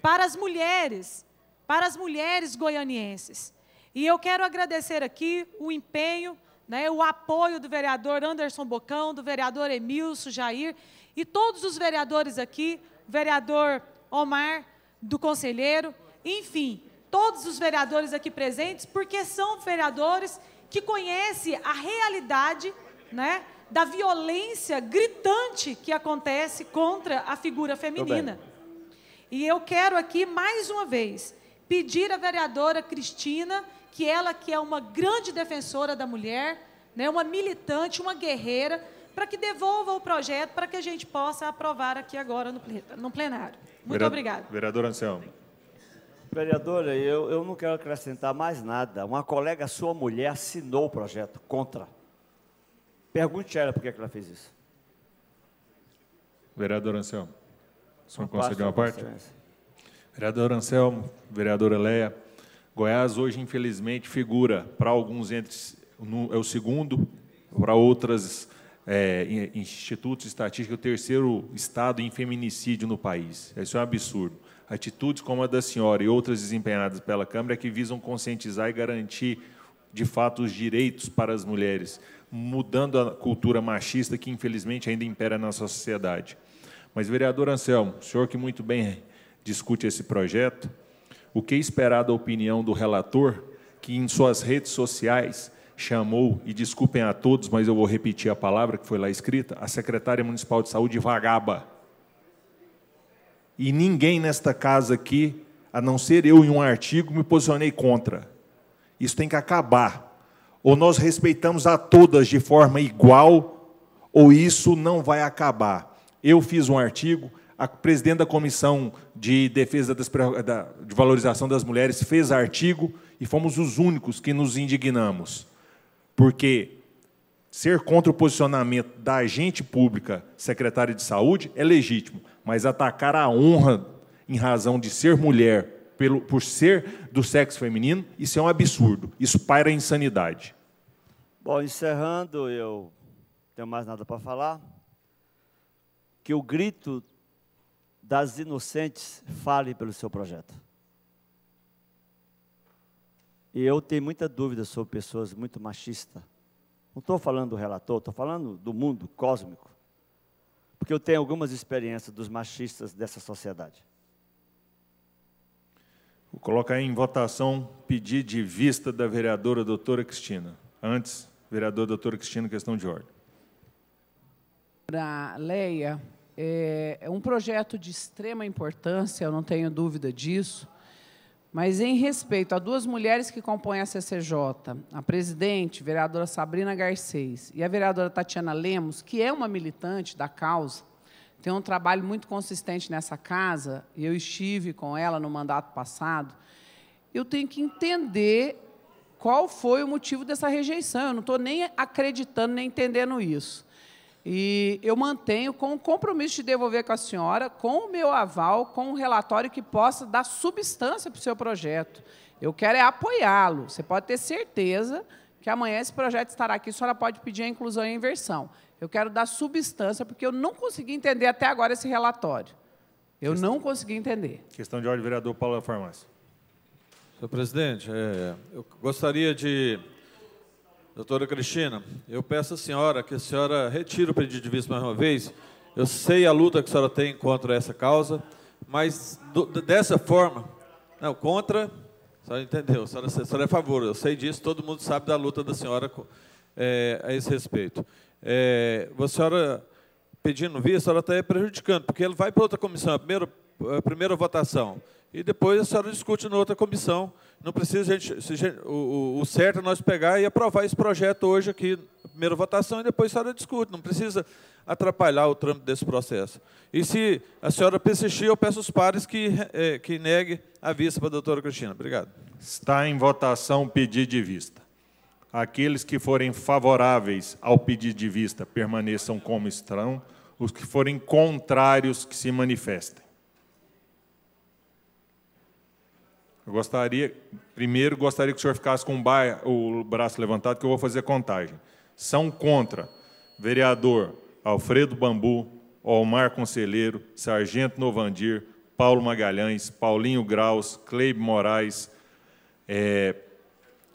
para as mulheres, para as mulheres goianienses. E eu quero agradecer aqui o empenho, né, o apoio do vereador Anderson Bocão, do vereador Emilson Jair e todos os vereadores aqui, vereador Omar, do conselheiro, enfim, todos os vereadores aqui presentes, porque são vereadores que conhecem a realidade né, da violência gritante que acontece contra a figura feminina. E eu quero aqui, mais uma vez, pedir à vereadora Cristina, que ela que é uma grande defensora da mulher, né, uma militante, uma guerreira, para que devolva o projeto para que a gente possa aprovar aqui agora no plenário. Muito Vera obrigado. Vereador Anselmo. Vereadora, eu, eu não quero acrescentar mais nada. Uma colega sua mulher assinou o projeto contra. Pergunte a ela por que, é ela fez isso. Vereador Anselmo, só consegue conceder uma parte? Vereador Anselmo, vereadora Leia, Goiás hoje, infelizmente, figura para alguns entre é o segundo, para outras é, institutos estatísticos, é o terceiro estado em feminicídio no país. Isso é um absurdo. Atitudes como a da senhora e outras desempenhadas pela Câmara é que visam conscientizar e garantir, de fato, os direitos para as mulheres, mudando a cultura machista que, infelizmente, ainda impera na nossa sociedade. Mas, vereador Anselmo, o senhor que muito bem discute esse projeto, o que é esperar da opinião do relator, que em suas redes sociais chamou, e desculpem a todos, mas eu vou repetir a palavra que foi lá escrita, a secretária municipal de saúde vagaba. E ninguém nesta casa aqui, a não ser eu em um artigo, me posicionei contra. Isso tem que acabar. Ou nós respeitamos a todas de forma igual, ou isso não vai acabar. Eu fiz um artigo, a presidente da Comissão de Defesa das, da, de Valorização das Mulheres fez artigo e fomos os únicos que nos indignamos. Porque Ser contra o posicionamento da agente pública secretária de saúde é legítimo, mas atacar a honra em razão de ser mulher pelo, por ser do sexo feminino, isso é um absurdo. Isso paira a insanidade. Bom, encerrando, eu tenho mais nada para falar. Que o grito das inocentes fale pelo seu projeto. E eu tenho muita dúvida sobre pessoas muito machistas não estou falando do relator, estou falando do mundo cósmico. Porque eu tenho algumas experiências dos machistas dessa sociedade. Vou colocar em votação pedido de vista da vereadora doutora Cristina. Antes, vereadora doutora Cristina, questão de ordem. Para Leia, é, é um projeto de extrema importância, eu não tenho dúvida disso. Mas em respeito a duas mulheres que compõem a CCJ, a presidente, vereadora Sabrina Garcês, e a vereadora Tatiana Lemos, que é uma militante da causa, tem um trabalho muito consistente nessa casa, e eu estive com ela no mandato passado, eu tenho que entender qual foi o motivo dessa rejeição. Eu não estou nem acreditando, nem entendendo isso. E eu mantenho com o compromisso de devolver com a senhora, com o meu aval, com um relatório que possa dar substância para o seu projeto. Eu quero é apoiá-lo. Você pode ter certeza que amanhã esse projeto estará aqui. A senhora pode pedir a inclusão e a inversão. Eu quero dar substância, porque eu não consegui entender até agora esse relatório. Eu questão, não consegui entender. Questão de ordem, vereador Paulo da Farmácia. Senhor presidente, é, eu gostaria de Doutora Cristina, eu peço à senhora que a senhora retire o pedido de vista mais uma vez. Eu sei a luta que a senhora tem contra essa causa, mas do, dessa forma, não, contra, a senhora entendeu, a senhora, a senhora é a favor, eu sei disso, todo mundo sabe da luta da senhora é, a esse respeito. É, a senhora pedindo vista, a senhora está prejudicando, porque ele vai para outra comissão, a primeira, a primeira votação, e depois a senhora discute na outra comissão, não precisa gente, gente, o, o certo é nós pegar e aprovar esse projeto hoje aqui, primeira votação e depois a senhora discute. Não precisa atrapalhar o trâmite desse processo. E se a senhora persistir, eu peço os pares que, é, que negue a vista para a doutora Cristina. Obrigado. Está em votação o pedido de vista. Aqueles que forem favoráveis ao pedido de vista permaneçam como estão, os que forem contrários que se manifestem. Eu gostaria, primeiro, gostaria que o senhor ficasse com o braço levantado, que eu vou fazer contagem. São contra vereador Alfredo Bambu, Omar Conselheiro, Sargento Novandir, Paulo Magalhães, Paulinho Graus, Cleibe Moraes, é,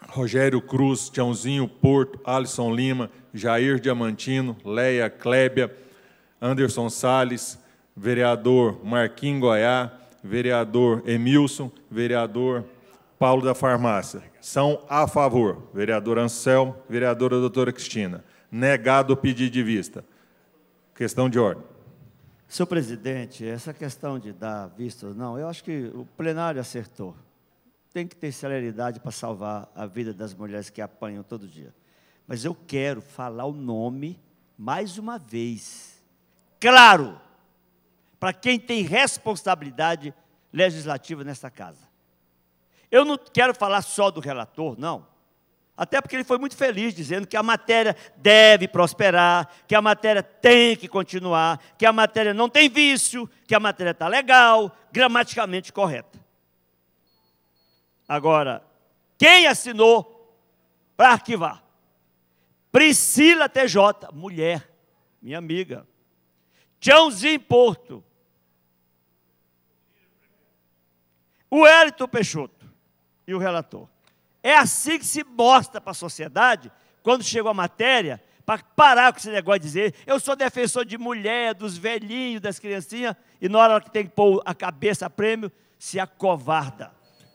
Rogério Cruz, Tiãozinho Porto, Alisson Lima, Jair Diamantino, Leia Klebia, Anderson Salles vereador Marquinhos Goiá, vereador Emilson, vereador Paulo da Farmácia. São a favor. Vereador Anselmo, vereadora doutora Cristina. Negado o pedido de vista. Questão de ordem. Senhor presidente, essa questão de dar vista, não, eu acho que o plenário acertou. Tem que ter celeridade para salvar a vida das mulheres que apanham todo dia. Mas eu quero falar o nome mais uma vez. Claro! para quem tem responsabilidade legislativa nessa casa. Eu não quero falar só do relator, não. Até porque ele foi muito feliz dizendo que a matéria deve prosperar, que a matéria tem que continuar, que a matéria não tem vício, que a matéria está legal, gramaticamente correta. Agora, quem assinou para arquivar? Priscila TJ, mulher, minha amiga. Tchãozinho Porto, O Hélito Peixoto e o relator. É assim que se mostra para a sociedade, quando chegou a matéria, para parar com esse negócio de dizer eu sou defensor de mulher, dos velhinhos, das criancinhas, e na hora que tem que pôr a cabeça a prêmio, se acovarda.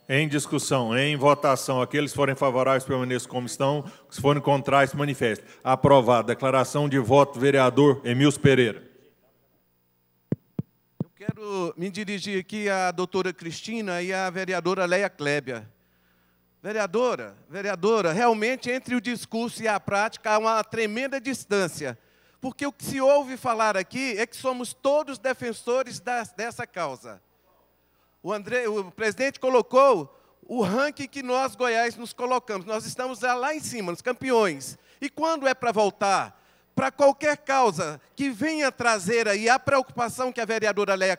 Em discussão, em votação, aqueles forem favoráveis permaneçam como estão, se forem contrários, manifestem. Aprovada. Declaração de voto, vereador Emílio Pereira. Quero me dirigir aqui à doutora Cristina e à vereadora Leia Klebia. Vereadora, vereadora, realmente entre o discurso e a prática há uma tremenda distância, porque o que se ouve falar aqui é que somos todos defensores das, dessa causa. O, André, o presidente colocou o ranking que nós, Goiás, nos colocamos. Nós estamos lá em cima, nos campeões. E quando é para voltar para qualquer causa que venha trazer aí a preocupação que a vereadora Leia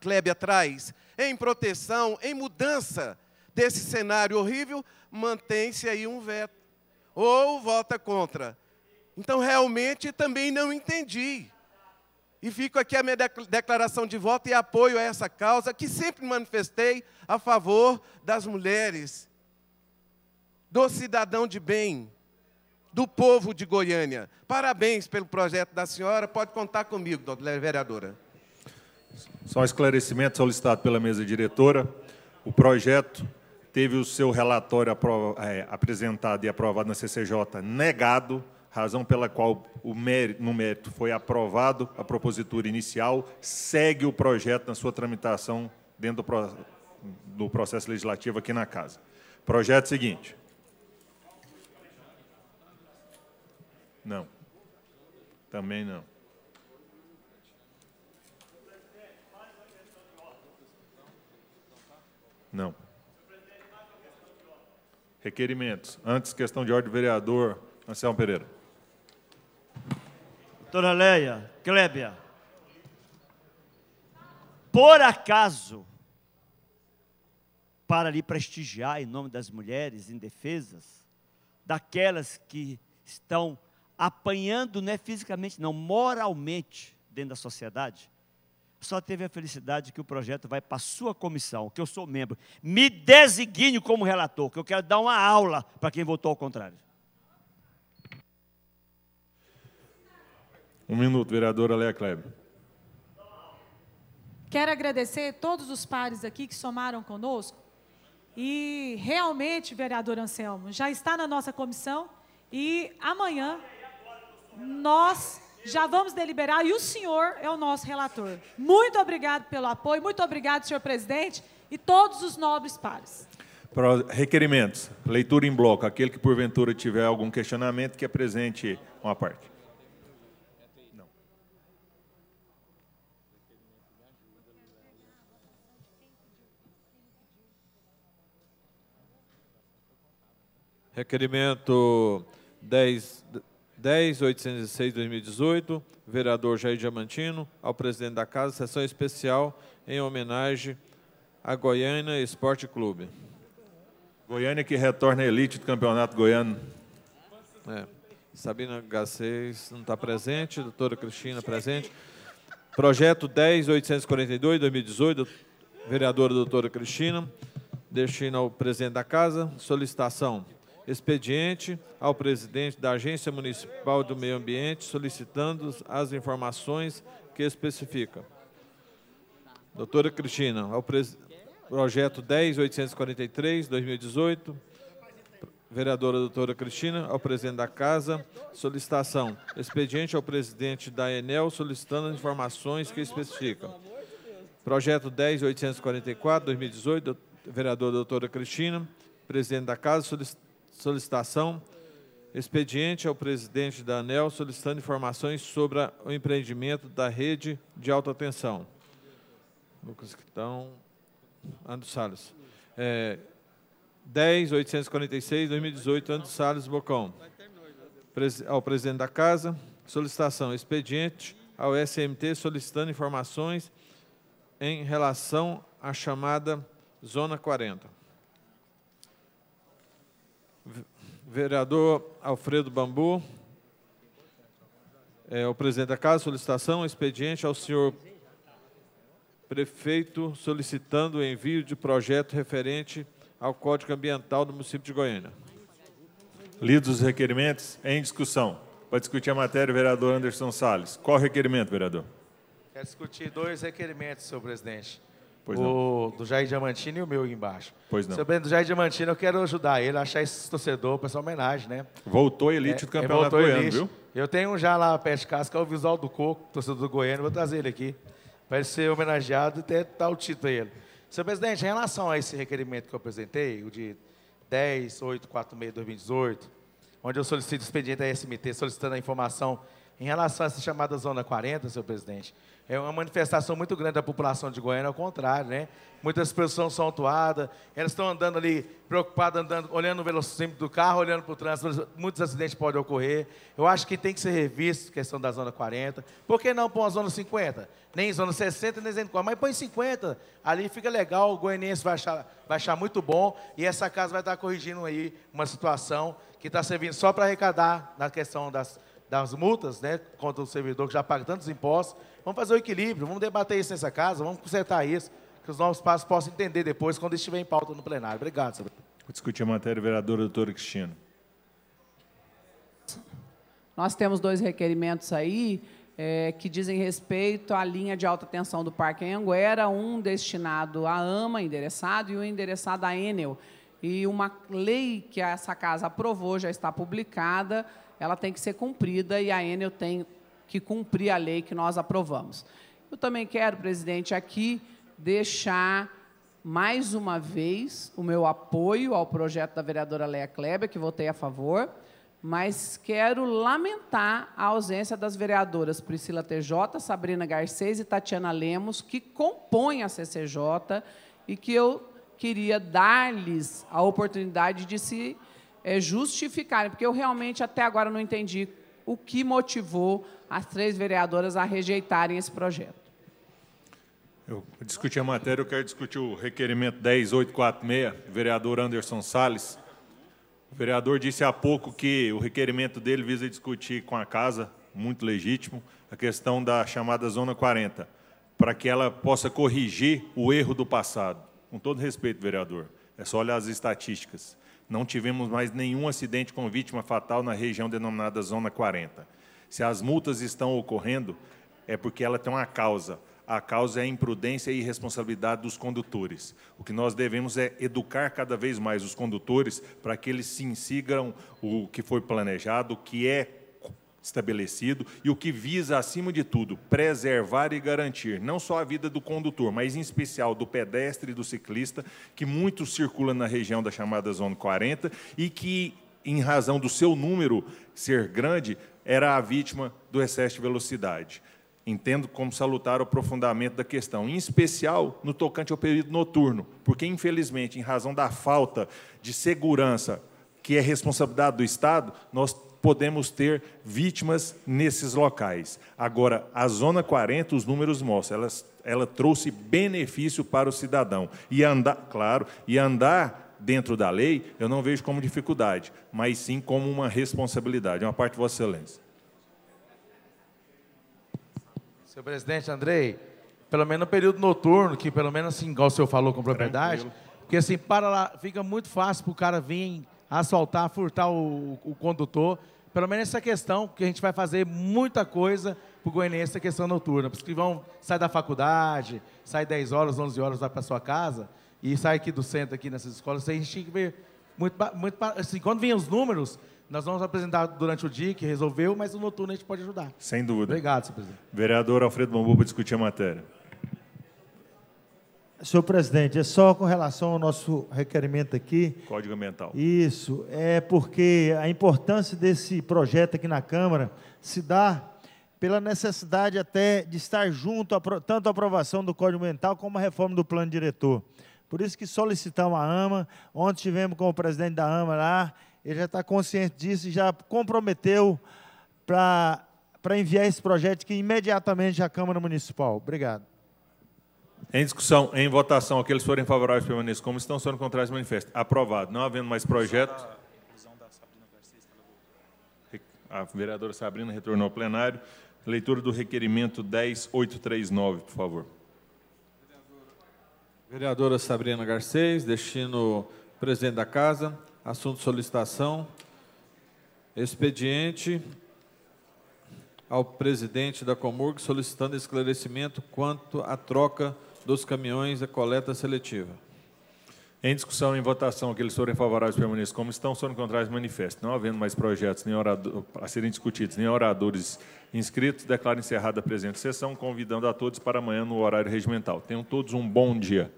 Klebia traz em proteção, em mudança desse cenário horrível, mantém-se aí um veto ou vota contra. Então, realmente, também não entendi. E fico aqui a minha declaração de voto e apoio a essa causa que sempre manifestei a favor das mulheres, do cidadão de bem, do povo de Goiânia. Parabéns pelo projeto da senhora. Pode contar comigo, doutora vereadora. Só um esclarecimento solicitado pela mesa diretora. O projeto teve o seu relatório é, apresentado e aprovado na CCJ negado, razão pela qual o mérito, no mérito foi aprovado a propositura inicial, segue o projeto na sua tramitação dentro do, processo legislativo aqui na Casa. Projeto seguinte, Não. Também não. Não. Requerimentos. Antes, questão de ordem, vereador Anselmo Pereira. Doutora Leia, Clébia, por acaso, para lhe prestigiar em nome das mulheres indefesas, daquelas que estão apanhando, não é fisicamente, não, moralmente, dentro da sociedade, só teve a felicidade que o projeto vai para a sua comissão, que eu sou membro. Me designe como relator, que eu quero dar uma aula para quem votou ao contrário. Um minuto, vereadora Léa Kleber. Quero agradecer todos os pares aqui que somaram conosco. E realmente, vereador Anselmo, já está na nossa comissão e amanhã nós já vamos deliberar e o senhor é o nosso relator. Muito obrigado pelo apoio, muito obrigado, senhor presidente, e todos os nobres pares. Para requerimentos, leitura em bloco. Aquele que porventura tiver algum questionamento, que apresente uma parte. Não. Requerimento 10 108062018 2018, vereador Jair Diamantino, ao presidente da Casa, sessão especial em homenagem a Goiânia Esporte Clube. Goiânia que retorna à elite do campeonato goiano. É. Sabina Gacês não está presente, doutora Cristina presente. Projeto 10.842, 2018, vereadora doutora Cristina, destina ao presidente da casa, solicitação expediente ao presidente da Agência Municipal do Meio Ambiente, solicitando as informações que especifica. Doutora Cristina, ao projeto 10.843, 2018, vereadora doutora Cristina, ao presidente da Casa, solicitação, expediente ao presidente da Enel, solicitando as informações que especifica. Projeto 10.844, 2018, vereadora doutora Cristina, presidente da Casa, solicitando solicitação expediente ao presidente da ANEL solicitando informações sobre o empreendimento da rede de alta tensão. Lucas Quitão, Ando Salles. É, 2018, Ando Salles Bocão. ao presidente da Casa, solicitação expediente ao SMT solicitando informações em relação à chamada Zona 40. Vereador Alfredo Bambu, é, o presidente da casa, solicitação, expediente ao senhor prefeito solicitando o envio de projeto referente ao Código Ambiental do município de Goiânia. Lidos os requerimentos, em discussão. Para discutir a matéria, o vereador Anderson Salles. Qual requerimento, vereador? Quero discutir dois requerimentos, senhor presidente. Pois o, do Jair Diamantino e o meu embaixo. Pois não. Sobre do Jair Diamantino, eu quero ajudar ele a achar esse torcedor, para essa homenagem, né? Voltou elite é, do campeonato goiano, elite. viu? Eu tenho um já lá, a peste casca, é o visual do coco, torcedor do Goiânia, vou trazer ele aqui, para ele ser homenageado e ter, dar o título a ele. Senhor presidente, em relação a esse requerimento que eu apresentei, o de 10, 2018, onde eu solicito o expediente da SMT, solicitando a informação em relação a essa chamada Zona 40, seu presidente, é uma manifestação muito grande da população de Goiânia, ao contrário, né? Muitas pessoas são atuadas, elas estão andando ali preocupadas, andando, olhando o velocímetro do carro, olhando para o trânsito, muitos acidentes podem ocorrer. Eu acho que tem que ser revisto a questão da zona 40. Por que não pôr a zona 50? Nem zona 60, nem zona 40, mas põe 50. Ali fica legal, o goianiense vai achar, vai achar muito bom e essa casa vai estar corrigindo aí uma situação que está servindo só para arrecadar na questão das das multas, né, contra o servidor que já paga tantos impostos. Vamos fazer o equilíbrio, vamos debater isso nessa casa, vamos consertar isso, que os novos passos possam entender depois, quando estiver em pauta no plenário. Obrigado, senhor. Vou discutir a matéria, vereadora doutora Cristina. Nós temos dois requerimentos aí é, que dizem respeito à linha de alta tensão do Parque em Anguera, um destinado à AMA, endereçado, e um endereçado à Enel. E uma lei que essa casa aprovou já está publicada, ela tem que ser cumprida e a Enel tem que cumprir a lei que nós aprovamos. Eu também quero, presidente, aqui deixar mais uma vez o meu apoio ao projeto da vereadora Leia Kleber, que votei a favor, mas quero lamentar a ausência das vereadoras Priscila TJ, Sabrina Garcês e Tatiana Lemos, que compõem a CCJ e que eu queria dar-lhes a oportunidade de se é, justificarem, porque eu realmente até agora não entendi o que motivou as três vereadoras a rejeitarem esse projeto. Eu discuti a matéria, eu quero discutir o requerimento 10846, vereador Anderson Salles. O vereador disse há pouco que o requerimento dele visa discutir com a casa, muito legítimo, a questão da chamada Zona 40, para que ela possa corrigir o erro do passado. Com todo respeito, vereador, é só olhar as estatísticas. Não tivemos mais nenhum acidente com vítima fatal na região denominada Zona 40. Se as multas estão ocorrendo, é porque ela tem uma causa. A causa é a imprudência e irresponsabilidade dos condutores. O que nós devemos é educar cada vez mais os condutores para que eles se sigam o que foi planejado, o que é estabelecido e o que visa, acima de tudo, preservar e garantir não só a vida do condutor, mas em especial do pedestre e do ciclista, que muito circula na região da chamada Zona 40 e que, em razão do seu número ser grande, era a vítima do excesso de velocidade. Entendo como salutar o aprofundamento da questão, em especial no tocante ao período noturno, porque, infelizmente, em razão da falta de segurança que é responsabilidade do Estado, nós podemos ter vítimas nesses locais. Agora, a Zona 40, os números mostram, ela, ela trouxe benefício para o cidadão. E andar, claro, e andar dentro da lei, eu não vejo como dificuldade, mas sim como uma responsabilidade. É uma parte Vossa Excelência. Senhor presidente Andrei, pelo menos no período noturno, que pelo menos assim, igual o senhor falou com propriedade, Tranquilo. porque assim, para lá, fica muito fácil para o cara vir assaltar, furtar o, o condutor. Pelo menos essa questão, que a gente vai fazer muita coisa para o goianiense essa questão noturna. Porque vão sair da faculdade, sai 10 horas, 11 horas, vai para sua casa e sai aqui do centro, aqui nessas escolas. A gente tinha que ver muito, muito assim, quando vêm os números, nós vamos apresentar durante o dia que resolveu, mas o noturno a gente pode ajudar. Sem dúvida. Obrigado, senhor presidente. Vereador Alfredo para discutir a matéria. Senhor presidente, é só com relação ao nosso requerimento aqui. Código ambiental. Isso, é porque a importância desse projeto aqui na Câmara se dá pela necessidade até de estar junto a, tanto a aprovação do Código Ambiental como a reforma do plano diretor. Por isso que solicitamos a AMA. Ontem tivemos com o presidente da AMA lá, ele já está consciente disso e já comprometeu para enviar esse projeto aqui imediatamente à Câmara Municipal. Obrigado. Em discussão, em votação, aqueles forem favoráveis permaneçam como estão, sendo contrários, manifesto. Aprovado. Não havendo mais projetos. A vereadora Sabrina retornou ao plenário. Leitura do requerimento 10839, por favor. Vereadora Sabrina Garcês, destino presidente da casa, assunto solicitação, expediente ao presidente da Comurg solicitando esclarecimento quanto à troca dos caminhões da coleta seletiva. Em discussão e em votação, aqueles que forem favoráveis permaneçam como estão, foram contrários manifestos. Não havendo mais projetos nem orador, a serem discutidos, nem oradores inscritos, declaro encerrada a presente sessão, convidando a todos para amanhã no horário regimental. Tenham todos um bom dia.